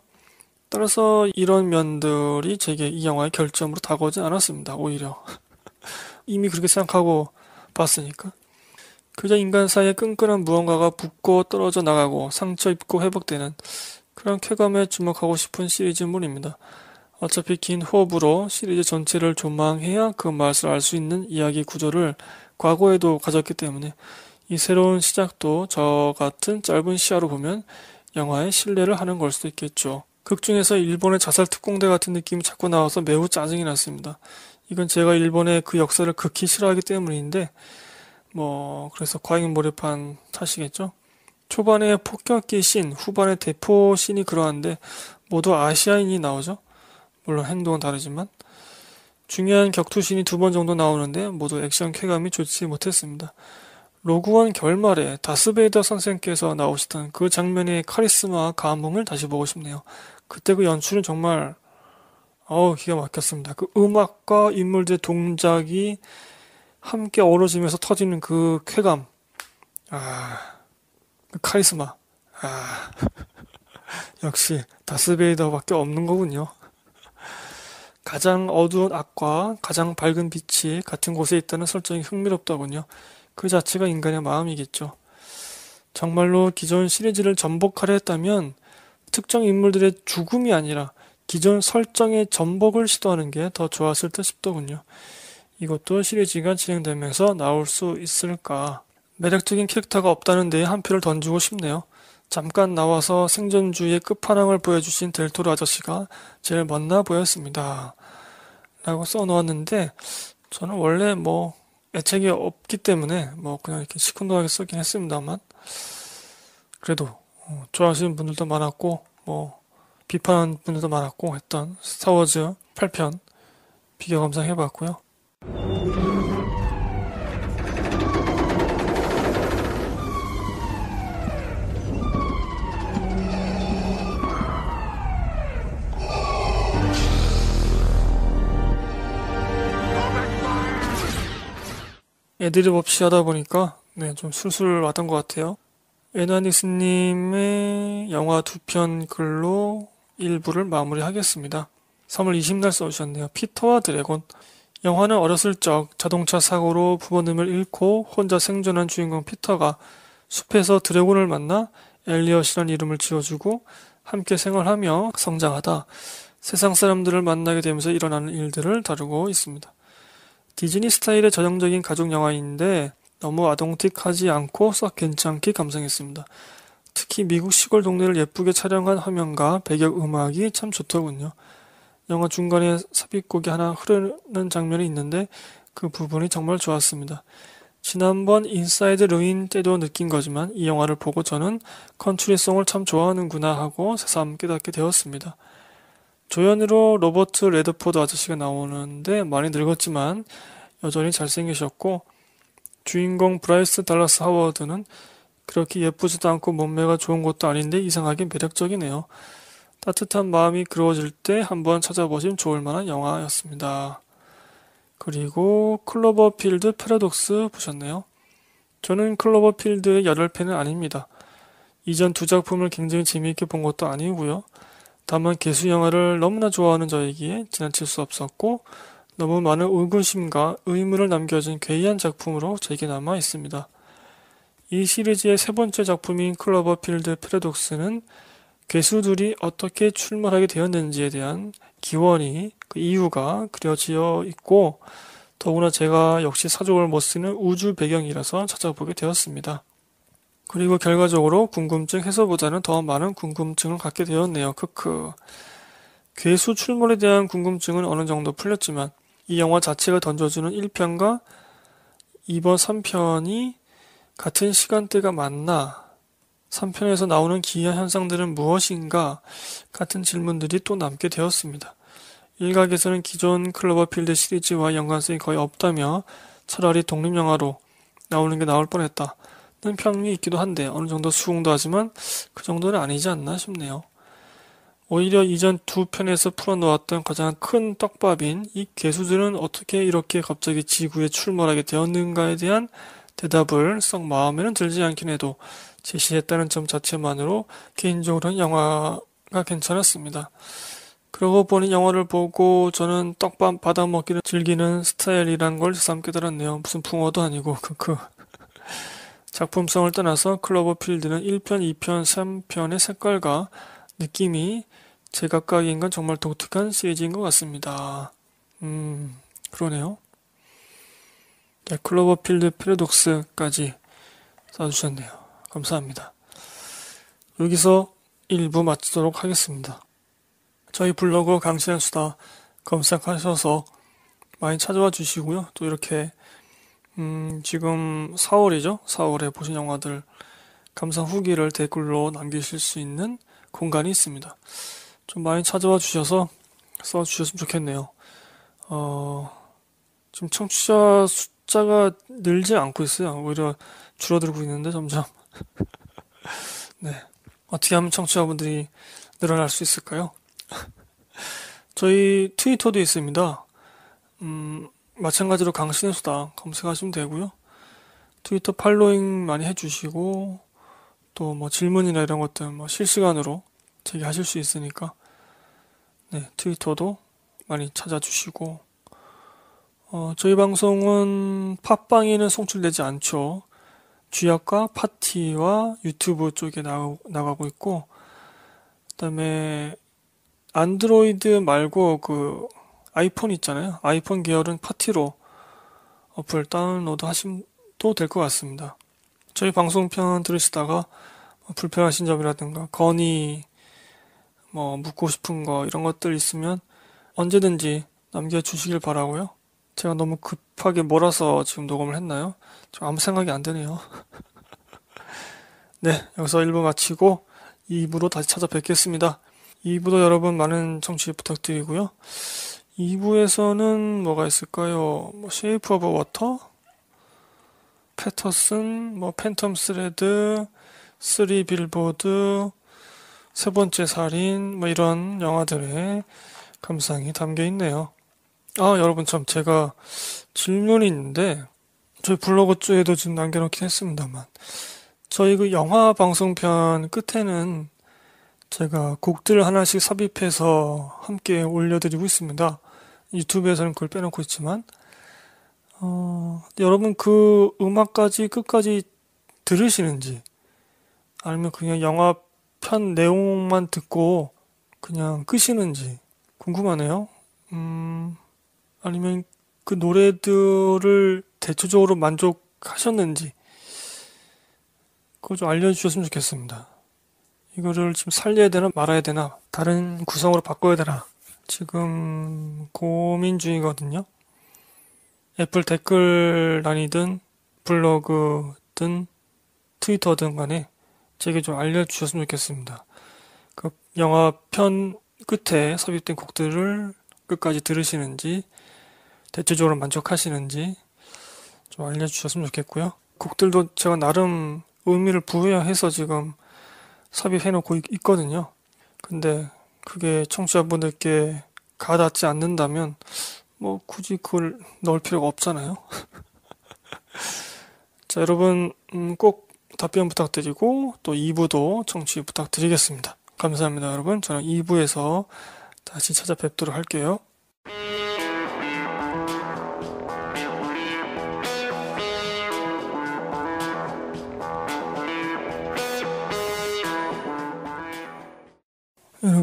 따라서 이런 면들이 제게 이 영화의 결점으로 다가오지 않았습니다. 오히려 이미 그렇게 생각하고 봤으니까 그저 인간 사이의 끈끈한 무언가가 붙고 떨어져 나가고 상처 입고 회복되는 그런 쾌감에 주목하고 싶은 시리즈물입니다. 어차피 긴 호흡으로 시리즈 전체를 조망해야 그 맛을 알 수 있는 이야기 구조를 과거에도 가졌기 때문에 이 새로운 시작도 저 같은 짧은 시야로 보면 영화에 신뢰를 하는 걸 수도 있겠죠. 극 중에서 일본의 자살 특공대 같은 느낌이 자꾸 나와서 매우 짜증이 났습니다. 이건 제가 일본의 그 역사를 극히 싫어하기 때문인데, 뭐, 그래서 과잉 몰입한 탓이겠죠? 초반에 폭격기 신, 후반에 대포 신이 그러한데 모두 아시아인이 나오죠. 물론 행동은 다르지만 중요한 격투신이 두 번 정도 나오는데 모두 액션 쾌감이 좋지 못했습니다. 로그원 결말에 다스베이더 선생께서 나오시던 그 장면의 카리스마와 감흥을 다시 보고 싶네요. 그때 그 연출은 정말 어우 기가 막혔습니다. 그 음악과 인물들의 동작이 함께 어우러지면서 터지는 그 쾌감. 아 카리스마. 아, 역시 다스베이더밖에 없는 거군요. 가장 어두운 악과 가장 밝은 빛이 같은 곳에 있다는 설정이 흥미롭다군요그 자체가 인간의 마음이겠죠. 정말로 기존 시리즈를 전복하려 했다면 특정 인물들의 죽음이 아니라 기존 설정의 전복을 시도하는 게 더 좋았을 듯 싶더군요. 이것도 시리즈가 진행되면서 나올 수 있을까 매력적인 캐릭터가 없다는 데에 한 표를 던지고 싶네요. 잠깐 나와서 생존주의 끝판왕을 보여주신 델토르 아저씨가 제일 멋나 보였습니다. 라고 써놓았는데, 저는 원래 뭐 애착이 없기 때문에 뭐 그냥 이렇게 시큰둥하게 쓰긴 했습니다만, 그래도 어, 좋아하시는 분들도 많았고, 뭐 비판하는 분들도 많았고 했던 스타워즈 8편 비교 검사 해봤고요 애드립 없이 뭐 하다 보니까 네, 좀 술술 왔던 것 같아요. 에나니스님의 영화 두 편 글로 일부를 마무리하겠습니다. 3월 20날 써주셨네요. 피터와 드래곤. 영화는 어렸을 적 자동차 사고로 부모님을 잃고 혼자 생존한 주인공 피터가 숲에서 드래곤을 만나 엘리엇이란 이름을 지어주고 함께 생활하며 성장하다 세상 사람들을 만나게 되면서 일어나는 일들을 다루고 있습니다. 디즈니 스타일의 전형적인 가족 영화인데 너무 아동틱하지 않고 썩 괜찮게 감상했습니다. 특히 미국 시골 동네를 예쁘게 촬영한 화면과 배경 음악이 참 좋더군요. 영화 중간에 삽입곡이 하나 흐르는 장면이 있는데 그 부분이 정말 좋았습니다. 지난번 인사이드 루인 때도 느낀 거지만 이 영화를 보고 저는 컨트리송을 참 좋아하는구나 하고 새삼 깨닫게 되었습니다. 조연으로 로버트 레드포드 아저씨가 나오는데 많이 늙었지만 여전히 잘생기셨고 주인공 브라이스 달라스 하워드는 그렇게 예쁘지도 않고 몸매가 좋은 것도 아닌데 이상하게 매력적이네요. 따뜻한 마음이 그루어질 때 한번 찾아보시면 좋을 만한 영화였습니다. 그리고 클로버필드 패러독스 보셨네요. 저는 클로버필드의 열혈팬은 아닙니다. 이전 두 작품을 굉장히 재미있게 본 것도 아니고요. 다만 개수 영화를 너무나 좋아하는 저에게 지나칠 수 없었고 너무 많은 의구심과 의문을 남겨준 괴이한 작품으로 제게 남아 있습니다. 이 시리즈의 세 번째 작품인 클로버필드 패러독스는 괴수들이 어떻게 출몰하게 되었는지에 대한 기원이 그 이유가 그려져 있고 더구나 제가 역시 사족을 못 쓰는 우주 배경이라서 찾아보게 되었습니다. 그리고 결과적으로 궁금증 해소보다는 더 많은 궁금증을 갖게 되었네요. 크크. 괴수 출몰에 대한 궁금증은 어느 정도 풀렸지만 이 영화 자체가 던져주는 1편과 2번 3편이 같은 시간대가 맞나? 3편에서 나오는 기이한 현상들은 무엇인가? 같은 질문들이 또 남게 되었습니다. 일각에서는 기존 클로버필드 시리즈와 연관성이 거의 없다며 차라리 독립영화로 나오는 게 나올 뻔했다. 는 평이 있기도 한데 어느 정도 수긍도 하지만 그 정도는 아니지 않나 싶네요. 오히려 이전 두 편에서 풀어놓았던 가장 큰 떡밥인 이 개수들은 어떻게 이렇게 갑자기 지구에 출몰하게 되었는가에 대한 대답을 썩 마음에는 들지 않긴 해도 제시했다는 점 자체만으로 개인적으로는 영화가 괜찮았습니다. 그러고 보니 영화를 보고 저는 떡밥 받아먹기를 즐기는 스타일이란 걸 새삼 깨달았네요. 무슨 붕어도 아니고 크크. 작품성을 떠나서 클로버필드는 1편, 2편, 3편의 색깔과 느낌이 제각각인 건 정말 독특한 시리즈인 것 같습니다. 음, 그러네요. 네, 클로버필드 패러독스까지 써주셨네요. 감사합니다. 여기서 1부 마치도록 하겠습니다. 저희 블로그 강시현 수다 검색하셔서 많이 찾아와 주시고요. 또 이렇게 음, 지금 4월이죠? 4월에 보신 영화들 감상 후기를 댓글로 남기실 수 있는 공간이 있습니다. 좀 많이 찾아와 주셔서 써 주셨으면 좋겠네요. 어, 지금 청취자 숫자가 늘지 않고 있어요. 오히려 줄어들고 있는데 점점. 네. 어떻게 하면 청취자분들이 늘어날 수 있을까요? 저희 트위터도 있습니다. 음, 마찬가지로 강신의 수다 검색하시면 되고요. 트위터 팔로잉 많이 해주시고 또 뭐 질문이나 이런 것들 뭐 실시간으로 제기하실 수 있으니까 네, 트위터도 많이 찾아주시고 어, 저희 방송은 팟빵에는 송출되지 않죠. 주약과 파티와 유튜브 쪽에 나, 나가고 있고 그다음에 안드로이드 말고 그 아이폰 있잖아요. 아이폰 계열은 파티로 어플 다운로드 하심도 될 것 같습니다. 저희 방송편 들으시다가 불편하신 점이라든가 건의 뭐 묻고 싶은 거 이런 것들 있으면 언제든지 남겨주시길 바라고요. 제가 너무 급하게 몰아서 지금 녹음을 했나요? 좀 아무 생각이 안되네요 네, 여기서 1부 마치고 2부로 다시 찾아뵙겠습니다. 2부도 여러분 많은 청취 부탁드리고요. 2부에서는 뭐가 있을까요? 뭐 쉐이프 오브 워터, 패터슨, 뭐 팬텀 스레드, 쓰리 빌보드, 세 번째 살인 뭐 이런 영화들의 감상이 담겨 있네요. 아 여러분 참 제가 질문이 있는데 저희 블로그 쪽에도 지금 남겨놓긴 했습니다만 저희 그 영화 방송편 끝에는 제가 곡들 하나씩 삽입해서 함께 올려드리고 있습니다. 유튜브에서는 그걸 빼놓고 있지만 어, 여러분 그 음악까지 끝까지 들으시는지 아니면 그냥 영화 편 내용만 듣고 그냥 끄시는지 궁금하네요. 음, 아니면 그 노래들을 대체적으로 만족하셨는지 그거 좀 알려주셨으면 좋겠습니다. 이거를 지금 살려야 되나 말아야 되나 다른 구성으로 바꿔야 되나 지금 고민 중이거든요. 애플 댓글 난이든 블로그든 트위터든 간에 제게 좀 알려주셨으면 좋겠습니다. 그 영화 편 끝에 삽입된 곡들을 끝까지 들으시는지 대체적으로 만족하시는지 좀 알려주셨으면 좋겠고요. 곡들도 제가 나름 의미를 부여해서 지금 삽입해놓고 있, 거든요 근데 그게 청취자분들께 가닿지 않는다면 뭐 굳이 그걸 넣을 필요가 없잖아요. 자 여러분 음, 꼭 답변 부탁드리고 또 2부도 청취 부탁드리겠습니다. 감사합니다 여러분. 저는 2부에서 다시 찾아뵙도록 할게요.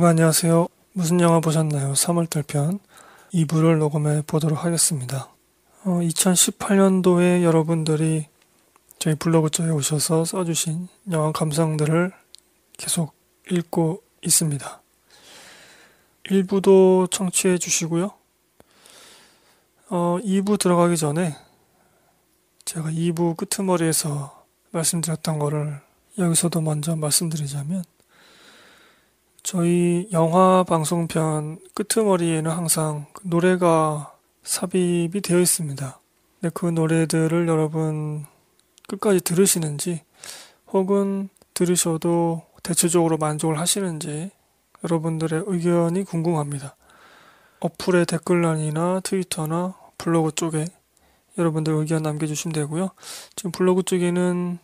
여러분 안녕하세요. 무슨 영화 보셨나요? 3월달 편 2부를 녹음해 보도록 하겠습니다. 어, 2018년도에 여러분들이 저희 블로그 쪽에 오셔서 써주신 영화 감상들을 계속 읽고 있습니다. 1부도 청취해 주시고요. 어, 2부 들어가기 전에 제가 2부 끄트머리에서 말씀드렸던 거를 여기서도 먼저 말씀드리자면 저희 영화 방송편 끄트머리에는 항상 그 노래가 삽입이 되어 있습니다. 근데 그 노래들을 여러분 끝까지 들으시는지 혹은 들으셔도 대체적으로 만족을 하시는지 여러분들의 의견이 궁금합니다. 어플의 댓글란이나 트위터나 블로그 쪽에 여러분들 의견 남겨주시면 되고요. 지금 블로그 쪽에는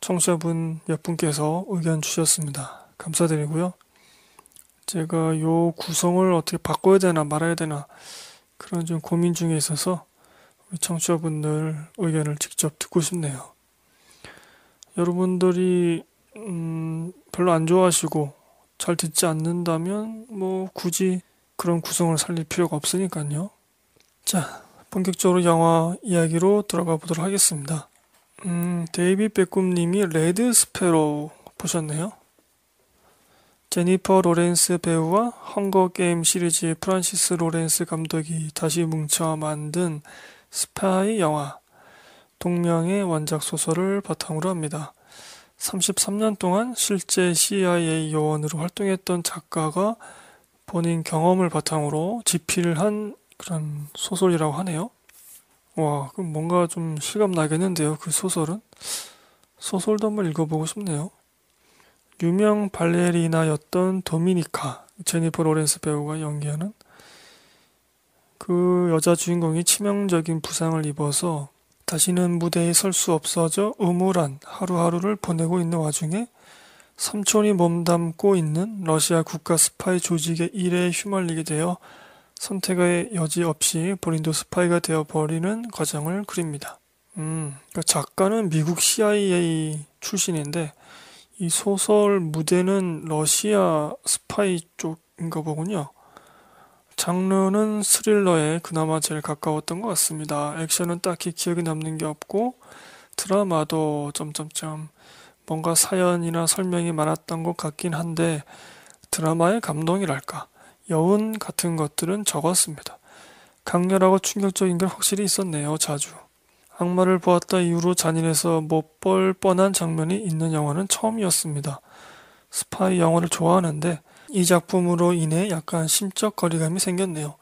청취자분 몇 분께서 의견 주셨습니다. 감사드리고요. 제가 요 구성을 어떻게 바꿔야 되나 말아야 되나 그런 좀 고민 중에 있어서 우리 청취자분들 의견을 직접 듣고 싶네요. 여러분들이 음 별로 안 좋아하시고 잘 듣지 않는다면 뭐 굳이 그런 구성을 살릴 필요가 없으니까요. 자, 본격적으로 영화 이야기로 들어가 보도록 하겠습니다. 음, 데이비 백꿈님이 레드 스페로 보셨네요. 제니퍼 로렌스 배우와 헝거 게임 시리즈 의 프란시스 로렌스 감독이 다시 뭉쳐 만든 스파이 영화 동명의 원작 소설을 바탕으로 합니다. 33년 동안 실제 CIA 요원으로 활동했던 작가가 본인 경험을 바탕으로 집필한 그런 소설이라고 하네요. 와, 그럼 뭔가 좀 실감 나겠는데요, 그 소설은? 소설도 한번 읽어보고 싶네요. 유명 발레리나였던 도미니카 제니퍼 로렌스 배우가 연기하는 그 여자 주인공이 치명적인 부상을 입어서 다시는 무대에 설 수 없어져 우물한 하루하루를 보내고 있는 와중에 삼촌이 몸담고 있는 러시아 국가 스파이 조직의 일에 휘말리게 되어 선택의 여지 없이 본인도 스파이가 되어 버리는 과정을 그립니다. 음, 그러니까 작가는 미국 CIA 출신인데 이 소설 무대는 러시아 스파이 쪽인가 보군요. 장르는 스릴러에 그나마 제일 가까웠던 것 같습니다. 액션은 딱히 기억에 남는 게 없고 드라마도 점점점 뭔가 사연이나 설명이 많았던 것 같긴 한데 드라마의 감동이랄까 여운 같은 것들은 적었습니다. 강렬하고 충격적인 게 확실히 있었네요. 자주. 악마를 보았다 이후로 잔인해서 못 볼 뻔한 장면이 있는 영화는 처음이었습니다. 스파이 영화를 좋아하는데 이 작품으로 인해 약간 심적 거리감이 생겼네요.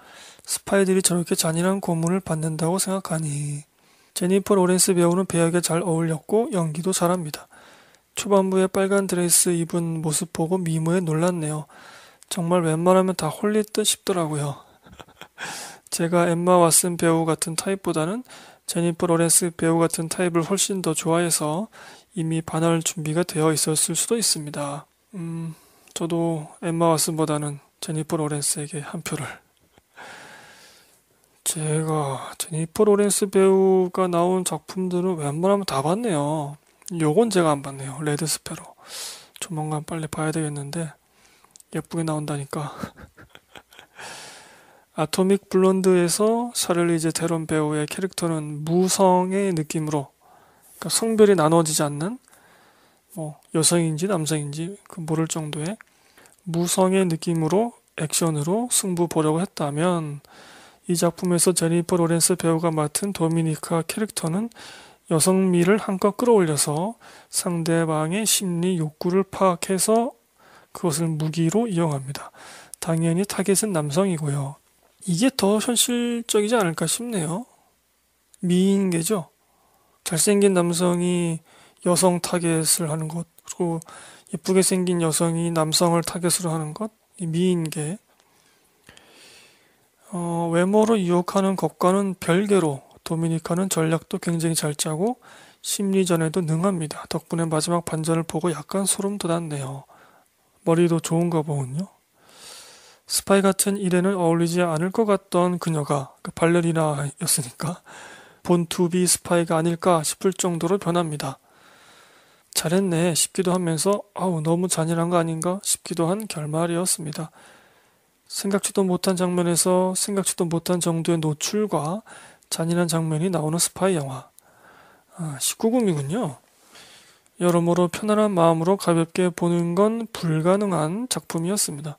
스파이들이 저렇게 잔인한 고문을 받는다고 생각하니. 제니퍼 로렌스 배우는 배역에 잘 어울렸고 연기도 잘합니다. 초반부에 빨간 드레스 입은 모습 보고 미모에 놀랐네요. 정말 웬만하면 다 홀릴 듯 싶더라고요. 제가 엠마 왓슨 배우 같은 타입보다는 제니퍼 로렌스 배우 같은 타입을 훨씬 더 좋아해서 이미 반할 준비가 되어 있었을 수도 있습니다. 음, 저도 엠마 왓슨보다는 제니퍼 로렌스에게 한 표를. 제가 제니퍼 로렌스 배우가 나온 작품들은 웬만하면 다 봤네요. 요건 제가 안 봤네요. 레드 스페로. 조만간 빨리 봐야 되겠는데 예쁘게 나온다니까. 아토믹 블론드에서 샤를리제 테론 배우의 캐릭터는 무성의 느낌으로 그러니까 성별이 나눠지지 않는 뭐 여성인지 남성인지 그 모를 정도의 무성의 느낌으로 액션으로 승부 보려고 했다면 이 작품에서 제니퍼 로렌스 배우가 맡은 도미니카 캐릭터는 여성미를 한껏 끌어올려서 상대방의 심리 욕구를 파악해서 그것을 무기로 이용합니다. 당연히 타겟은 남성이고요. 이게 더 현실적이지 않을까 싶네요. 미인계죠. 잘생긴 남성이 여성 타겟을 하는 것, 그리고 예쁘게 생긴 여성이 남성을 타겟으로 하는 것, 미인계. 어, 외모로 유혹하는 것과는 별개로 도미니카는 전략도 굉장히 잘 짜고 심리전에도 능합니다. 덕분에 마지막 반전을 보고 약간 소름 돋았네요. 머리도 좋은가 보군요. 스파이 같은 일에는 어울리지 않을 것 같던 그녀가 그 발레리나였으니까 본 투비 스파이가 아닐까 싶을 정도로 변합니다. 잘했네 싶기도 하면서 아우 너무 잔인한 거 아닌가 싶기도 한 결말이었습니다. 생각지도 못한 장면에서 생각지도 못한 정도의 노출과 잔인한 장면이 나오는 스파이 영화. 아, 19금이군요. 여러모로 편안한 마음으로 가볍게 보는 건 불가능한 작품이었습니다.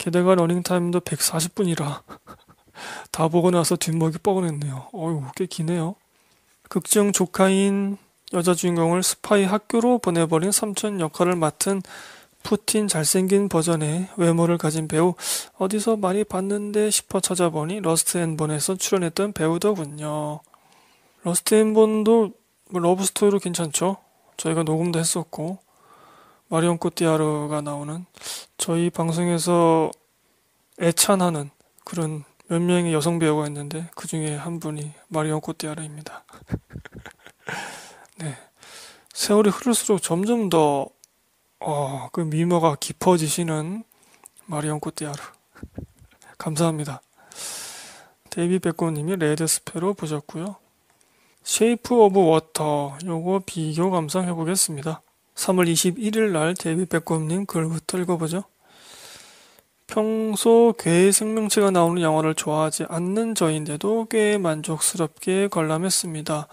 게다가 러닝타임도 140분이라 다 보고 나서 뒷목이 뻐근했네요. 어휴, 꽤 기네요. 극중 조카인 여자 주인공을 스파이 학교로 보내버린 삼촌 역할을 맡은 푸틴 잘생긴 버전의 외모를 가진 배우 어디서 많이 봤는데 싶어 찾아보니 러스트 앤 본에서 출연했던 배우더군요. 러스트 앤 본도 러브스토리로 괜찮죠? 저희가 녹음도 했었고 마리온 코티아르가 나오는 저희 방송에서 애찬하는 그런 몇 명의 여성 배우가 있는데 그 중에 한 분이 마리온 코티아르입니다. 네. 세월이 흐를수록 점점 더, 어, 그 미모가 깊어지시는 마리온 코티아르. 감사합니다. 데이비 백고님이 레드 스페로 보셨고요. 쉐이프 오브 워터 요거 비교 감상 해보겠습니다. 3월 21일 날데뷔비백곰님 글부터 읽어보죠. 평소 괴의 생명체가 나오는 영화를 좋아하지 않는 저인데도 꽤 만족스럽게 관람했습니다.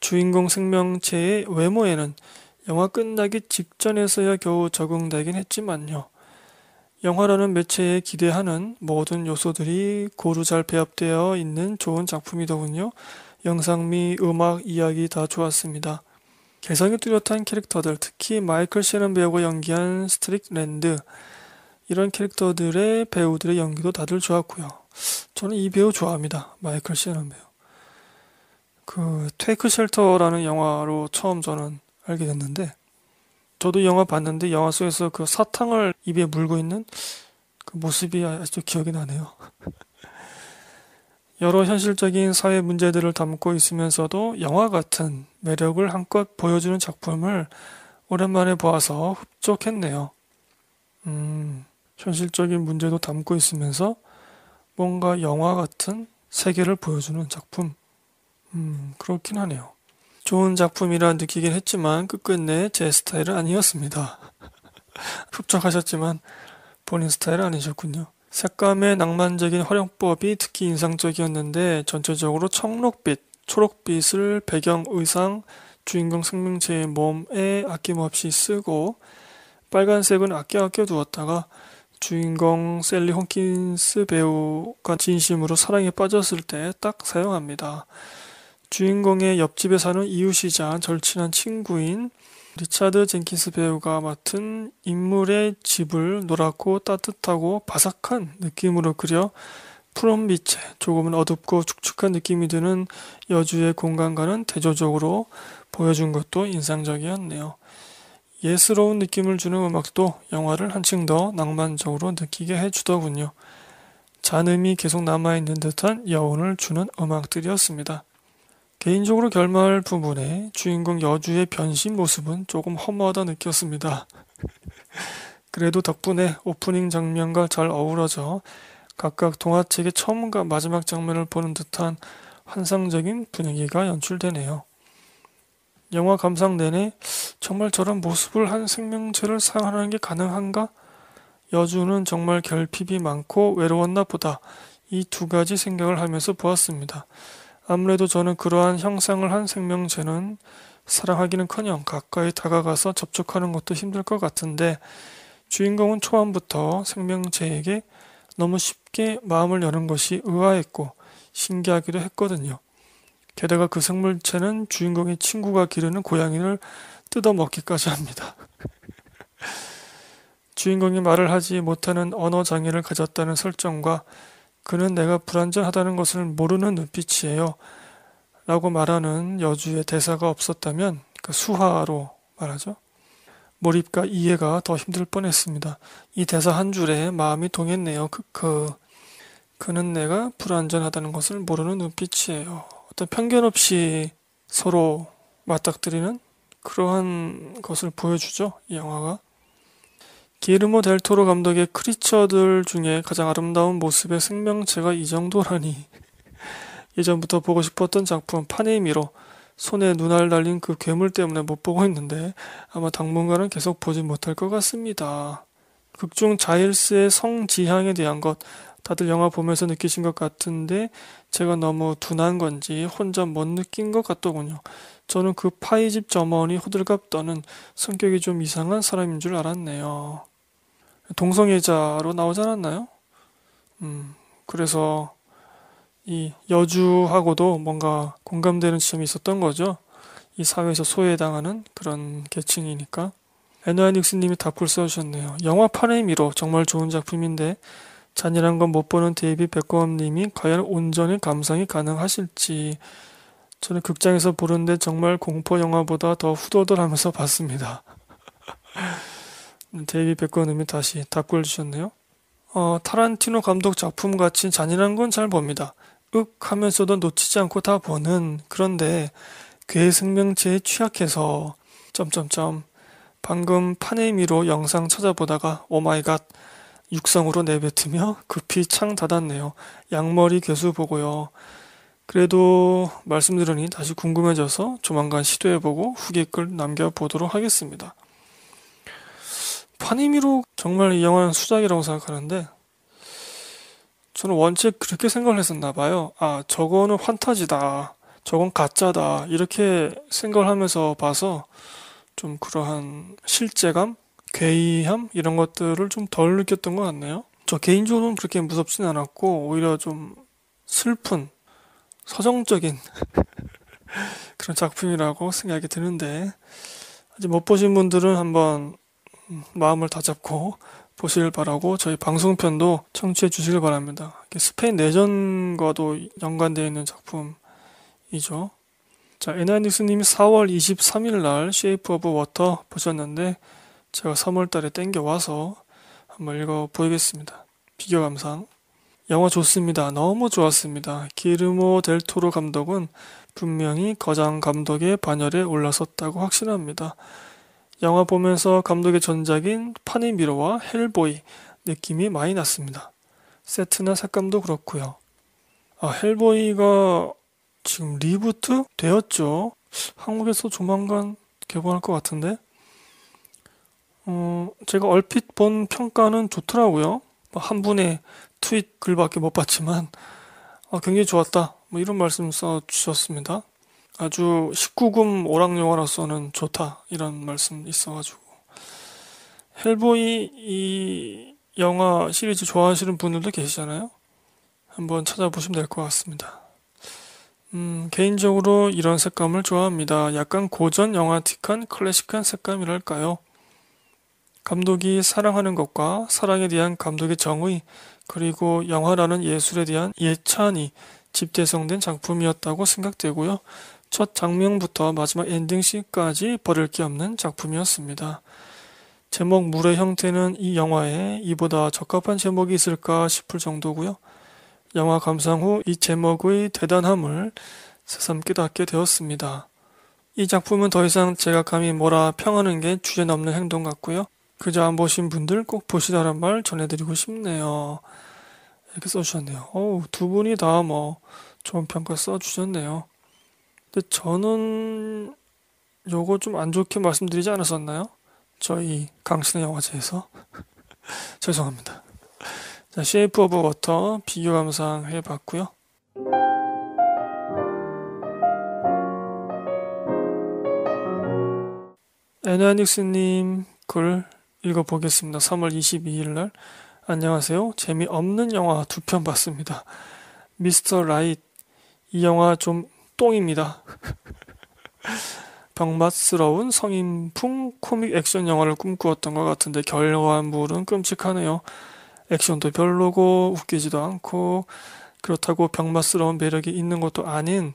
주인공 생명체의 외모에는 영화 끝나기 직전에서야 겨우 적응되긴 했지만요. 영화라는 매체에 기대하는 모든 요소들이 고루 잘 배합되어 있는 좋은 작품이더군요. 영상 미 음악, 이야기 다 좋았습니다. 개성이 뚜렷한 캐릭터들, 특히 마이클 시는 배우가 연기한 스트릭랜드 이런 캐릭터들의 배우들의 연기도 다들 좋았고요. 저는 이 배우 좋아합니다. 마이클 시는 배우. 그 테이크 쉘터라는 영화로 처음 저는 알게 됐는데 저도 영화 봤는데 영화 속에서 그 사탕을 입에 물고 있는 그 모습이 아직도 기억이 나네요. 여러 현실적인 사회 문제들을 담고 있으면서도 영화 같은 매력을 한껏 보여주는 작품을 오랜만에 보아서 흡족했네요. 음, 현실적인 문제도 담고 있으면서 뭔가 영화 같은 세계를 보여주는 작품. 음, 그렇긴 하네요. 좋은 작품이라 느끼긴 했지만 끝끝내 제 스타일은 아니었습니다. 흡족하셨지만 본인 스타일은 아니셨군요. 색감의 낭만적인 활용법이 특히 인상적이었는데 전체적으로 청록빛, 초록빛을 배경 의상, 주인공 생명체의 몸에 아낌없이 쓰고 빨간색은 아껴 아껴 두었다가 주인공 셀리 홈킨스 배우가 진심으로 사랑에 빠졌을 때 딱 사용합니다. 주인공의 옆집에 사는 이웃이자 절친한 친구인 리차드 젠킨스 배우가 맡은 인물의 집을 노랗고 따뜻하고 바삭한 느낌으로 그려 푸른빛에 조금은 어둡고 축축한 느낌이 드는 여주의 공간과는 대조적으로 보여준 것도 인상적이었네요. 예스러운 느낌을 주는 음악도 영화를 한층 더 낭만적으로 느끼게 해주더군요. 잔음이 계속 남아있는 듯한 여운을 주는 음악들이었습니다. 개인적으로 결말 부분에 주인공 여주의 변신 모습은 조금 허무하다 느꼈습니다. 그래도 덕분에 오프닝 장면과 잘 어우러져 각각 동화책의 처음과 마지막 장면을 보는 듯한 환상적인 분위기가 연출되네요. 영화 감상 내내 정말 저런 모습을 한 생명체를 사랑하는 게 가능한가? 여주는 정말 결핍이 많고 외로웠나 보다. 이 두 가지 생각을 하면서 보았습니다. 아무래도 저는 그러한 형상을 한 생명체는 사랑하기는커녕 가까이 다가가서 접촉하는 것도 힘들 것 같은데 주인공은 초반부터 생명체에게 너무 쉽게 마음을 여는 것이 의아했고 신기하기도 했거든요. 게다가 그 생물체는 주인공의 친구가 기르는 고양이를 뜯어먹기까지 합니다. 주인공이 말을 하지 못하는 언어 장애를 가졌다는 설정과 그는 내가 불완전하다는 것을 모르는 눈빛이에요. 라고 말하는 여주의 대사가 없었다면 그 수화로 말하죠. 몰입과 이해가 더 힘들 뻔했습니다. 이 대사 한 줄에 마음이 동했네요. 그, 그, 그는 내가 불완전하다는 것을 모르는 눈빛이에요. 어떤 편견 없이 서로 맞닥뜨리는 그러한 것을 보여주죠. 이 영화가. 기르모 델토로 감독의 크리처들 중에 가장 아름다운 모습의 생명체가 이 정도라니. 예전부터 보고 싶었던 작품 파네미로 손에 눈알 날린그 괴물 때문에 못 보고 있는데 아마 당분간은 계속 보지 못할 것 같습니다. 극중 자일스의 성지향에 대한 것 다들 영화 보면서 느끼신 것 같은데 제가 너무 둔한 건지 혼자 못 느낀 것 같더군요. 저는 그 파이집 점원이 호들갑 떠는 성격이 좀 이상한 사람인 줄 알았네요. 동성애자로 나오지 않았나요? 음, 그래서 이 여주하고도 뭔가 공감되는 지점이 있었던 거죠. 이 사회에서 소외당하는 그런 계층이니까. 에노아닉스님이 답글 써주셨네요. 영화 파레미로 정말 좋은 작품인데 잔인한 건 못 보는 데이비 백검님이 과연 온전히 감상이 가능하실지 저는 극장에서 보는데 정말 공포 영화보다 더 후덜덜하면서 봤습니다. 데이비 백건음이 다시 답글 주셨네요. 어, 타란티노 감독 작품 같이 잔인한 건 잘 봅니다. 윽 하면서도 놓치지 않고 다 보는 그런데 괴 생명체에 취약해서 점점점 방금 파네미로 영상 찾아보다가 오마이갓 육성으로 내뱉으며 급히 창 닫았네요. 양머리 교수 보고요. 그래도 말씀드리니 다시 궁금해져서 조만간 시도해보고 후기 글 남겨보도록 하겠습니다. 판니미로 정말 이 영화는 수작이라고 생각하는데 저는 원체 그렇게 생각을 했었나 봐요. 아, 저거는 환타지다. 저건 가짜다. 이렇게 생각을 하면서 봐서 좀 그러한 실제감, 괴이함 이런 것들을 좀 덜 느꼈던 것 같네요. 저 개인적으로는 그렇게 무섭진 않았고 오히려 좀 슬픈 서정적인 그런 작품이라고 생각이 드는데 아직 못 보신 분들은 한번 마음을 다잡고 보시길 바라고 저희 방송편도 청취해 주시길 바랍니다. 스페인 내전과도 연관되어 있는 작품이죠. 자, 에나닉스님이 4월 23일 날 쉐이프 오브 워터 보셨는데 제가 3월 달에 땡겨와서 한번 읽어 보이겠습니다. 비교 감상. 영화 좋습니다. 너무 좋았습니다. 기르모 델토로 감독은 분명히 거장 감독의 반열에 올라섰다고 확신합니다. 영화 보면서 감독의 전작인 파니미로와 헬보이 느낌이 많이 났습니다. 세트나 색감도 그렇고요. 아, 헬보이가 지금 리부트 되었죠. 한국에서 조만간 개봉할 것 같은데. 어, 제가 얼핏 본 평가는 좋더라고요. 뭐 한 분의 트윗 글밖에 못 봤지만 어, 굉장히 좋았다. 뭐 이런 말씀 써주셨습니다. 아주 19금 오락 영화로서는 좋다 이런 말씀 있어가지고 헬보이 이 영화 시리즈 좋아하시는 분들도 계시잖아요. 한번 찾아보시면 될 것 같습니다. 음, 개인적으로 이런 색감을 좋아합니다. 약간 고전 영화틱한 클래식한 색감이랄까요? 감독이 사랑하는 것과 사랑에 대한 감독의 정의, 그리고 영화라는 예술에 대한 예찬이 집대성된 작품이었다고 생각되고요. 첫 장면부터 마지막 엔딩시까지 버릴 게 없는 작품이었습니다. 제목 물의 형태는 이 영화에 이보다 적합한 제목이 있을까 싶을 정도고요. 영화 감상 후 이 제목의 대단함을 새삼 깨닫게 되었습니다. 이 작품은 더 이상 제가 감히 뭐라 평하는 게 주제넘는 행동 같고요. 그저 안 보신 분들 꼭 보시다란 말 전해드리고 싶네요. 이렇게 써주셨네요. 어우, 두 분이 다 뭐 좋은 평가 써주셨네요. 근데 저는 요거 좀 안 좋게 말씀드리지 않았었나요? 저희 강신의 영화제에서 죄송합니다. 자, 쉐이프 오브 워터 비교 감상 해봤고요. 에나닉스님 글 읽어보겠습니다. 3월 22일 날. 안녕하세요. 재미없는 영화 두 편 봤습니다. 미스터 라잇이 영화 좀 똥입니다. 병맛스러운 성인풍 코믹 액션 영화를 꿈꾸었던 것 같은데 결과물은 끔찍하네요. 액션도 별로고 웃기지도 않고 그렇다고 병맛스러운 매력이 있는 것도 아닌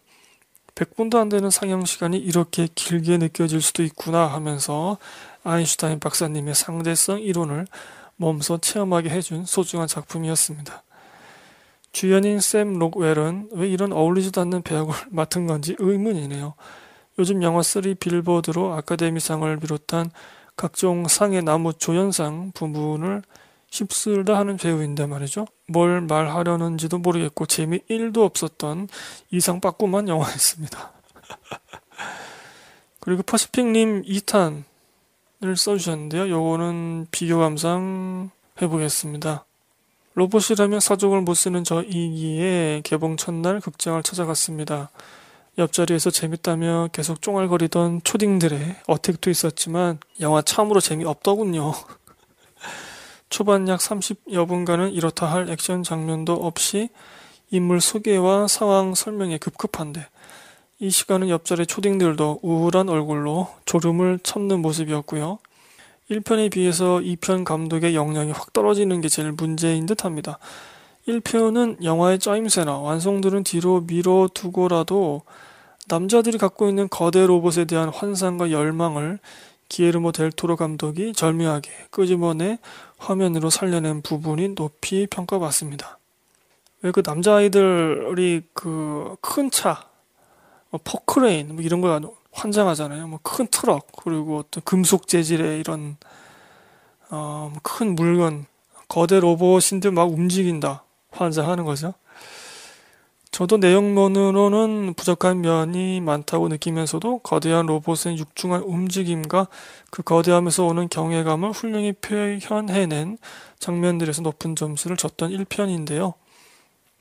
100분도 안 되는 상영 시간이 이렇게 길게 느껴질 수도 있구나 하면서 아인슈타인 박사님의 상대성 이론을 몸소 체험하게 해준 소중한 작품이었습니다. 주연인 샘 록웰은 왜 이런 어울리지도 않는 배역을 맡은 건지 의문이네요. 요즘 영화 3 빌보드로 아카데미상을 비롯한 각종 상의 나무 조연상 부분을 휩쓸다 하는 배우인데 말이죠. 뭘 말하려는지도 모르겠고 재미 1도 없었던 이상 빠꾸만 영화였습니다. 그리고 퍼시픽님 2탄 를 써주셨는데요. 요거는 비교 감상 해보겠습니다. 로봇이라면 사족을 못쓰는 저 이기에 개봉 첫날 극장을 찾아갔습니다. 옆자리에서 재밌다며 계속 쫑알거리던 초딩들의 어택도 있었지만 영화 참으로 재미없더군요. 초반 약 30여분간은 이렇다 할 액션 장면도 없이 인물 소개와 상황 설명에 급급한데 이 시간은 옆자리 초딩들도 우울한 얼굴로 졸음을 참는 모습이었고요. 1편에 비해서 2편 감독의 역량이 확 떨어지는 게 제일 문제인 듯 합니다. 1편은 영화의 짜임새나 완성들은 뒤로 밀어두고라도 남자들이 갖고 있는 거대 로봇에 대한 환상과 열망을 기에르모 델토로 감독이 절묘하게 끄집어내 화면으로 살려낸 부분이 높이 평가받습니다. 왜 그 남자아이들이 그 큰 차, 뭐 포크레인 뭐 이런 걸 환장하잖아요. 뭐 큰 트럭 그리고 어떤 금속 재질의 이런 어, 뭐 큰 물건 거대 로봇인데 막 움직인다 환장하는 거죠. 저도 내용면으로는 부족한 면이 많다고 느끼면서도 거대한 로봇의 육중한 움직임과 그 거대함에서 오는 경외감을 훌륭히 표현해낸 장면들에서 높은 점수를 줬던 1편인데요.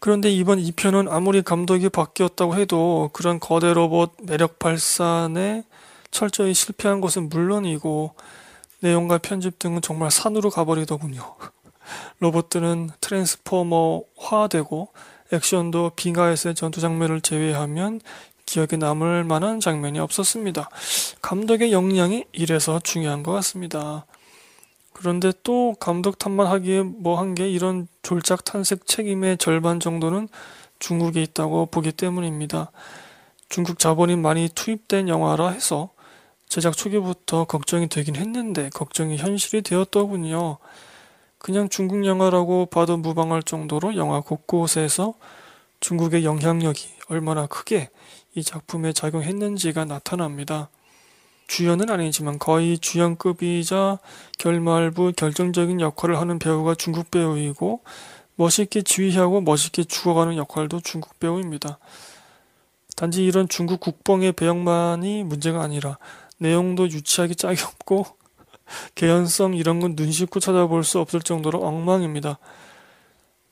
그런데 이번 2편은 아무리 감독이 바뀌었다고 해도 그런 거대 로봇 매력 발산에 철저히 실패한 것은 물론이고 내용과 편집 등은 정말 산으로 가버리더군요. 로봇들은 트랜스포머화되고 액션도 빙하에서의 전투 장면을 제외하면 기억에 남을 만한 장면이 없었습니다. 감독의 역량이 이래서 중요한 것 같습니다. 그런데 또 감독 탓만 하기에 뭐 한 게 이런 졸작 탄색 책임의 절반 정도는 중국에 있다고 보기 때문입니다. 중국 자본이 많이 투입된 영화라 해서 제작 초기부터 걱정이 되긴 했는데 걱정이 현실이 되었더군요. 그냥 중국 영화라고 봐도 무방할 정도로 영화 곳곳에서 중국의 영향력이 얼마나 크게 이 작품에 작용했는지가 나타납니다. 주연은 아니지만 거의 주연급이자 결말부 결정적인 역할을 하는 배우가 중국 배우이고 멋있게 지휘하고 멋있게 죽어가는 역할도 중국 배우입니다. 단지 이런 중국 국뽕의 배역만이 문제가 아니라 내용도 유치하기 짝이 없고 개연성 이런 건 눈 씻고 찾아볼 수 없을 정도로 엉망입니다.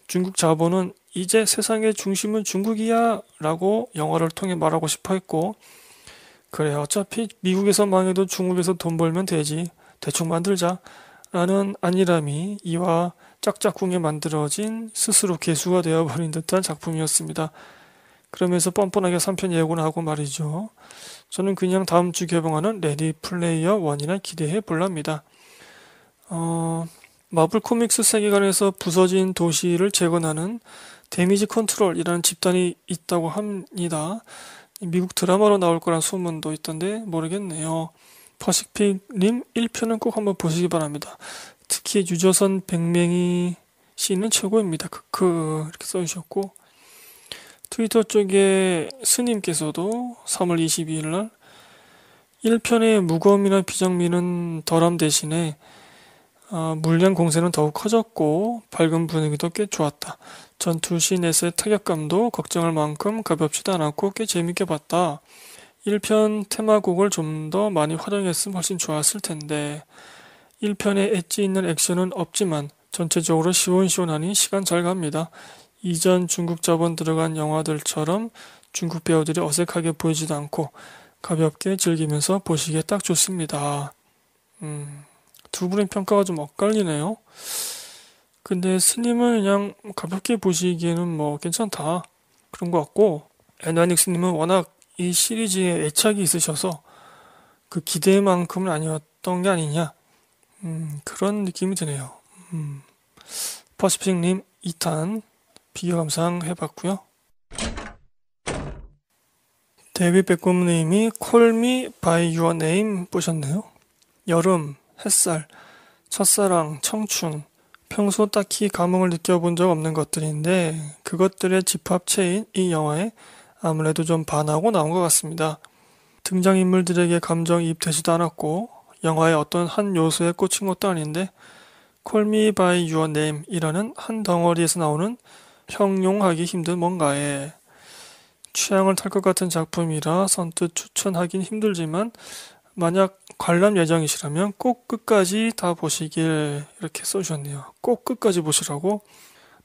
중국 자본은 이제 세상의 중심은 중국이야 라고 영화를 통해 말하고 싶어 했고 그래 어차피 미국에서 망해도 중국에서 돈 벌면 되지 대충 만들자 라는 안일함이 이와 짝짝꿍에 만들어진 스스로 개수가 되어버린 듯한 작품이었습니다. 그러면서 뻔뻔하게 3편 예고는 하고 말이죠. 저는 그냥 다음 주 개봉하는 레디 플레이어 1이나 기대해 볼랍니다. 어, 마블 코믹스 세계관에서 부서진 도시를 재건하는 데미지 컨트롤이라는 집단이 있다고 합니다. 미국 드라마로 나올 거란 소문도 있던데 모르겠네요. 퍼시픽님 1편은 꼭 한번 보시기 바랍니다. 특히 유저선 백맹이 씨는 최고입니다. 크크 이렇게 써주셨고 트위터 쪽에 스님께서도 3월 22일 날 1편의 무거움이나비장미는 덜함 대신에 어, 물량 공세는 더욱 커졌고 밝은 분위기도 꽤 좋았다. 전투시에서의 타격감도 걱정할 만큼 가볍지도 않았고 꽤 재밌게 봤다. 1편 테마곡을 좀 더 많이 활용했으면 훨씬 좋았을 텐데 1편에 엣지 있는 액션은 없지만 전체적으로 시원시원하니 시간 잘 갑니다. 이전 중국 자본 들어간 영화들처럼 중국 배우들이 어색하게 보이지도 않고 가볍게 즐기면서 보시기에 딱 좋습니다. 음, 두 분의 평가가 좀 엇갈리네요. 근데 스님은 그냥 가볍게 보시기에는 뭐 괜찮다 그런 것 같고 애나닉 스님은 워낙 이 시리즈에 애착이 있으셔서 그 기대만큼은 아니었던 게 아니냐 음, 그런 느낌이 드네요. 음, 퍼시픽님 2탄 비교 감상 해봤고요. 데뷔 백곰님이 콜미 바이 유어 네임 보셨네요. 여름, 햇살, 첫사랑, 청춘, 평소 딱히 감흥을 느껴본 적 없는 것들인데 그것들의 집합체인 이 영화에 아무래도 좀 반하고 나온 것 같습니다. 등장인물들에게 감정이입되지도 않았고 영화의 어떤 한 요소에 꽂힌 것도 아닌데 콜미 바이 유어 네임이라는 한 덩어리에서 나오는 형용하기 힘든 뭔가에 취향을 탈 것 같은 작품이라 선뜻 추천하긴 힘들지만 만약 관람 예정이시라면 꼭 끝까지 다 보시길 이렇게 써주셨네요. 꼭 끝까지 보시라고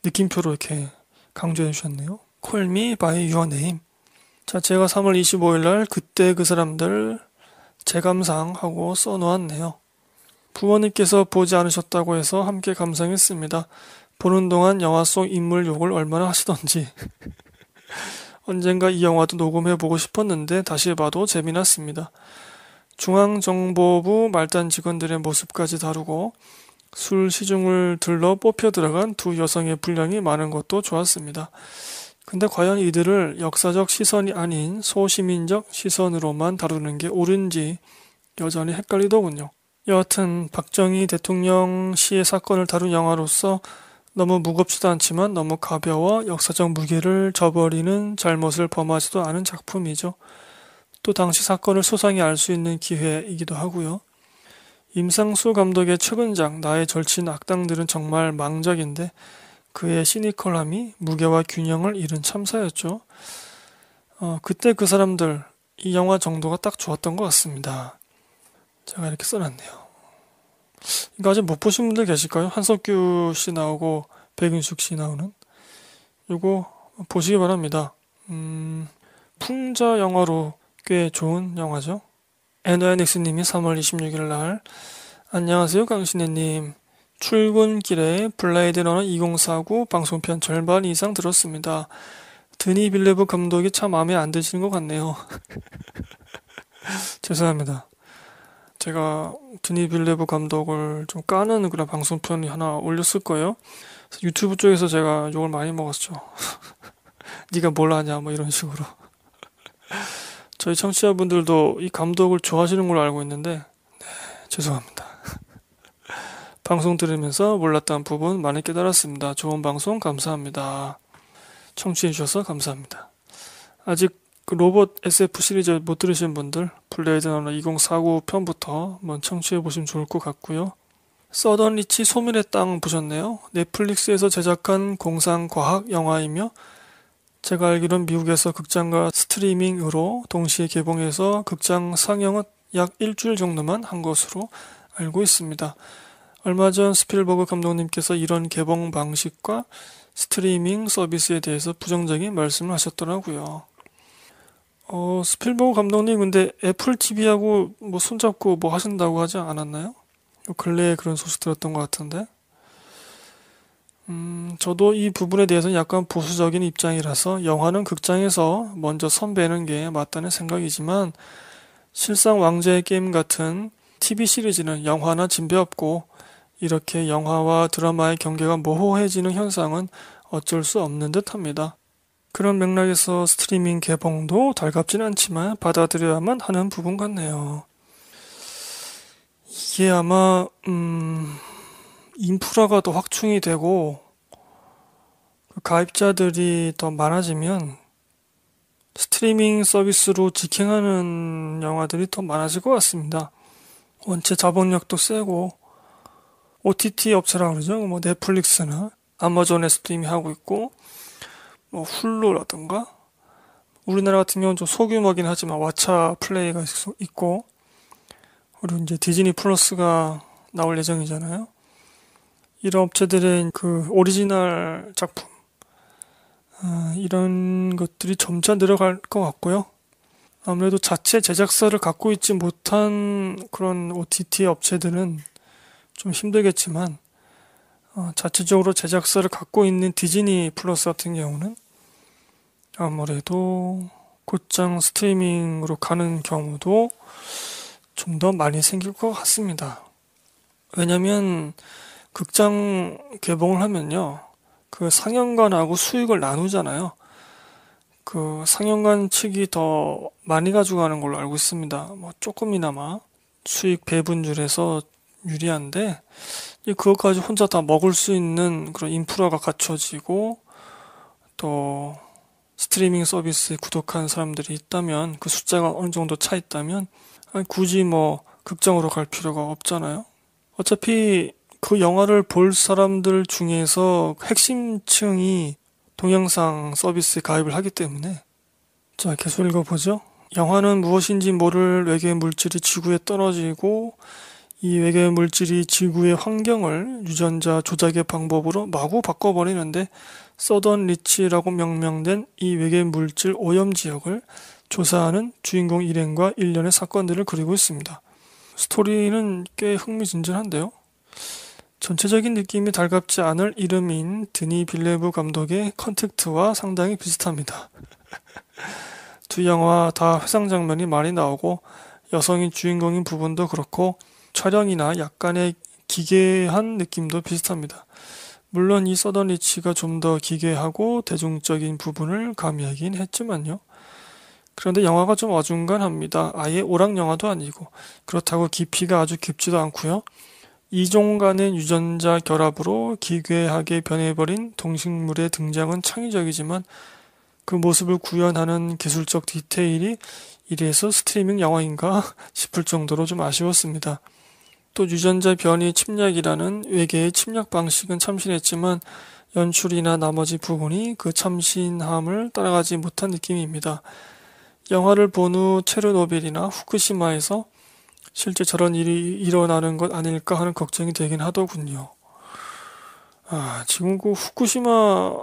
느낌표로 이렇게 강조해 주셨네요. 콜미 바이 유어 네임. 자, 제가 3월 25일 날 그때 그 사람들 재감상하고 써놓았네요. 부모님께서 보지 않으셨다고 해서 함께 감상했습니다. 보는 동안 영화 속 인물 욕을 얼마나 하시던지. 언젠가 이 영화도 녹음해보고 싶었는데 다시 봐도 재미났습니다. 중앙정보부 말단 직원들의 모습까지 다루고 술 시중을 들러 뽑혀 들어간 두 여성의 분량이 많은 것도 좋았습니다. 근데 과연 이들을 역사적 시선이 아닌 소시민적 시선으로만 다루는 게 옳은지 여전히 헷갈리더군요. 여하튼 박정희 대통령 시의 사건을 다룬 영화로서 너무 무겁지도 않지만 너무 가벼워 역사적 무게를 저버리는 잘못을 범하지도 않은 작품이죠. 또 당시 사건을 소상히 알 수 있는 기회이기도 하고요. 임상수 감독의 최근작 나의 절친 악당들은 정말 망작인데 그의 시니컬함이 무게와 균형을 잃은 참사였죠. 어, 그때 그 사람들 이 영화 정도가 딱 좋았던 것 같습니다. 제가 이렇게 써놨네요. 이거 아직 못 보신 분들 계실까요? 한석규 씨 나오고 백윤숙 씨 나오는 이거 보시기 바랍니다. 음, 풍자 영화로 꽤 좋은 영화죠. 에노야 닉스님이 3월 26일 날 안녕하세요 강신혜님 출근길에 블라이드 러너 2049 방송편 절반 이상 들었습니다. 드니 빌레브 감독이 참 마음에 안 드시는 것 같네요. 죄송합니다. 제가 드니 빌레브 감독을 좀 까는 그런 방송편이 하나 올렸을 거예요. 유튜브 쪽에서 제가 욕을 많이 먹었죠. 네가 뭘 하냐 뭐 이런 식으로. 저희 청취자분들도 이 감독을 좋아하시는 걸로 알고 있는데 네, 죄송합니다. 방송 들으면서 몰랐던 부분 많이 깨달았습니다. 좋은 방송 감사합니다. 청취해 주셔서 감사합니다. 아직 그 로봇 SF 시리즈 못 들으신 분들 블레이드 러너 2049 편부터 한번 청취해 보시면 좋을 것 같고요. 서던 리치 소멸의 땅 보셨네요. 넷플릭스에서 제작한 공상과학 영화이며 제가 알기로는 미국에서 극장과 스트리밍으로 동시에 개봉해서 극장 상영은 약 일주일 정도만 한 것으로 알고 있습니다. 얼마 전 스필버그 감독님께서 이런 개봉 방식과 스트리밍 서비스에 대해서 부정적인 말씀을 하셨더라고요. 어, 스필버그 감독님 근데 애플 TV하고 뭐 손잡고 뭐 하신다고 하지 않았나요? 근래에 그런 소식 들었던 것 같은데. 음, 저도 이 부분에 대해서는 약간 보수적인 입장이라서 영화는 극장에서 먼저 선배는 게 맞다는 생각이지만 실상 왕자의 게임 같은 TV 시리즈는 영화나 진배 없고 이렇게 영화와 드라마의 경계가 모호해지는 현상은 어쩔 수 없는 듯 합니다. 그런 맥락에서 스트리밍 개봉도 달갑진 않지만 받아들여야만 하는 부분 같네요. 이게 아마, 음, 인프라가 더 확충이 되고 가입자들이 더 많아지면 스트리밍 서비스로 직행하는 영화들이 더 많아질 것 같습니다. 원체 자본력도 세고 OTT 업체라고 그러죠. 뭐 넷플릭스나 아마존에 스트리밍하고 있고 뭐 훌루라든가 우리나라 같은 경우는 좀 소규모긴 하지만 왓챠 플레이가 있고 그리고 이제 디즈니 플러스가 나올 예정이잖아요. 이런 업체들은그 오리지널 작품 어, 이런 것들이 점차 늘어갈 것 같고요. 아무래도 자체 제작사를 갖고 있지 못한 그런 OTT 업체들은 좀 힘들겠지만 어, 자체적으로 제작사를 갖고 있는 디즈니 플러스 같은 경우는 아무래도 곧장 스트리밍으로 가는 경우도 좀 더 많이 생길 것 같습니다. 왜냐면 하 극장 개봉을 하면요. 그 상영관하고 수익을 나누잖아요. 그 상영관 측이 더 많이 가져가는 걸로 알고 있습니다. 뭐 조금이나마 수익 배분율에서 유리한데 그것까지 혼자 다 먹을 수 있는 그런 인프라가 갖춰지고 또 스트리밍 서비스에 구독한 사람들이 있다면 그 숫자가 어느 정도 차 있다면 굳이 뭐 극장으로 갈 필요가 없잖아요. 어차피 그 영화를 볼 사람들 중에서 핵심층이 동영상 서비스에 가입을 하기 때문에 자 계속 읽어보죠. 영화는 무엇인지 모를 외계 물질이 지구에 떨어지고 이 외계 물질이 지구의 환경을 유전자 조작의 방법으로 마구 바꿔버리는데 서던 리치라고 명명된 이 외계 물질 오염 지역을 조사하는 주인공 일행과 일련의 사건들을 그리고 있습니다. 스토리는 꽤 흥미진진한데요. 전체적인 느낌이 달갑지 않을 이름인 드니 빌레브 감독의 컨택트와 상당히 비슷합니다. 두 영화 다 회상 장면이 많이 나오고 여성이 주인공인 부분도 그렇고 촬영이나 약간의 기괴한 느낌도 비슷합니다. 물론 이 서던 리치가 좀 더 기괴하고 대중적인 부분을 가미하긴 했지만요. 그런데 영화가 좀 어중간합니다. 아예 오락 영화도 아니고 그렇다고 깊이가 아주 깊지도 않고요. 이종간의 유전자 결합으로 기괴하게 변해버린 동식물의 등장은 창의적이지만 그 모습을 구현하는 기술적 디테일이 이래서 스트리밍 영화인가 싶을 정도로 좀 아쉬웠습니다. 또 유전자 변이 침략이라는 외계의 침략 방식은 참신했지만 연출이나 나머지 부분이 그 참신함을 따라가지 못한 느낌입니다. 영화를 본 후 체르노빌이나 후쿠시마에서 실제 저런 일이 일어나는 것 아닐까 하는 걱정이 되긴 하더군요. 아, 지금 그 후쿠시마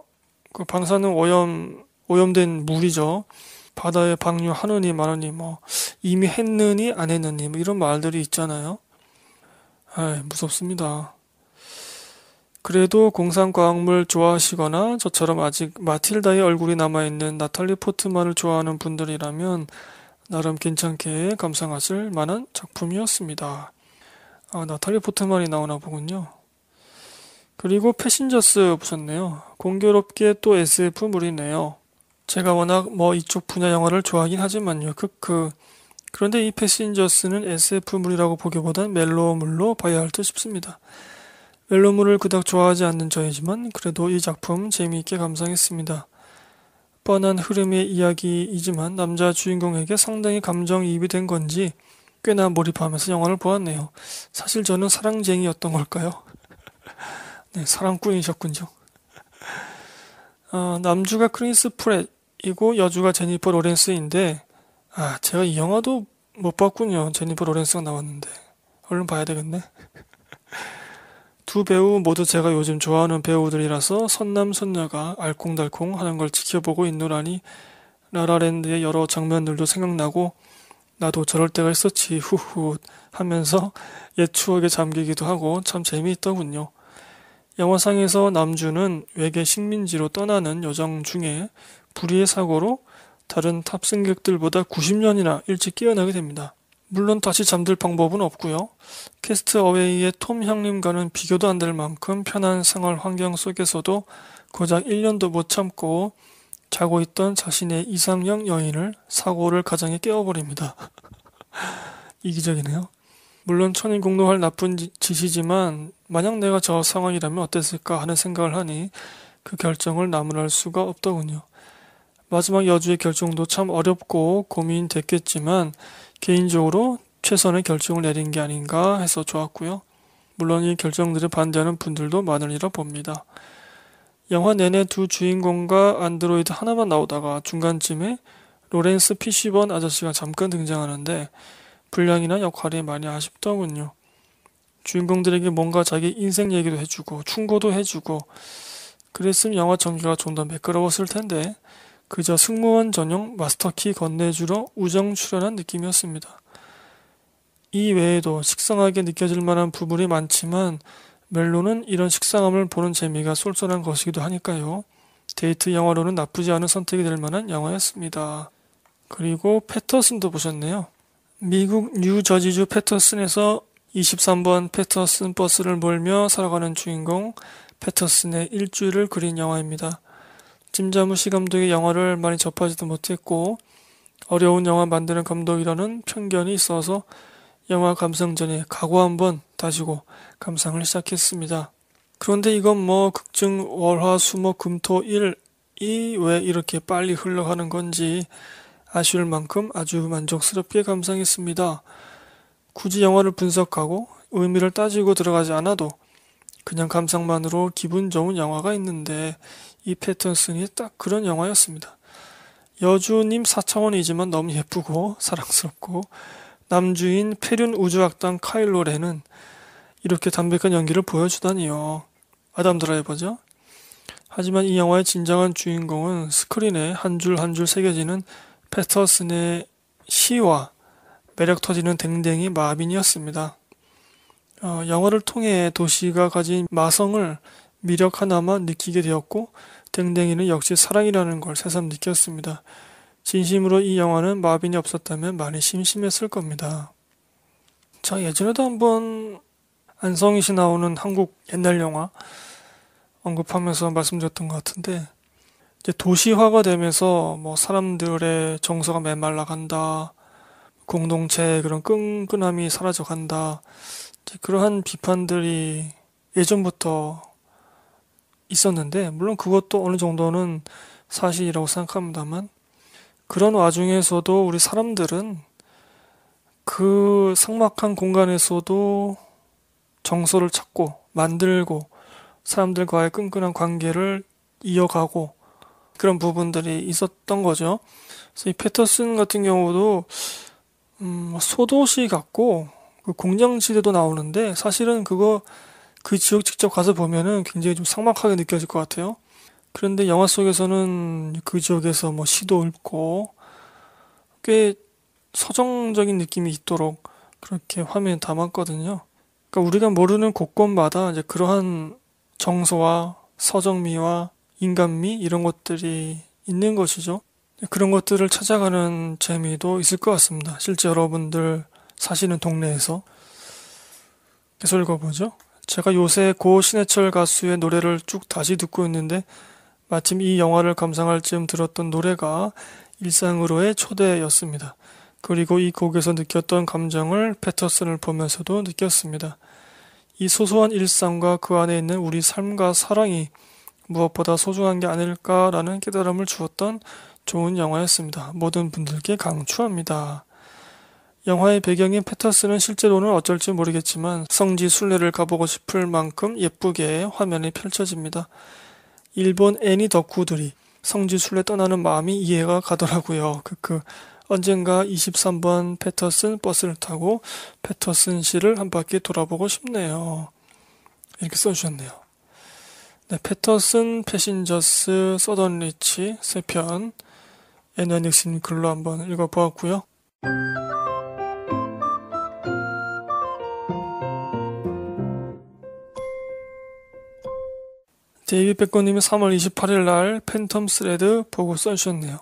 그 방사능 오염, 오염된 물이죠. 바다에 방류하느니 마느니 뭐 이미 했느니 안 했느니 뭐 이런 말들이 있잖아요. 아, 무섭습니다. 그래도 공상과학물 좋아하시거나 저처럼 아직 마틸다의 얼굴이 남아있는 나탈리 포트만을 좋아하는 분들이라면 나름 괜찮게 감상하실 만한 작품이었습니다. 아, 나탈리 포트만이 나오나 보군요. 그리고 패신저스 보셨네요. 공교롭게 또 SF물이네요. 제가 워낙 뭐 이쪽 분야 영화를 좋아하긴 하지만요. 크크. 그, 그, 그런데 이 패신저스는 SF물이라고 보기보단 멜로물로 봐야 할 듯 싶습니다. 멜로물을 그닥 좋아하지 않는 저이지만 그래도 이 작품 재미있게 감상했습니다. 뻔한 흐름의 이야기이지만 남자 주인공에게 상당히 감정이입이 된 건지 꽤나 몰입하면서 영화를 보았네요. 사실 저는 사랑쟁이였던 걸까요? 네, 사랑꾼이셨군요. 어, 남주가 크리스 프렛이고 여주가 제니퍼 로렌스인데 아 제가 이 영화도 못 봤군요. 제니퍼 로렌스가 나왔는데 얼른 봐야 되겠네. 두 배우 모두 제가 요즘 좋아하는 배우들이라서 선남선녀가 알콩달콩 하는 걸 지켜보고 있노라니 라라랜드의 여러 장면들도 생각나고 나도 저럴 때가 있었지 후후 하면서 옛 추억에 잠기기도 하고 참 재미있더군요. 영화상에서 남주는 외계 식민지로 떠나는 여정 중에 불의의 사고로 다른 탑승객들보다 90년이나 일찍 깨어나게 됩니다. 물론 다시 잠들 방법은 없고요. 캐스트 어웨이의 톰 형님과는 비교도 안 될 만큼 편한 생활 환경 속에서도 고작 1년도 못 참고 자고 있던 자신의 이상형 여인을 사고를 가장에 깨워버립니다. 이기적이네요. 물론 천인공노할 나쁜 짓이지만 만약 내가 저 상황이라면 어땠을까 하는 생각을 하니 그 결정을 나무랄 수가 없더군요. 마지막 여주의 결정도 참 어렵고 고민됐겠지만 개인적으로 최선의 결정을 내린 게 아닌가 해서 좋았고요. 물론 이 결정들을 반대하는 분들도 많으리라 봅니다. 영화 내내 두 주인공과 안드로이드 하나만 나오다가 중간쯤에 로렌스 피시번 아저씨가 잠깐 등장하는데 분량이나 역할이 많이 아쉽더군요. 주인공들에게 뭔가 자기 인생 얘기도 해주고 충고도 해주고 그랬으면 영화 전개가 좀 더 매끄러웠을 텐데 그저 승무원 전용 마스터키 건네주러 우정 출연한 느낌이었습니다. 이 외에도 식상하게 느껴질 만한 부분이 많지만 멜로는 이런 식상함을 보는 재미가 쏠쏠한 것이기도 하니까요. 데이트 영화로는 나쁘지 않은 선택이 될 만한 영화였습니다. 그리고 패터슨도 보셨네요. 미국 뉴저지주 패터슨에서 23번 패터슨 버스를 몰며 살아가는 주인공 패터슨의 일주일을 그린 영화입니다. 짐자무시 감독의 영화를 많이 접하지도 못했고 어려운 영화 만드는 감독이라는 편견이 있어서 영화 감상 전에 각오 한번 다지고 감상을 시작했습니다. 그런데 이건 뭐 극중 월화 수목 금토 일이 왜 이렇게 빨리 흘러가는 건지 아쉬울 만큼 아주 만족스럽게 감상했습니다. 굳이 영화를 분석하고 의미를 따지고 들어가지 않아도 그냥 감상만으로 기분 좋은 영화가 있는데 이 패턴슨이 딱 그런 영화였습니다. 여주님 사차원이지만 너무 예쁘고 사랑스럽고 남주인 페륜 우주악당 카일로 레는 이렇게 담백한 연기를 보여주다니요. 아담 드라이버죠. 하지만 이 영화의 진정한 주인공은 스크린에 한 줄 한 줄 새겨지는 패터슨의 시와 매력 터지는 댕댕이 마빈이었습니다. 어, 영화를 통해 도시가 가진 마성을 미력 하나만 느끼게 되었고 댕댕이는 역시 사랑이라는 걸 새삼 느꼈습니다. 진심으로 이 영화는 마빈이 없었다면 많이 심심했을 겁니다. 자 예전에도 한번 안성희 씨 나오는 한국 옛날 영화 언급하면서 말씀드렸던 것 같은데 이제 도시화가 되면서 뭐 사람들의 정서가 메말라 간다 공동체 그런 끈끈함이 사라져 간다 그러한 비판들이 예전부터 있었는데 물론 그것도 어느 정도는 사실이라고 생각합니다만 그런 와중에서도 우리 사람들은 그 삭막한 공간에서도 정서를 찾고 만들고 사람들과의 끈끈한 관계를 이어가고 그런 부분들이 있었던 거죠. 그래서 이 패터슨 같은 경우도 음, 소도시 같고 그 공장지대도 나오는데 사실은 그거 그 지역 직접 가서 보면은 굉장히 좀 삭막하게 느껴질 것 같아요. 그런데 영화 속에서는 그 지역에서 뭐 시도 읊고 꽤 서정적인 느낌이 있도록 그렇게 화면에 담았거든요. 그러니까 우리가 모르는 곳곳마다 이제 그러한 정서와 서정미와 인간미 이런 것들이 있는 것이죠. 그런 것들을 찾아가는 재미도 있을 것 같습니다. 실제 여러분들 사시는 동네에서 계속 읽어보죠. 제가 요새 고 신해철 가수의 노래를 쭉 다시 듣고 있는데 마침 이 영화를 감상할 즈음 들었던 노래가 일상으로의 초대였습니다. 그리고 이 곡에서 느꼈던 감정을 패터슨을 보면서도 느꼈습니다. 이 소소한 일상과 그 안에 있는 우리 삶과 사랑이 무엇보다 소중한 게 아닐까라는 깨달음을 주었던 좋은 영화였습니다. 모든 분들께 강추합니다. 영화의 배경인 패터슨은 실제로는 어쩔지 모르겠지만 성지 순례를 가보고 싶을 만큼 예쁘게 화면이 펼쳐집니다. 일본 애니 덕후들이 성지 순례 떠나는 마음이 이해가 가더라고요. 그, 그, 언젠가 23번 패터슨 버스를 타고 패터슨 시를 한 바퀴 돌아보고 싶네요. 이렇게 써주셨네요. 네, 패터슨, 패신저스, 서던 리치 세 편, 애니닉슨 글로 한번 읽어보았고요. 데이비 백건님이 3월 28일 날 팬텀 스레드 보고 써주셨네요.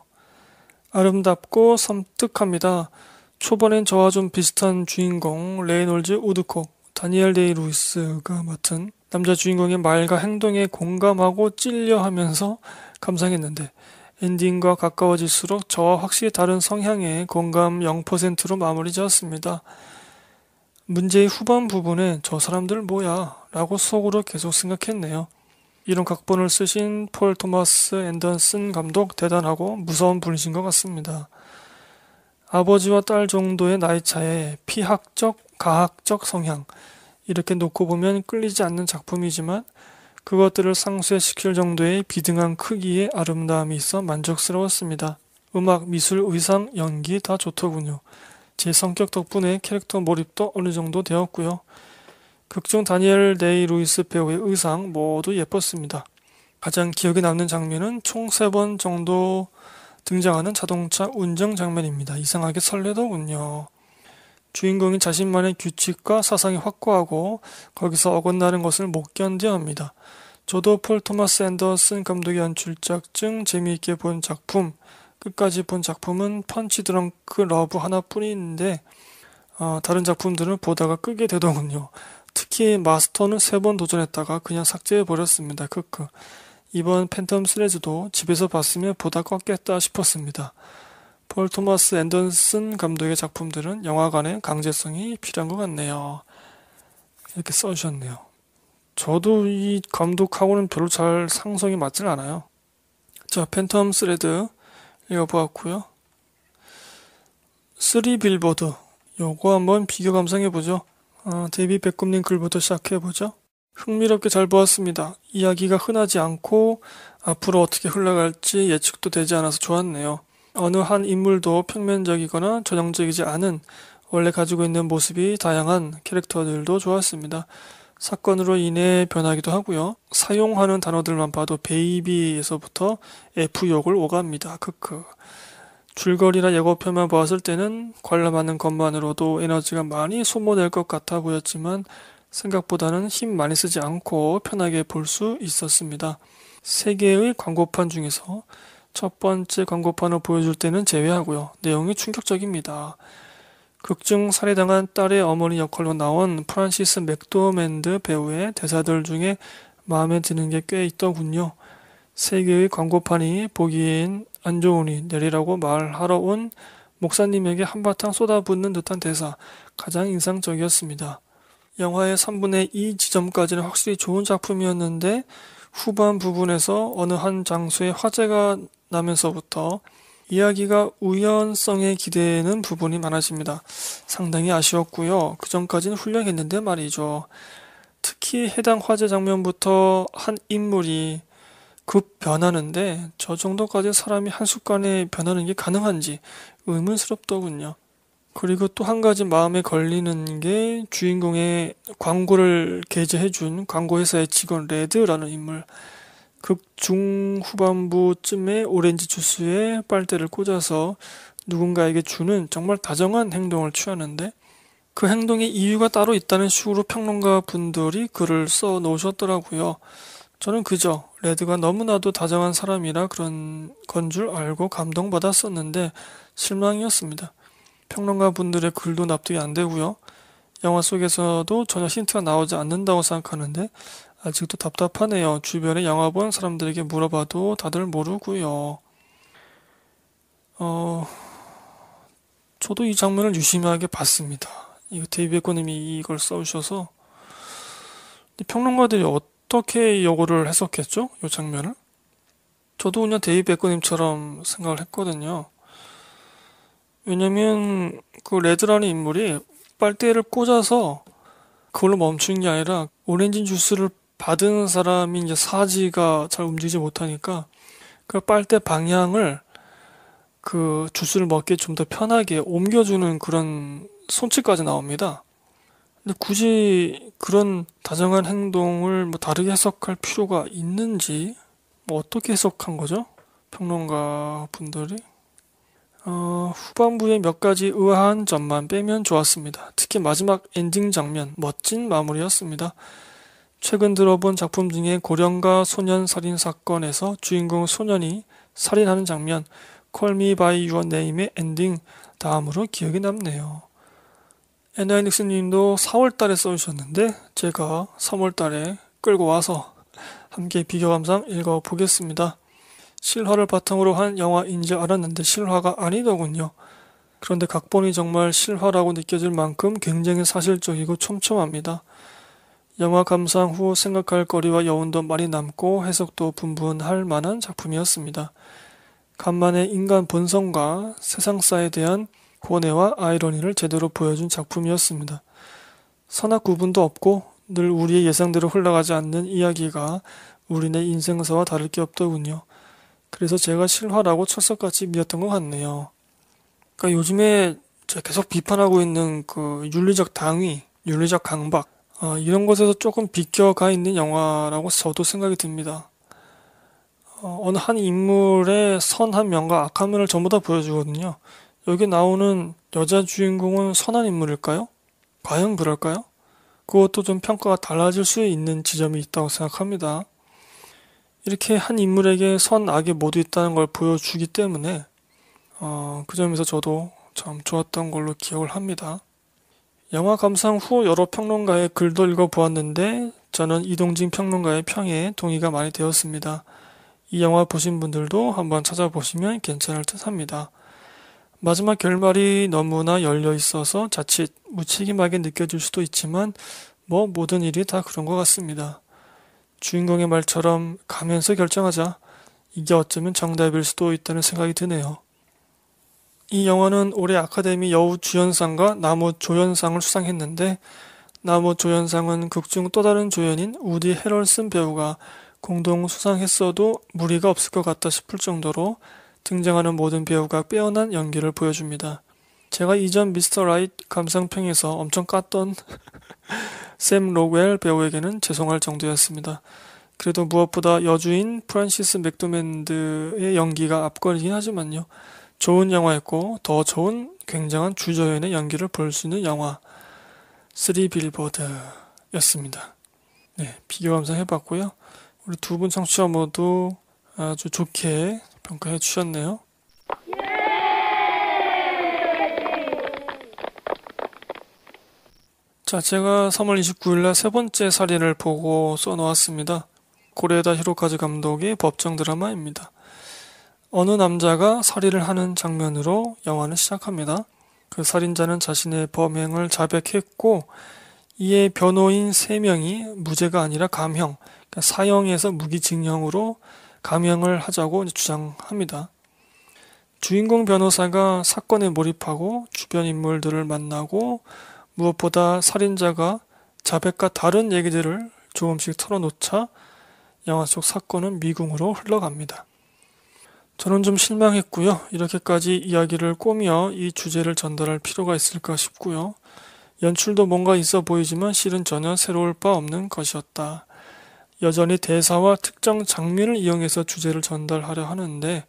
아름답고 섬뜩합니다. 초반엔 저와 좀 비슷한 주인공 레이놀즈 우드콕, 다니엘 데이 루이스가 맡은 남자 주인공의 말과 행동에 공감하고 찔려하면서 감상했는데 엔딩과 가까워질수록 저와 확실히 다른 성향에 공감 0%로 마무리 지었습니다. 문제의 후반 부분에 저 사람들 뭐야 라고 속으로 계속 생각했네요. 이런 각본을 쓰신 폴 토마스 앤더슨 감독 대단하고 무서운 분이신 것 같습니다. 아버지와 딸 정도의 나이 차에 피학적, 가학적 성향, 이렇게 놓고 보면 끌리지 않는 작품이지만 그것들을 상쇄시킬 정도의 비등한 크기의 아름다움이 있어 만족스러웠습니다. 음악, 미술, 의상, 연기 다 좋더군요. 제 성격 덕분에 캐릭터 몰입도 어느 정도 되었고요. 극중 다니엘 데이 루이스 배우의 의상 모두 예뻤습니다. 가장 기억에 남는 장면은 총 3번 정도 등장하는 자동차 운전 장면입니다. 이상하게 설레더군요. 주인공이 자신만의 규칙과 사상이 확고하고 거기서 어긋나는 것을 못 견뎌합니다. 저도 폴 토마스 앤더슨 감독의 연출작 중 재미있게 본 작품, 끝까지 본 작품은 펀치 드렁크 러브 하나뿐인데 어, 다른 작품들은 보다가 끄게 되더군요. 특히 마스터는 세 번 도전했다가 그냥 삭제해버렸습니다. 크크. 이번 팬텀 스레즈도 집에서 봤으면 보다 꺾겠다 싶었습니다. 폴 토마스 앤더슨 감독의 작품들은 영화관의 강제성이 필요한 것 같네요. 이렇게 써주셨네요. 저도 이 감독하고는 별로 잘 상성이 맞질 않아요. 자, 팬텀 스레드 읽어보았고요. 3 빌보드 요거 한번 비교 감상해보죠. 아, 데이비 백금님 글부터 시작해보죠. 흥미롭게 잘 보았습니다. 이야기가 흔하지 않고 앞으로 어떻게 흘러갈지 예측도 되지 않아서 좋았네요. 어느 한 인물도 평면적이거나 전형적이지 않은 원래 가지고 있는 모습이 다양한 캐릭터들도 좋았습니다. 사건으로 인해 변하기도 하고요. 사용하는 단어들만 봐도 베이비에서부터 F욕을 오갑니다. 크크. 줄거리나 예고편만 보았을 때는 관람하는 것만으로도 에너지가 많이 소모될 것 같아 보였지만 생각보다는 힘 많이 쓰지 않고 편하게 볼 수 있었습니다. 세 개의 광고판 중에서 첫 번째 광고판을 보여줄 때는 제외하고요. 내용이 충격적입니다. 극중 살해당한 딸의 어머니 역할로 나온 프란시스 맥도맨드 배우의 대사들 중에 마음에 드는 게 꽤 있더군요. 세 개의 광고판이 보기엔 안 좋으니 내리라고 말하러 온 목사님에게 한바탕 쏟아붓는 듯한 대사 가장 인상적이었습니다. 영화의 3분의 2 지점까지는 확실히 좋은 작품이었는데 후반 부분에서 어느 한 장소에 화제가 나면서부터 이야기가 우연성에 기대는 부분이 많아집니다. 상당히 아쉬웠고요. 그 전까지는 훌륭했는데 말이죠. 특히 해당 화제 장면부터 한 인물이 급 그 변하는데 저 정도까지 사람이 한순간에 변하는 게 가능한지 의문스럽더군요. 그리고 또 한 가지 마음에 걸리는 게 주인공의 광고를 게재해준 광고회사의 직원 레드라는 인물. 극중 그 후반부쯤에 오렌지 주스에 빨대를 꽂아서 누군가에게 주는 정말 다정한 행동을 취하는데 그 행동에 이유가 따로 있다는 식으로 평론가 분들이 글을 써 놓으셨더라고요. 저는 그저 레드가 너무나도 다정한 사람이라 그런 건 줄 알고 감동받았었는데 실망이었습니다. 평론가 분들의 글도 납득이 안 되고요. 영화 속에서도 전혀 힌트가 나오지 않는다고 생각하는데 아직도 답답하네요. 주변의 영화 본 사람들에게 물어봐도 다들 모르고요. 어, 저도 이 장면을 유심하게 봤습니다. 이거 데이비 에코님이 이걸 써주셔서 평론가들이 어떤 어떻게 요구를 했었겠죠? 요 장면을? 저도 그냥 데이 베코님처럼 생각을 했거든요. 왜냐면 그 레드라는 인물이 빨대를 꽂아서 그걸로 멈춘 게 아니라 오렌지 주스를 받은 사람이 이제 사지가 잘 움직이지 못하니까 그 빨대 방향을 그 주스를 먹기에 좀더 편하게 옮겨주는 그런 손짓까지 나옵니다. 근데 굳이 그런 다정한 행동을 뭐 다르게 해석할 필요가 있는지 뭐 어떻게 해석한 거죠? 평론가 분들이 어, 후반부에 몇 가지 의아한 점만 빼면 좋았습니다. 특히 마지막 엔딩 장면 멋진 마무리였습니다. 최근 들어본 작품 중에 고령가 소년 살인 사건에서 주인공 소년이 살인하는 장면, 콜미 바이 유어 네임의 엔딩 다음으로 기억에 남네요. 엔다이닉스 님도 4월달에 써주셨는데 제가 3월달에 끌고 와서 함께 비교 감상 읽어보겠습니다. 실화를 바탕으로 한영화인줄 알았는데 실화가 아니더군요. 그런데 각본이 정말 실화라고 느껴질 만큼 굉장히 사실적이고 촘촘합니다. 영화 감상 후 생각할 거리와 여운도 많이 남고 해석도 분분할 만한 작품이었습니다. 간만에 인간 본성과 세상사에 대한 고뇌와 아이러니를 제대로 보여준 작품이었습니다. 선악 구분도 없고 늘 우리의 예상대로 흘러가지 않는 이야기가 우리네 인생사와 다를 게 없더군요. 그래서 제가 실화라고 철석같이 미었던 것 같네요. 그러니까 요즘에 제가 계속 비판하고 있는 그 윤리적 당위, 윤리적 강박, 어, 이런 것에서 조금 비껴가 있는 영화라고 저도 생각이 듭니다. 어, 어느 한 인물의 선한 면과 악한 면을 전부 다 보여주거든요. 여기 나오는 여자 주인공은 선한 인물일까요? 과연 그럴까요? 그것도 좀 평가가 달라질 수 있는 지점이 있다고 생각합니다. 이렇게 한 인물에게 선, 악이 모두 있다는 걸 보여주기 때문에 어, 그 점에서 저도 참 좋았던 걸로 기억을 합니다. 영화 감상 후 여러 평론가의 글도 읽어보았는데 저는 이동진 평론가의 평에 동의가 많이 되었습니다. 이 영화 보신 분들도 한번 찾아보시면 괜찮을 듯 합니다. 마지막 결말이 너무나 열려 있어서 자칫 무책임하게 느껴질 수도 있지만 뭐 모든 일이 다 그런 것 같습니다. 주인공의 말처럼 가면서 결정하자. 이게 어쩌면 정답일 수도 있다는 생각이 드네요. 이 영화는 올해 아카데미 여우 주연상과 나무 조연상을 수상했는데 나무 조연상은 극중 또 다른 조연인 우디 헤럴슨 배우가 공동 수상했어도 무리가 없을 것 같다 싶을 정도로 등장하는 모든 배우가 빼어난 연기를 보여줍니다. 제가 이전 미스터 라이트 감상평에서 엄청 깠던 샘 로웰 배우에게는 죄송할 정도였습니다. 그래도 무엇보다 여주인 프란시스 맥도맨드의 연기가 앞걸이긴 하지만요. 좋은 영화였고 더 좋은 굉장한 주저연의 연기를 볼 수 있는 영화 3 빌보드였습니다. 네, 비교 감상 해봤고요. 우리 두 분 청취자 모두 아주 좋게 평가해 주셨네요. 자, 제가 3월 29일날 세 번째 사례를 보고 써놓았습니다. 고레다 히로카즈 감독의 법정 드라마입니다. 어느 남자가 살인을 하는 장면으로 영화는 시작합니다. 그 살인자는 자신의 범행을 자백했고 이에 변호인 3명이 무죄가 아니라 감형, 그러니까 사형에서 무기징역으로 감형을 하자고 주장합니다. 주인공 변호사가 사건에 몰입하고 주변 인물들을 만나고 무엇보다 살인자가 자백과 다른 얘기들을 조금씩 털어놓자 영화 속 사건은 미궁으로 흘러갑니다. 저는 좀 실망했고요. 이렇게까지 이야기를 꾸며 이 주제를 전달할 필요가 있을까 싶고요. 연출도 뭔가 있어 보이지만 실은 전혀 새로울 바 없는 것이었다. 여전히 대사와 특정 장면을 이용해서 주제를 전달하려 하는데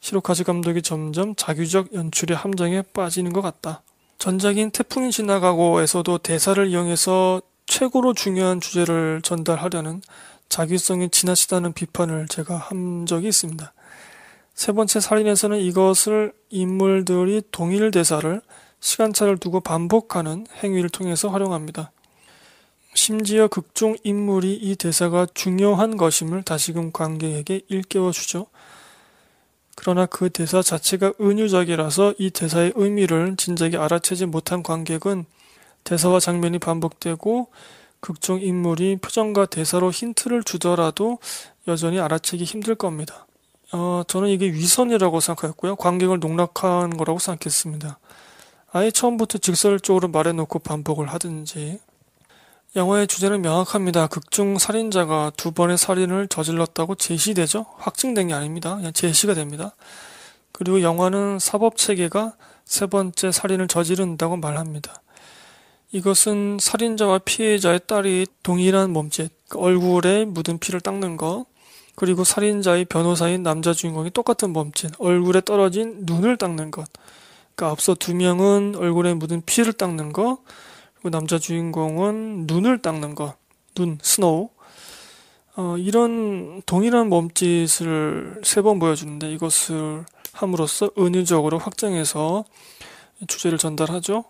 히로카즈 감독이 점점 자규적 연출의 함정에 빠지는 것 같다. 전작인 태풍이 지나가고에서도 대사를 이용해서 최고로 중요한 주제를 전달하려는 자규성이 지나치다는 비판을 제가 한 적이 있습니다. 세 번째 살인에서는 이것을 인물들이 동일 대사를 시간차를 두고 반복하는 행위를 통해서 활용합니다. 심지어 극중 인물이 이 대사가 중요한 것임을 다시금 관객에게 일깨워 주죠. 그러나 그 대사 자체가 은유적이라서 이 대사의 의미를 진작에 알아채지 못한 관객은 대사와 장면이 반복되고 극중 인물이 표정과 대사로 힌트를 주더라도 여전히 알아채기 힘들 겁니다. 어, 저는 이게 위선이라고 생각했고요. 관객을 농락한 거라고 생각했습니다. 아예 처음부터 직설적으로 말해놓고 반복을 하든지 영화의 주제는 명확합니다. 극중 살인자가 두 번의 살인을 저질렀다고 제시되죠. 확증된 게 아닙니다. 그냥 제시가 됩니다. 그리고 영화는 사법 체계가 세 번째 살인을 저지른다고 말합니다. 이것은 살인자와 피해자의 딸이 동일한 몸짓, 그 얼굴에 묻은 피를 닦는 것, 그리고 살인자의 변호사인 남자 주인공이 똑같은 몸짓, 얼굴에 떨어진 눈을 닦는 것. 그러니까 앞서 두 명은 얼굴에 묻은 피를 닦는 것, 그리고 남자 주인공은 눈을 닦는 것, 눈, 스노우. 어, 이런 동일한 몸짓을 세 번 보여주는데 이것을 함으로써 은유적으로 확장해서 주제를 전달하죠.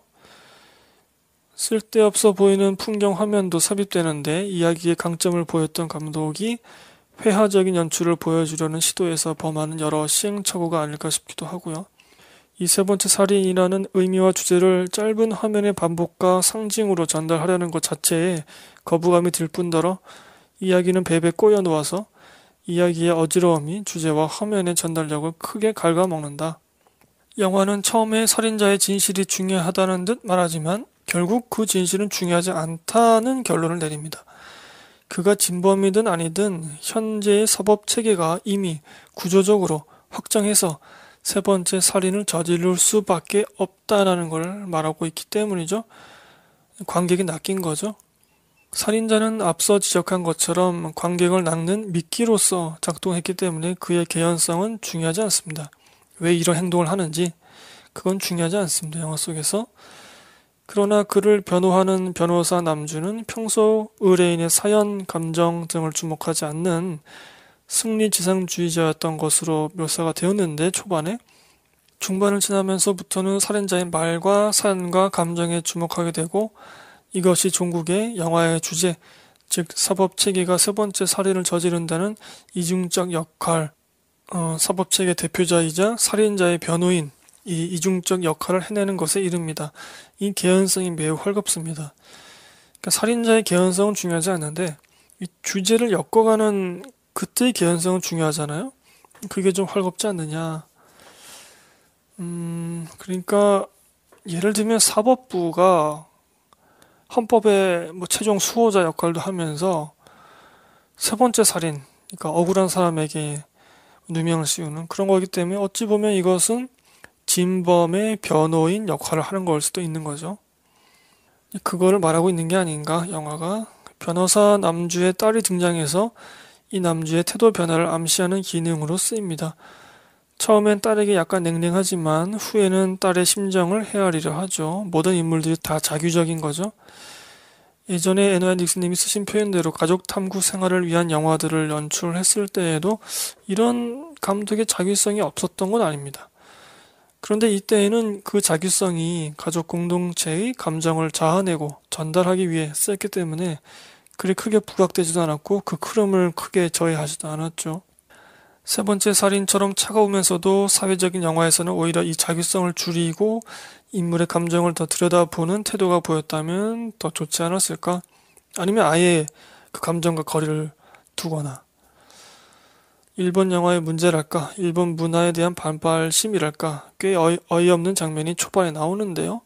쓸데없어 보이는 풍경 화면도 삽입되는데 이야기의 강점을 보였던 감독이 회화적인 연출을 보여주려는 시도에서 범하는 여러 시행착오가 아닐까 싶기도 하고요. 이세 번째 살인이라는 의미와 주제를 짧은 화면의 반복과 상징으로 전달하려는 것 자체에 거부감이 들 뿐더러 이야기는 베베 꼬여 놓아서 이야기의 어지러움이 주제와 화면의 전달력을 크게 갉아먹는다. 영화는 처음에 살인자의 진실이 중요하다는 듯 말하지만 결국 그 진실은 중요하지 않다는 결론을 내립니다. 그가 진범이든 아니든 현재의 사법 체계가 이미 구조적으로 확정해서 세 번째 살인을 저지를 수밖에 없다라는 걸 말하고 있기 때문이죠. 관객이 낚인 거죠. 살인자는 앞서 지적한 것처럼 관객을 낚는 미끼로서 작동했기 때문에 그의 개연성은 중요하지 않습니다. 왜 이런 행동을 하는지 그건 중요하지 않습니다. 영화 속에서. 그러나 그를 변호하는 변호사 남주는 평소 의뢰인의 사연, 감정 등을 주목하지 않는 승리지상주의자였던 것으로 묘사가 되었는데 초반에 중반을 지나면서부터는 살인자인 말과 사과 감정에 주목하게 되고 이것이 종국의 영화의 주제, 즉 사법 체계가 세 번째 살인을 저지른다는 이중적 역할, 어, 사법 체계 대표자이자 살인자의 변호인 이 이중적 역할을 해내는 것에 이릅니다. 이 개연성이 매우 헐겁습니다. 그러니까 살인자의 개연성은 중요하지 않는데 주제를 엮어가는 그때의 개연성은 중요하잖아요. 그게 좀 헐겁지 않느냐. 음, 그러니까 예를 들면 사법부가 헌법의 뭐 최종 수호자 역할도 하면서 세 번째 살인, 그러니까 억울한 사람에게 누명을 씌우는 그런 거기 때문에 어찌 보면 이것은 진범의 변호인 역할을 하는 걸 수도 있는 거죠. 그거를 말하고 있는 게 아닌가, 영화가. 변호사 남주의 딸이 등장해서 이 남주의 태도 변화를 암시하는 기능으로 쓰입니다. 처음엔 딸에게 약간 냉랭하지만 후에는 딸의 심정을 헤아리려 하죠. 모든 인물들이 다 자규적인 거죠. 예전에 에노야 닉스님이 쓰신 표현대로 가족 탐구 생활을 위한 영화들을 연출했을 때에도 이런 감독의 자규성이 없었던 건 아닙니다. 그런데 이때에는 그 자규성이 가족 공동체의 감정을 자아내고 전달하기 위해 쓰였기 때문에 그리 크게 부각되지도 않았고 그 흐름을 크게 저해하지도 않았죠. 세 번째 살인처럼 차가우면서도 사회적인 영화에서는 오히려 이 자기성을 줄이고 인물의 감정을 더 들여다보는 태도가 보였다면 더 좋지 않았을까? 아니면 아예 그 감정과 거리를 두거나 일본 영화의 문제랄까, 일본 문화에 대한 반발심이랄까, 꽤 어이, 없는 장면이 초반에 나오는데요.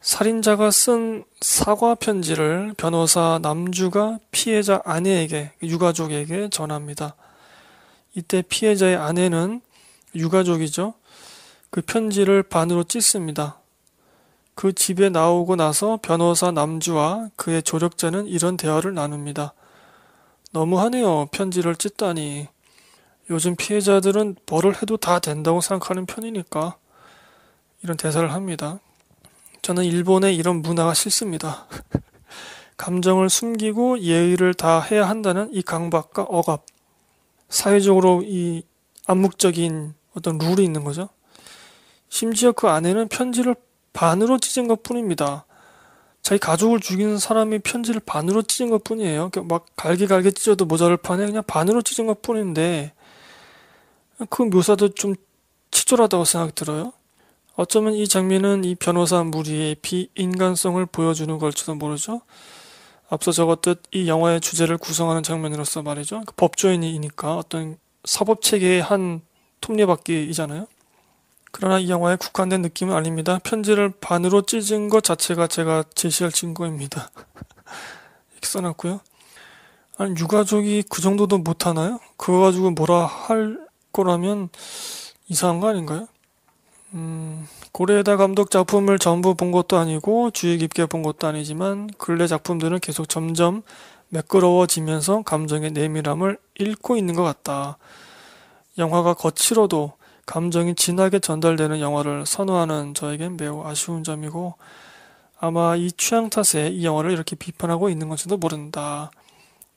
살인자가 쓴 사과 편지를 변호사 남주가 피해자 아내에게, 유가족에게 전합니다. 이때 피해자의 아내는 유가족이죠. 그 편지를 반으로 찢습니다. 그 집에 나오고 나서 변호사 남주와 그의 조력자는 이런 대화를 나눕니다. 너무하네요. 편지를 찢다니. 요즘 피해자들은 뭐를 해도 다 된다고 생각하는 편이니까. 이런 대사를 합니다. 저는 일본의 이런 문화가 싫습니다. 감정을 숨기고 예의를 다 해야 한다는 이 강박과 억압. 사회적으로 이 암묵적인 어떤 룰이 있는 거죠. 심지어 그 안에는 편지를 반으로 찢은 것 뿐입니다. 자기 가족을 죽이는 사람이 편지를 반으로 찢은 것 뿐이에요. 그러니까 막갈기갈기 찢어도 모자를 판에 그냥 반으로 찢은 것 뿐인데, 그 묘사도 좀 치졸하다고 생각이 들어요. 어쩌면 이 장면은 이 변호사 무리의 비인간성을 보여주는 걸지도 모르죠. 앞서 적었듯 이 영화의 주제를 구성하는 장면으로서 말이죠. 그 법조인이니까 어떤 사법 체계의 한 톱니바퀴이잖아요. 그러나 이 영화에 국한된 느낌은 아닙니다. 편지를 반으로 찢은 것 자체가 제가 제시할 증거입니다. 이렇게 써놨고요. 아니 유가족이 그 정도도 못하나요? 그거 가지고 뭐라 할 거라면 이상한 거 아닌가요? 음, 고레에다 감독 작품을 전부 본 것도 아니고 주의 깊게 본 것도 아니지만 근래 작품들은 계속 점점 매끄러워지면서 감정의 내밀함을 잃고 있는 것 같다. 영화가 거칠어도 감정이 진하게 전달되는 영화를 선호하는 저에겐 매우 아쉬운 점이고 아마 이 취향 탓에 이 영화를 이렇게 비판하고 있는 건지도 모른다.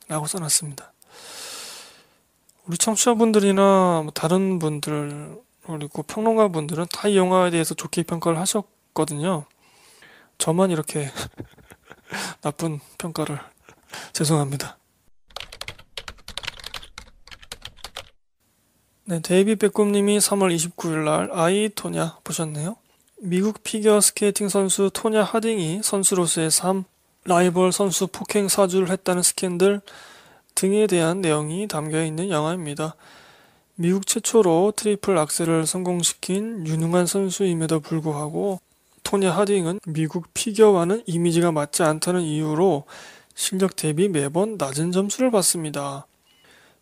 라고 써놨습니다. 우리 청취자분들이나 뭐 다른 분들 그리고 평론가분들은 다이 영화에 대해서 좋게 평가를 하셨거든요. 저만 이렇게 나쁜 평가를 죄송합니다. 네, 데이비 백곰님이 3월 29일 날 아이 토냐 보셨네요. 미국 피겨 스케이팅 선수 토냐 하딩이 선수로서의 삶, 라이벌 선수 폭행 사주를 했다는 스캔들 등에 대한 내용이 담겨 있는 영화입니다. 미국 최초로 트리플 악셀을 성공시킨 유능한 선수임에도 불구하고 토니 하딩은 미국 피겨와는 이미지가 맞지 않다는 이유로 실력 대비 매번 낮은 점수를 받습니다.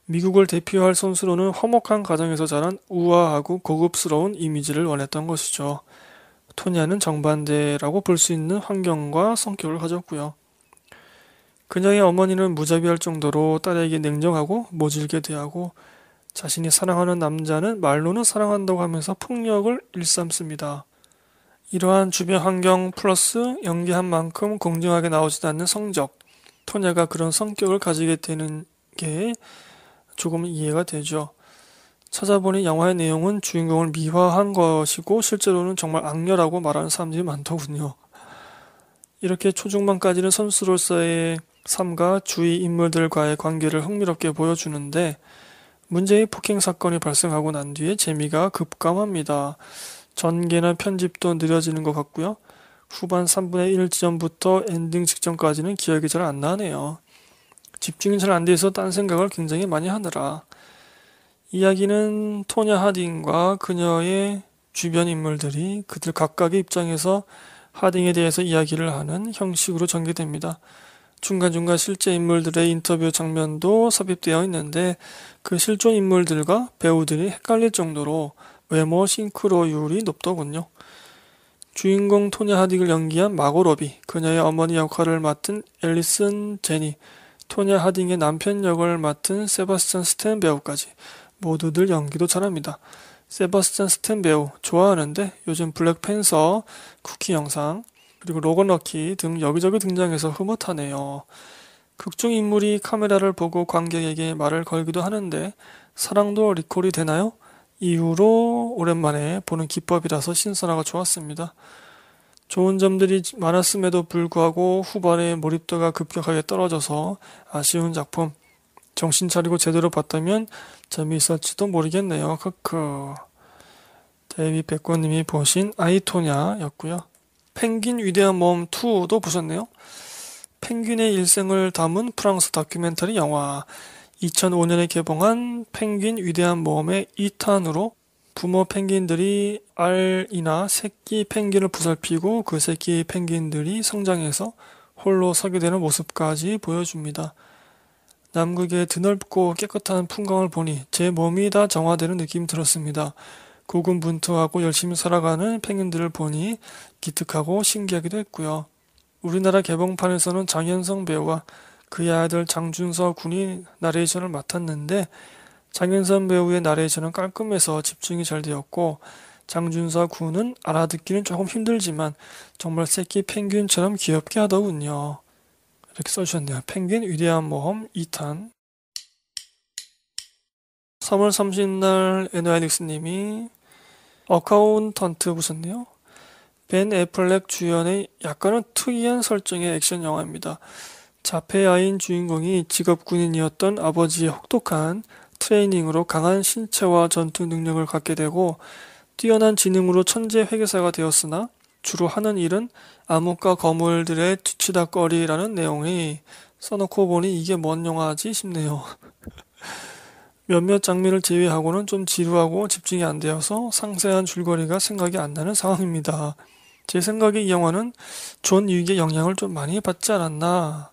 미국을 대표할 선수로는 화목한 가정에서 자란 우아하고 고급스러운 이미지를 원했던 것이죠. 토니아는 정반대라고 볼 수 있는 환경과 성격을 가졌고요. 그녀의 어머니는 무자비할 정도로 딸에게 냉정하고 모질게 대하고 자신이 사랑하는 남자는 말로는 사랑한다고 하면서 폭력을 일삼습니다. 이러한 주변 환경 플러스 연기한 만큼 공정하게 나오지 도 않는 성적, 토냐가 그런 성격을 가지게 되는 게 조금 이해가 되죠. 찾아보니 영화의 내용은 주인공을 미화한 것이고 실제로는 정말 악녀라고 말하는 사람들이 많더군요. 이렇게 초중반까지는 선수로서의 삶과 주위 인물들과의 관계를 흥미롭게 보여주는데 문제의 폭행 사건이 발생하고 난 뒤에 재미가 급감합니다. 전개나 편집도 느려지는 것 같고요. 후반 3분의 1 지점부터 엔딩 직전까지는 기억이 잘 안 나네요. 집중이 잘 안 돼서 딴 생각을 굉장히 많이 하느라. 이야기는 토냐 하딩과 그녀의 주변 인물들이 그들 각각의 입장에서 하딩에 대해서 이야기를 하는 형식으로 전개됩니다. 중간중간 실제 인물들의 인터뷰 장면도 삽입되어 있는데 그 실존 인물들과 배우들이 헷갈릴 정도로 외모 싱크로율이 높더군요. 주인공 토니 하딕을 연기한 마고 로비, 그녀의 어머니 역할을 맡은 앨리슨 제니, 토니 하딩의 남편 역을 맡은 세바스찬 스탠 배우까지 모두들 연기도 잘합니다. 세바스찬 스탠 배우 좋아하는데 요즘 블랙팬서 쿠키 영상, 그리고 로건럭키 등 여기저기 등장해서 흐뭇하네요. 극중 인물이 카메라를 보고 관객에게 말을 걸기도 하는데 사랑도 리콜이 되나요? 이후로 오랜만에 보는 기법이라서 신선하고 좋았습니다. 좋은 점들이 많았음에도 불구하고 후반에 몰입도가 급격하게 떨어져서 아쉬운 작품. 정신 차리고 제대로 봤다면 재미있었지도 모르겠네요. 크크. 데이비 백권님이 보신 아이토냐였고요. 펭귄 위대한 모험 2도 보셨네요. 펭귄의 일생을 담은 프랑스 다큐멘터리 영화 2005년에 개봉한 펭귄 위대한 모험의 2탄으로 부모 펭귄들이 알이나 새끼 펭귄을 보살피고 그 새끼 펭귄들이 성장해서 홀로 서게 되는 모습까지 보여줍니다. 남극의 드넓고 깨끗한 풍광을 보니 제 몸이 다 정화되는 느낌이 들었습니다. 고군분투하고 열심히 살아가는 펭귄들을 보니 기특하고 신기하기도 했고요. 우리나라 개봉판에서는 장현성 배우와 그의 아들 장준서 군이 나레이션을 맡았는데 장현성 배우의 나레이션은 깔끔해서 집중이 잘 되었고 장준서 군은 알아듣기는 조금 힘들지만 정말 새끼 펭귄처럼 귀엽게 하더군요. 이렇게 써주셨네요. 펭귄 위대한 모험 2탄 3월 30일 날 NY 닉스님이 어카운턴트 무섭네요벤 애플렉 주연의 약간은 특이한 설정의 액션 영화입니다. 자폐아인 주인공이 직업 군인이었던 아버지의 혹독한 트레이닝으로 강한 신체와 전투 능력을 갖게 되고 뛰어난 지능으로 천재 회계사가 되었으나 주로 하는 일은 암흑과 거물들의 뒤치다거리라는 내용이 써놓고 보니 이게 뭔 영화지 싶네요. 몇몇 장면을 제외하고는 좀 지루하고 집중이 안 되어서 상세한 줄거리가 생각이 안 나는 상황입니다. 제 생각에 이 영화는 존익의 영향을 좀 많이 받지 않았나.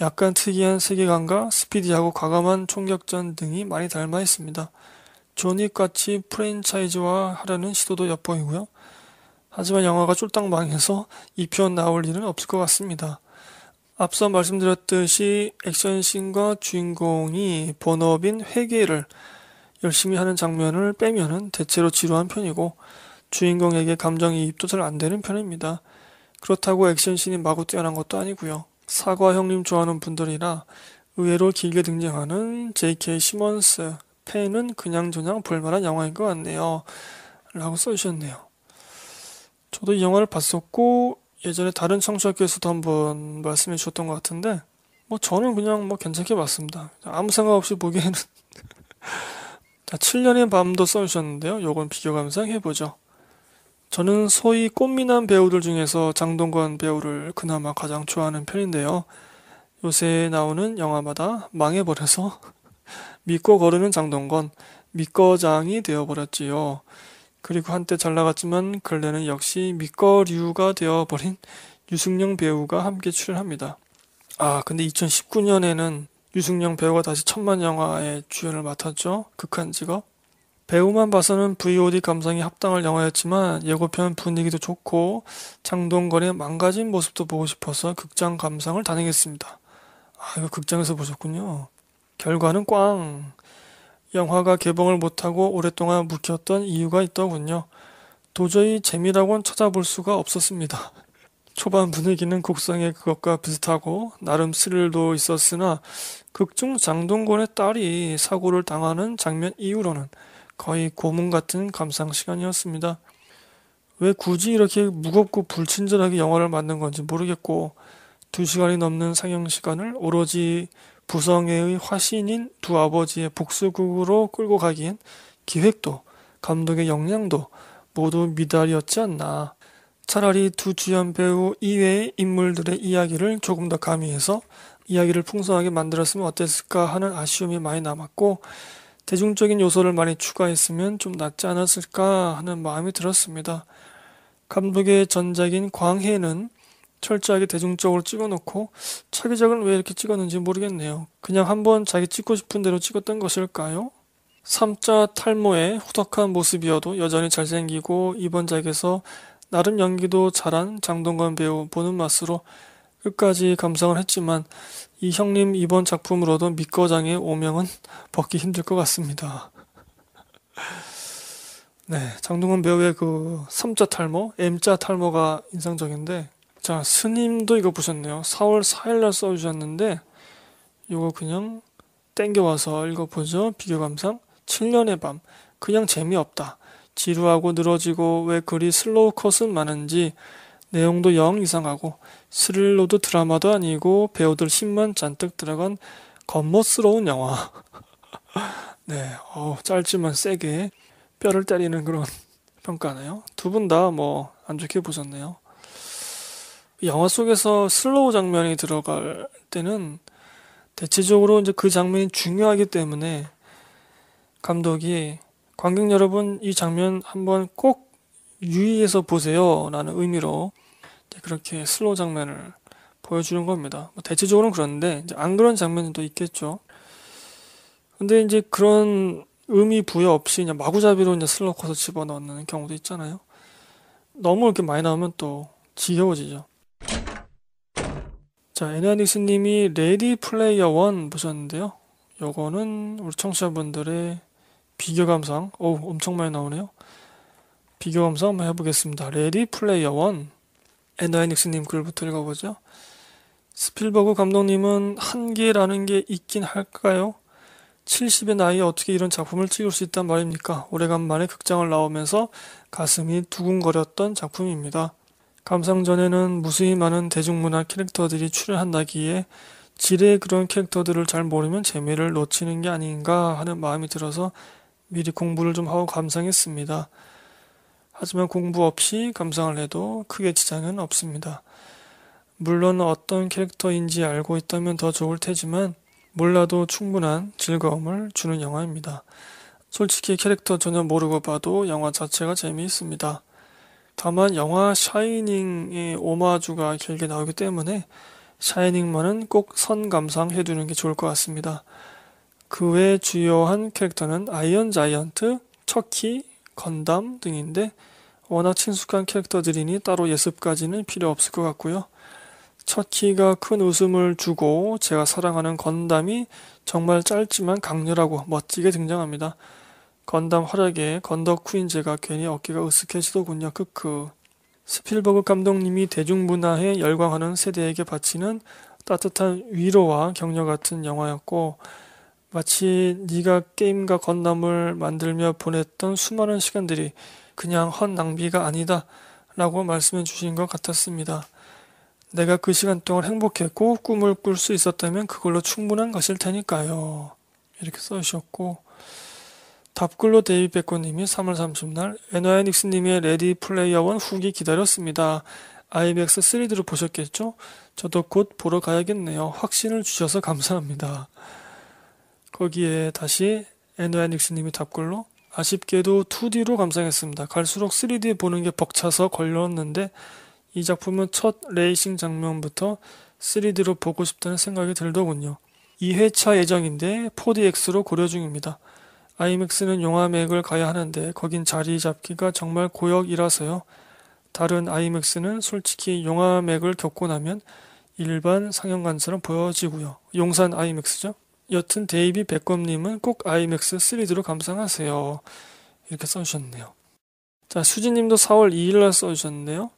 약간 특이한 세계관과 스피디하고 과감한 총격전 등이 많이 닮아 있습니다. 존윅 같이 프랜차이즈화 하려는 시도도 엿보이고요. 하지만 영화가 쫄딱 망해서 2편 나올 일은 없을 것 같습니다. 앞서 말씀드렸듯이 액션씬과 주인공이 본업인 회계를 열심히 하는 장면을 빼면은 대체로 지루한 편이고 주인공에게 감정이입도 잘 안 되는 편입니다. 그렇다고 액션씬이 마구 뛰어난 것도 아니고요. 사과 형님 좋아하는 분들이라 의외로 길게 등장하는 J.K. 시먼스 팬은 그냥저냥 볼만한 영화인 것 같네요. 라고 써주셨네요. 저도 이 영화를 봤었고 예전에 다른 청소학교에서도 한번 말씀해 주셨던 것 같은데 뭐 저는 그냥 뭐 괜찮게 봤습니다. 아무 생각 없이 보기에는 자, 7년의 밤도 써주셨는데요. 요건 비교 감상해보죠. 저는 소위 꽃미남 배우들 중에서 장동건 배우를 그나마 가장 좋아하는 편인데요. 요새 나오는 영화마다 망해버려서 믿고 거르는 장동건, 믿거장이 되어버렸지요. 그리고 한때 잘 나갔지만 근래는 역시 밑거류가 되어버린 유승룡 배우가 함께 출연합니다. 아, 근데 2019년에는 유승룡 배우가 다시 천만 영화에 주연을 맡았죠. 극한 직업. 배우만 봐서는 VOD 감상이 합당할 영화였지만 예고편 분위기도 좋고 장동건의 망가진 모습도 보고 싶어서 극장 감상을 단행했습니다. 아, 이거 극장에서 보셨군요. 결과는 꽝. 영화가 개봉을 못하고 오랫동안 묵혔던 이유가 있더군요. 도저히 재미라곤 찾아볼 수가 없었습니다. 초반 분위기는 곡성의 그것과 비슷하고 나름 스릴도 있었으나 극중 장동건의 딸이 사고를 당하는 장면 이후로는 거의 고문 같은 감상 시간이었습니다. 왜 굳이 이렇게 무겁고 불친절하게 영화를 만든 건지 모르겠고 2시간이 넘는 상영 시간을 오로지 부성애의 화신인 두 아버지의 복수극으로 끌고 가기엔 기획도 감독의 역량도 모두 미달이었지 않나. 차라리 두 주연 배우 이외의 인물들의 이야기를 조금 더 가미해서 이야기를 풍성하게 만들었으면 어땠을까 하는 아쉬움이 많이 남았고 대중적인 요소를 많이 추가했으면 좀 낫지 않았을까 하는 마음이 들었습니다. 감독의 전작인 광해는 철저하게 대중적으로 찍어놓고 차기작은왜 이렇게 찍었는지 모르겠네요. 그냥 한번 자기 찍고 싶은 대로 찍었던 것일까요? 3자 탈모의 후덕한 모습이어도 여전히 잘생기고 이번 작에서 나름 연기도 잘한 장동건 배우 보는 맛으로 끝까지 감상을 했지만 이 형님 이번 작품으로도 밑거장의 오명은 벗기 힘들 것 같습니다. 네, 장동건 배우의 그 3자 탈모, M자 탈모가 인상적인데 자, 스님도 이거 보셨네요. 4월 4일날 써주셨는데, 이거 그냥 땡겨와서 읽어보죠. 비교 감상. 7년의 밤. 그냥 재미없다. 지루하고 늘어지고 왜 그리 슬로우 컷은 많은지 내용도 영 이상하고 스릴러도 드라마도 아니고 배우들 힘만 잔뜩 들어간 겉멋스러운 영화. 네, 어 짧지만 세게 뼈를 때리는 그런 평가네요. 두 분 다 뭐 안 좋게 보셨네요. 영화 속에서 슬로우 장면이 들어갈 때는 대체적으로 이제 그 장면이 중요하기 때문에 감독이 관객 여러분 이 장면 한번 꼭 유의해서 보세요라는 의미로 그렇게 슬로우 장면을 보여주는 겁니다. 뭐 대체적으로는 그런데 안 그런 장면도 있겠죠. 근데 이제 그런 의미 부여 없이 그냥 마구잡이로 이제 슬로우 커서 집어넣는 경우도 있잖아요. 너무 이렇게 많이 나오면 또 지겨워지죠. 자, 에나닉스님이 레디 플레이어 1 보셨는데요. 요거는 우리 청취자분들의 비교 감상. 오, 엄청 많이 나오네요. 비교 감상 한번 해보겠습니다. 레디 플레이어 1. 에나닉스님 글부터 읽어보죠. 스필버그 감독님은 한계라는 게 있긴 할까요? 70의 나이에 어떻게 이런 작품을 찍을 수 있단 말입니까? 오래간만에 극장을 나오면서 가슴이 두근거렸던 작품입니다. 감상전에는 무수히 많은 대중문화 캐릭터들이 출연한다기에 지레 뢰 그런 캐릭터들을 잘 모르면 재미를 놓치는 게 아닌가 하는 마음이 들어서 미리 공부를 좀 하고 감상했습니다. 하지만 공부 없이 감상을 해도 크게 지장은 없습니다. 물론 어떤 캐릭터인지 알고 있다면 더 좋을 테지만 몰라도 충분한 즐거움을 주는 영화입니다. 솔직히 캐릭터 전혀 모르고 봐도 영화 자체가 재미있습니다. 다만 영화 샤이닝의 오마주가 길게 나오기 때문에 샤이닝만은 꼭 선 감상해 두는 게 좋을 것 같습니다. 그 외 주요한 캐릭터는 아이언 자이언트, 척키, 건담 등인데 워낙 친숙한 캐릭터들이니 따로 예습까지는 필요 없을 것 같고요. 척키가 큰 웃음을 주고 제가 사랑하는 건담이 정말 짧지만 강렬하고 멋지게 등장합니다. 건담 활약에 건덕 후인제가 괜히 어깨가 으쓱해지더군요. 크크. 스필버그 감독님이 대중문화에 열광하는 세대에게 바치는 따뜻한 위로와 격려 같은 영화였고 마치 네가 게임과 건담을 만들며 보냈던 수많은 시간들이 그냥 헌 낭비가 아니다 라고 말씀해 주신 것 같았습니다. 내가 그 시간 동안 행복했고 꿈을 꿀 수 있었다면 그걸로 충분한 것일 테니까요. 이렇게 써주셨고 답글로 데이백고님이 3월 30날 에너야닉스님의 레디 플레이어원 후기 기다렸습니다. IMAX 3D로 보셨겠죠? 저도 곧 보러 가야겠네요. 확신을 주셔서 감사합니다. 거기에 다시 에너야닉스님이 답글로 아쉽게도 2D로 감상했습니다. 갈수록 3D 보는 게 벅차서 걸렸는데 이 작품은 첫 레이싱 장면부터 3D로 보고 싶다는 생각이 들더군요. 2회차 예정인데 4DX로 고려 중입니다. 아이맥스는 용암액을 가야 하는데 거긴 자리 잡기가 정말 고역이라서요. 다른 아이맥스는 솔직히 용암액을 겪고 나면 일반 상영관처럼 보여지고요. 용산 아이맥스죠. 여튼 데이비 백검님은 꼭 아이맥스 3D로 감상하세요. 이렇게 써주셨네요. 자 수진님도 4월 2일날 써주셨네요.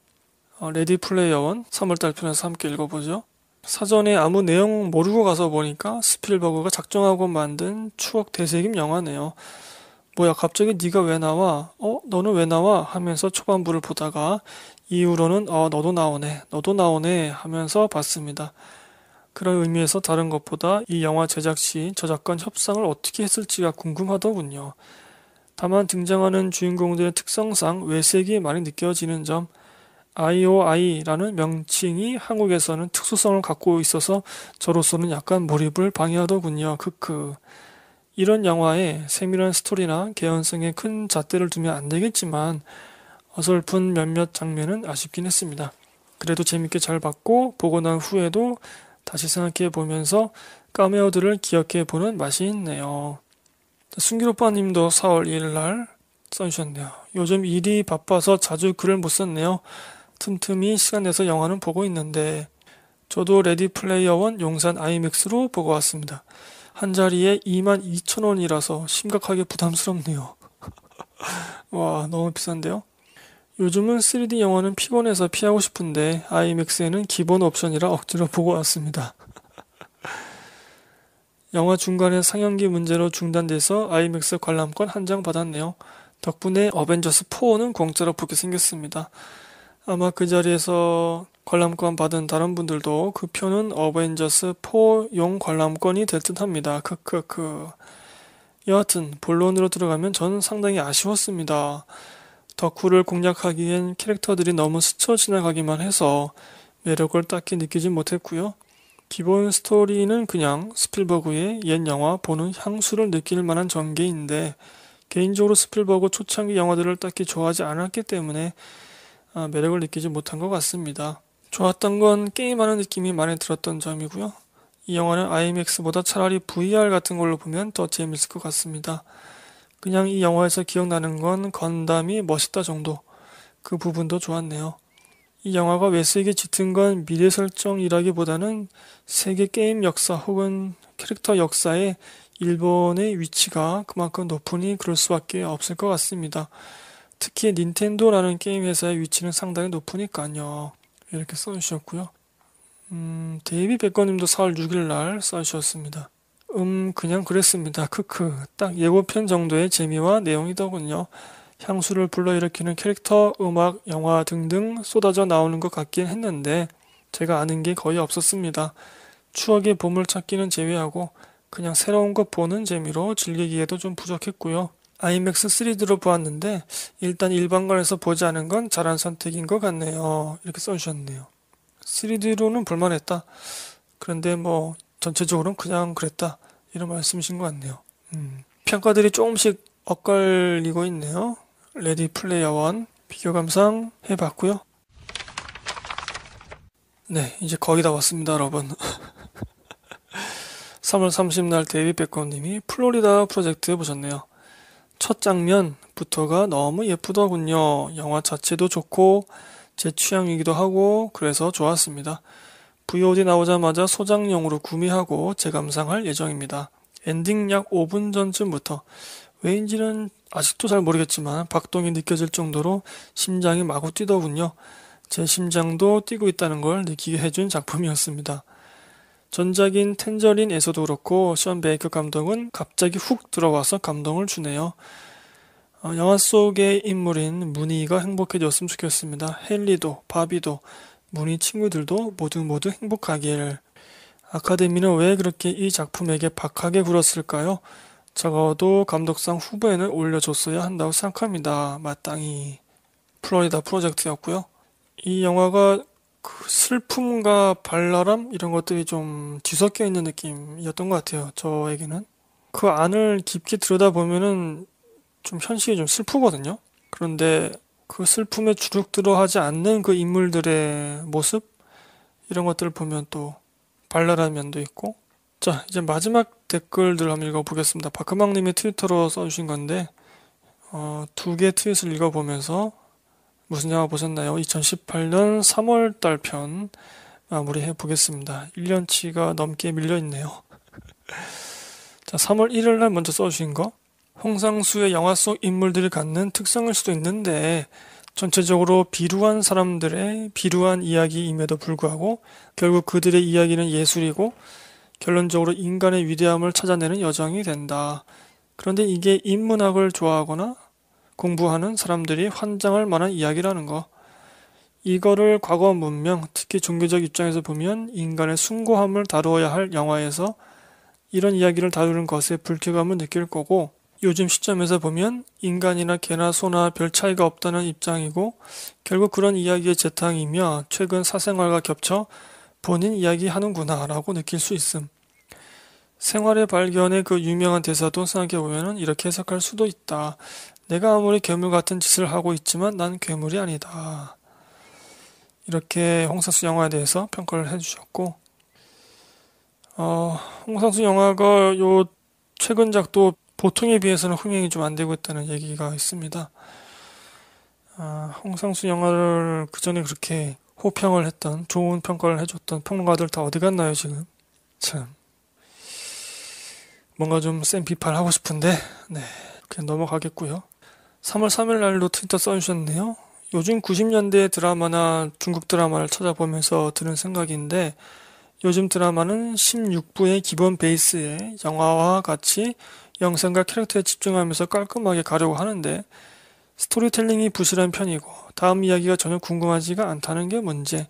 어, 레디 플레이어 원 3월달 편에서 함께 읽어보죠. 사전에 아무 내용 모르고 가서 보니까 스필버그가 작정하고 만든 추억 되새김 영화네요. 뭐야 갑자기 네가 왜 나와? 어 너는 왜 나와? 하면서 초반부를 보다가 이후로는 어 너도 나오네 너도 나오네 하면서 봤습니다. 그런 의미에서 다른 것보다 이 영화 제작 시 저작권 협상을 어떻게 했을지가 궁금하더군요. 다만 등장하는 주인공들의 특성상 외색이 많이 느껴지는 점, IOI라는 명칭이 한국에서는 특수성을 갖고 있어서 저로서는 약간 몰입을 방해하더군요. 크크. 이런 영화에 세밀한 스토리나 개연성에 큰 잣대를 두면 안 되겠지만 어설픈 몇몇 장면은 아쉽긴 했습니다. 그래도 재밌게 잘 봤고 보고 난 후에도 다시 생각해 보면서 까메오들을 기억해 보는 맛이 있네요. 순기로빠님도 4월 1일 날 써주셨네요. 요즘 일이 바빠서 자주 글을 못 썼네요. 틈틈이 시간 내서 영화는 보고 있는데 저도 레디 플레이어 원 용산 아이맥스로 보고 왔습니다. 한 자리에 22,000원이라서 심각하게 부담스럽네요. 와, 너무 비싼데요? 요즘은 3D 영화는 피곤해서 피하고 싶은데 아이맥스에는 기본 옵션이라 억지로 보고 왔습니다. 영화 중간에 상영기 문제로 중단돼서 아이맥스 관람권 한 장 받았네요. 덕분에 어벤져스 4는 공짜로 보게 생겼습니다. 아마 그 자리에서 관람권 받은 다른 분들도 그 표는 어벤져스 4용 관람권이 될듯 합니다. 크크크. 그, 그, 그. 여하튼 본론으로 들어가면 저는 상당히 아쉬웠습니다. 덕후를 공략하기엔 캐릭터들이 너무 스쳐 지나가기만 해서 매력을 딱히 느끼지 못했고요. 기본 스토리는 그냥 스필버그의 옛 영화 보는 향수를 느낄 만한 전개인데 개인적으로 스필버그 초창기 영화들을 딱히 좋아하지 않았기 때문에 아, 매력을 느끼지 못한 것 같습니다. 좋았던 건 게임하는 느낌이 많이 들었던 점이고요. 이 영화는 IMAX보다 차라리 VR 같은 걸로 보면 더 재밌을 것 같습니다. 그냥 이 영화에서 기억나는 건 건담이 멋있다 정도. 그 부분도 좋았네요. 이 영화가 왜 세게 짙은 건 미래 설정이라기보다는 세계 게임 역사 혹은 캐릭터 역사에 일본의 위치가 그만큼 높으니 그럴 수밖에 없을 것 같습니다. 특히 닌텐도라는 게임 회사의 위치는 상당히 높으니까요. 이렇게 써주셨고요. 음, 데이비 백거님도 4월 6일 날 써주셨습니다. 음, 그냥 그랬습니다. 크크. 딱 예고편 정도의 재미와 내용이더군요. 향수를 불러일으키는 캐릭터, 음악, 영화 등등 쏟아져 나오는 것 같긴 했는데 제가 아는 게 거의 없었습니다. 추억의 보물 찾기는 제외하고 그냥 새로운 것 보는 재미로 즐기기에도 좀 부족했고요. 아이맥스 3D로 보았는데 일단 일반관에서 보지 않은 건 잘한 선택인 것 같네요. 이렇게 써주셨네요. 3D로는 볼만했다. 그런데 뭐 전체적으로는 그냥 그랬다. 이런 말씀이신 것 같네요. 음. 평가들이 조금씩 엇갈리고 있네요. 레디 플레이어 1 비교 감상 해봤고요. 네, 이제 거의 다 왔습니다, 여러분. 3월 30일 날 데이비 백건님이 플로리다 프로젝트 보셨네요. 첫 장면부터가 너무 예쁘더군요. 영화 자체도 좋고 제 취향이기도 하고 그래서 좋았습니다. VOD 나오자마자 소장용으로 구매하고 재감상할 예정입니다. 엔딩 약 5분 전쯤부터 왜인지는 아직도 잘 모르겠지만 박동이 느껴질 정도로 심장이 마구 뛰더군요. 제 심장도 뛰고 있다는 걸 느끼게 해준 작품이었습니다. 전작인 텐저린에서도 그렇고 션 베이커 감독은 갑자기 훅 들어와서 감동을 주네요. 어, 영화 속의 인물인 무늬가 행복해졌으면 좋겠습니다. 헨리도 바비도 무늬 친구들도 모두 모두 행복하길. 아카데미는 왜 그렇게 이 작품에게 박하게 굴었을까요? 적어도 감독상 후보에는 올려줬어야 한다고 생각합니다. 마땅히. 플로리다 프로젝트였고요. 이 영화가 그 슬픔과 발랄함 이런 것들이 좀 뒤섞여 있는 느낌이었던 것 같아요. 저에게는 그 안을 깊게 들여다보면은 좀 현실이 좀 슬프거든요. 그런데 그 슬픔에 주룩들어 하지 않는 그 인물들의 모습 이런 것들을 보면 또 발랄한 면도 있고 자 이제 마지막 댓글들 한번 읽어보겠습니다. 박금왕님이 트위터로 써주신 건데 어, 두개 트윗을 읽어보면서 무슨 영화 보셨나요? 2018년 3월달 편 마무리해 아, 보겠습니다. 1년치가 넘게 밀려있네요. 자, 3월 1일날 먼저 써주신 거. 홍상수의 영화 속 인물들이 갖는 특성일 수도 있는데, 전체적으로 비루한 사람들의 비루한 이야기임에도 불구하고, 결국 그들의 이야기는 예술이고, 결론적으로 인간의 위대함을 찾아내는 여정이 된다. 그런데 이게 인문학을 좋아하거나 공부하는 사람들이 환장할 만한 이야기라는 거. 이거를 과거 문명, 특히 종교적 입장에서 보면 인간의 숭고함을 다루어야 할 영화에서 이런 이야기를 다루는 것에 불쾌감을 느낄 거고 요즘 시점에서 보면 인간이나 개나 소나 별 차이가 없다는 입장이고 결국 그런 이야기의 재탕이며 최근 사생활과 겹쳐 본인 이야기 하는구나 라고 느낄 수 있음. 생활의 발견의 그 유명한 대사도 생각해보면 이렇게 해석할 수도 있다. 내가 아무리 괴물 같은 짓을 하고 있지만 난 괴물이 아니다. 이렇게 홍상수 영화에 대해서 평가를 해주셨고, 어, 홍상수 영화가 요 최근 작도 보통에 비해서는 흥행이 좀 안 되고 있다는 얘기가 있습니다. 아, 홍상수 영화를 그 전에 그렇게 호평을 했던, 좋은 평가를 해줬던 평론가들 다 어디 갔나요, 지금? 참. 뭔가 좀 센 비판을 하고 싶은데, 네. 그냥 넘어가겠고요. 3월 3일 날로 트위터 써주셨네요. 요즘 90년대 드라마나 중국 드라마를 찾아보면서 드는 생각인데 요즘 드라마는 16부의 기본 베이스에 영화와 같이 영상과 캐릭터에 집중하면서 깔끔하게 가려고 하는데 스토리텔링이 부실한 편이고 다음 이야기가 전혀 궁금하지가 않다는 게 문제.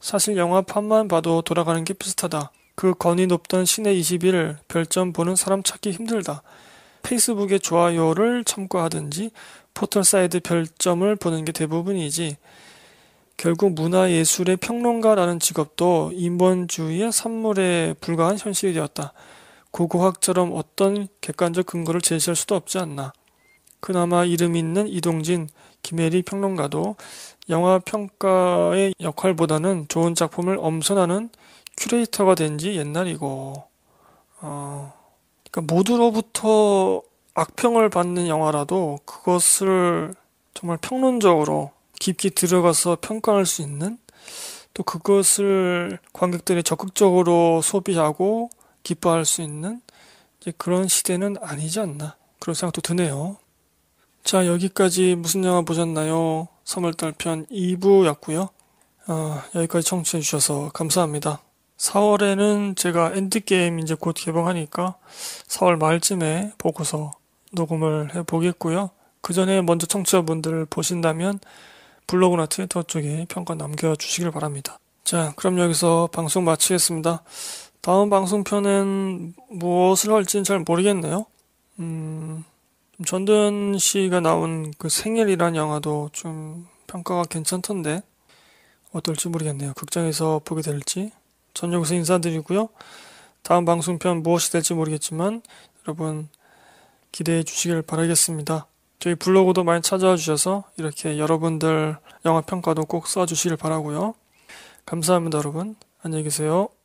사실 영화판만 봐도 돌아가는 게 비슷하다. 그 건이 높던 신의 21을 별점 보는 사람 찾기 힘들다. 페이스북의 좋아요를 첨가하든지 포털 사이트 별점을 보는 게 대부분이지 결국 문화예술의 평론가라는 직업도 인본주의의 산물에 불과한 현실이 되었다. 고고학처럼 어떤 객관적 근거를 제시할 수도 없지 않나. 그나마 이름 있는 이동진, 김혜리 평론가도 영화 평가의 역할보다는 좋은 작품을 엄선하는 큐레이터가 된 지 옛날이고, 어, 그러니까 모두로부터 악평을 받는 영화라도 그것을 정말 평론적으로 깊게 들어가서 평가할 수 있는 또 그것을 관객들이 적극적으로 소비하고 기뻐할 수 있는 그런 시대는 아니지 않나 그런 생각도 드네요. 자 여기까지 무슨 영화 보셨나요? 3월달 편 2부였고요. 어, 여기까지 청취해 주셔서 감사합니다. 4월에는 제가 엔드게임 이제 곧 개봉하니까 4월 말쯤에 보고서 녹음을 해보겠고요. 그 전에 먼저 청취자분들 보신다면 블로그나 트위터 쪽에 평가 남겨주시길 바랍니다. 자, 그럼 여기서 방송 마치겠습니다. 다음 방송편은 무엇을 할지는 잘 모르겠네요. 음, 전든 씨가 나온 그 생일이란 영화도 좀 평가가 괜찮던데 어떨지 모르겠네요. 극장에서 보게 될지. 전 여기서 인사드리고요. 다음 방송편 무엇이 될지 모르겠지만 여러분 기대해 주시길 바라겠습니다. 저희 블로그도 많이 찾아와 주셔서 이렇게 여러분들 영화 평가도 꼭 써주시길 바라고요. 감사합니다, 여러분. 안녕히 계세요.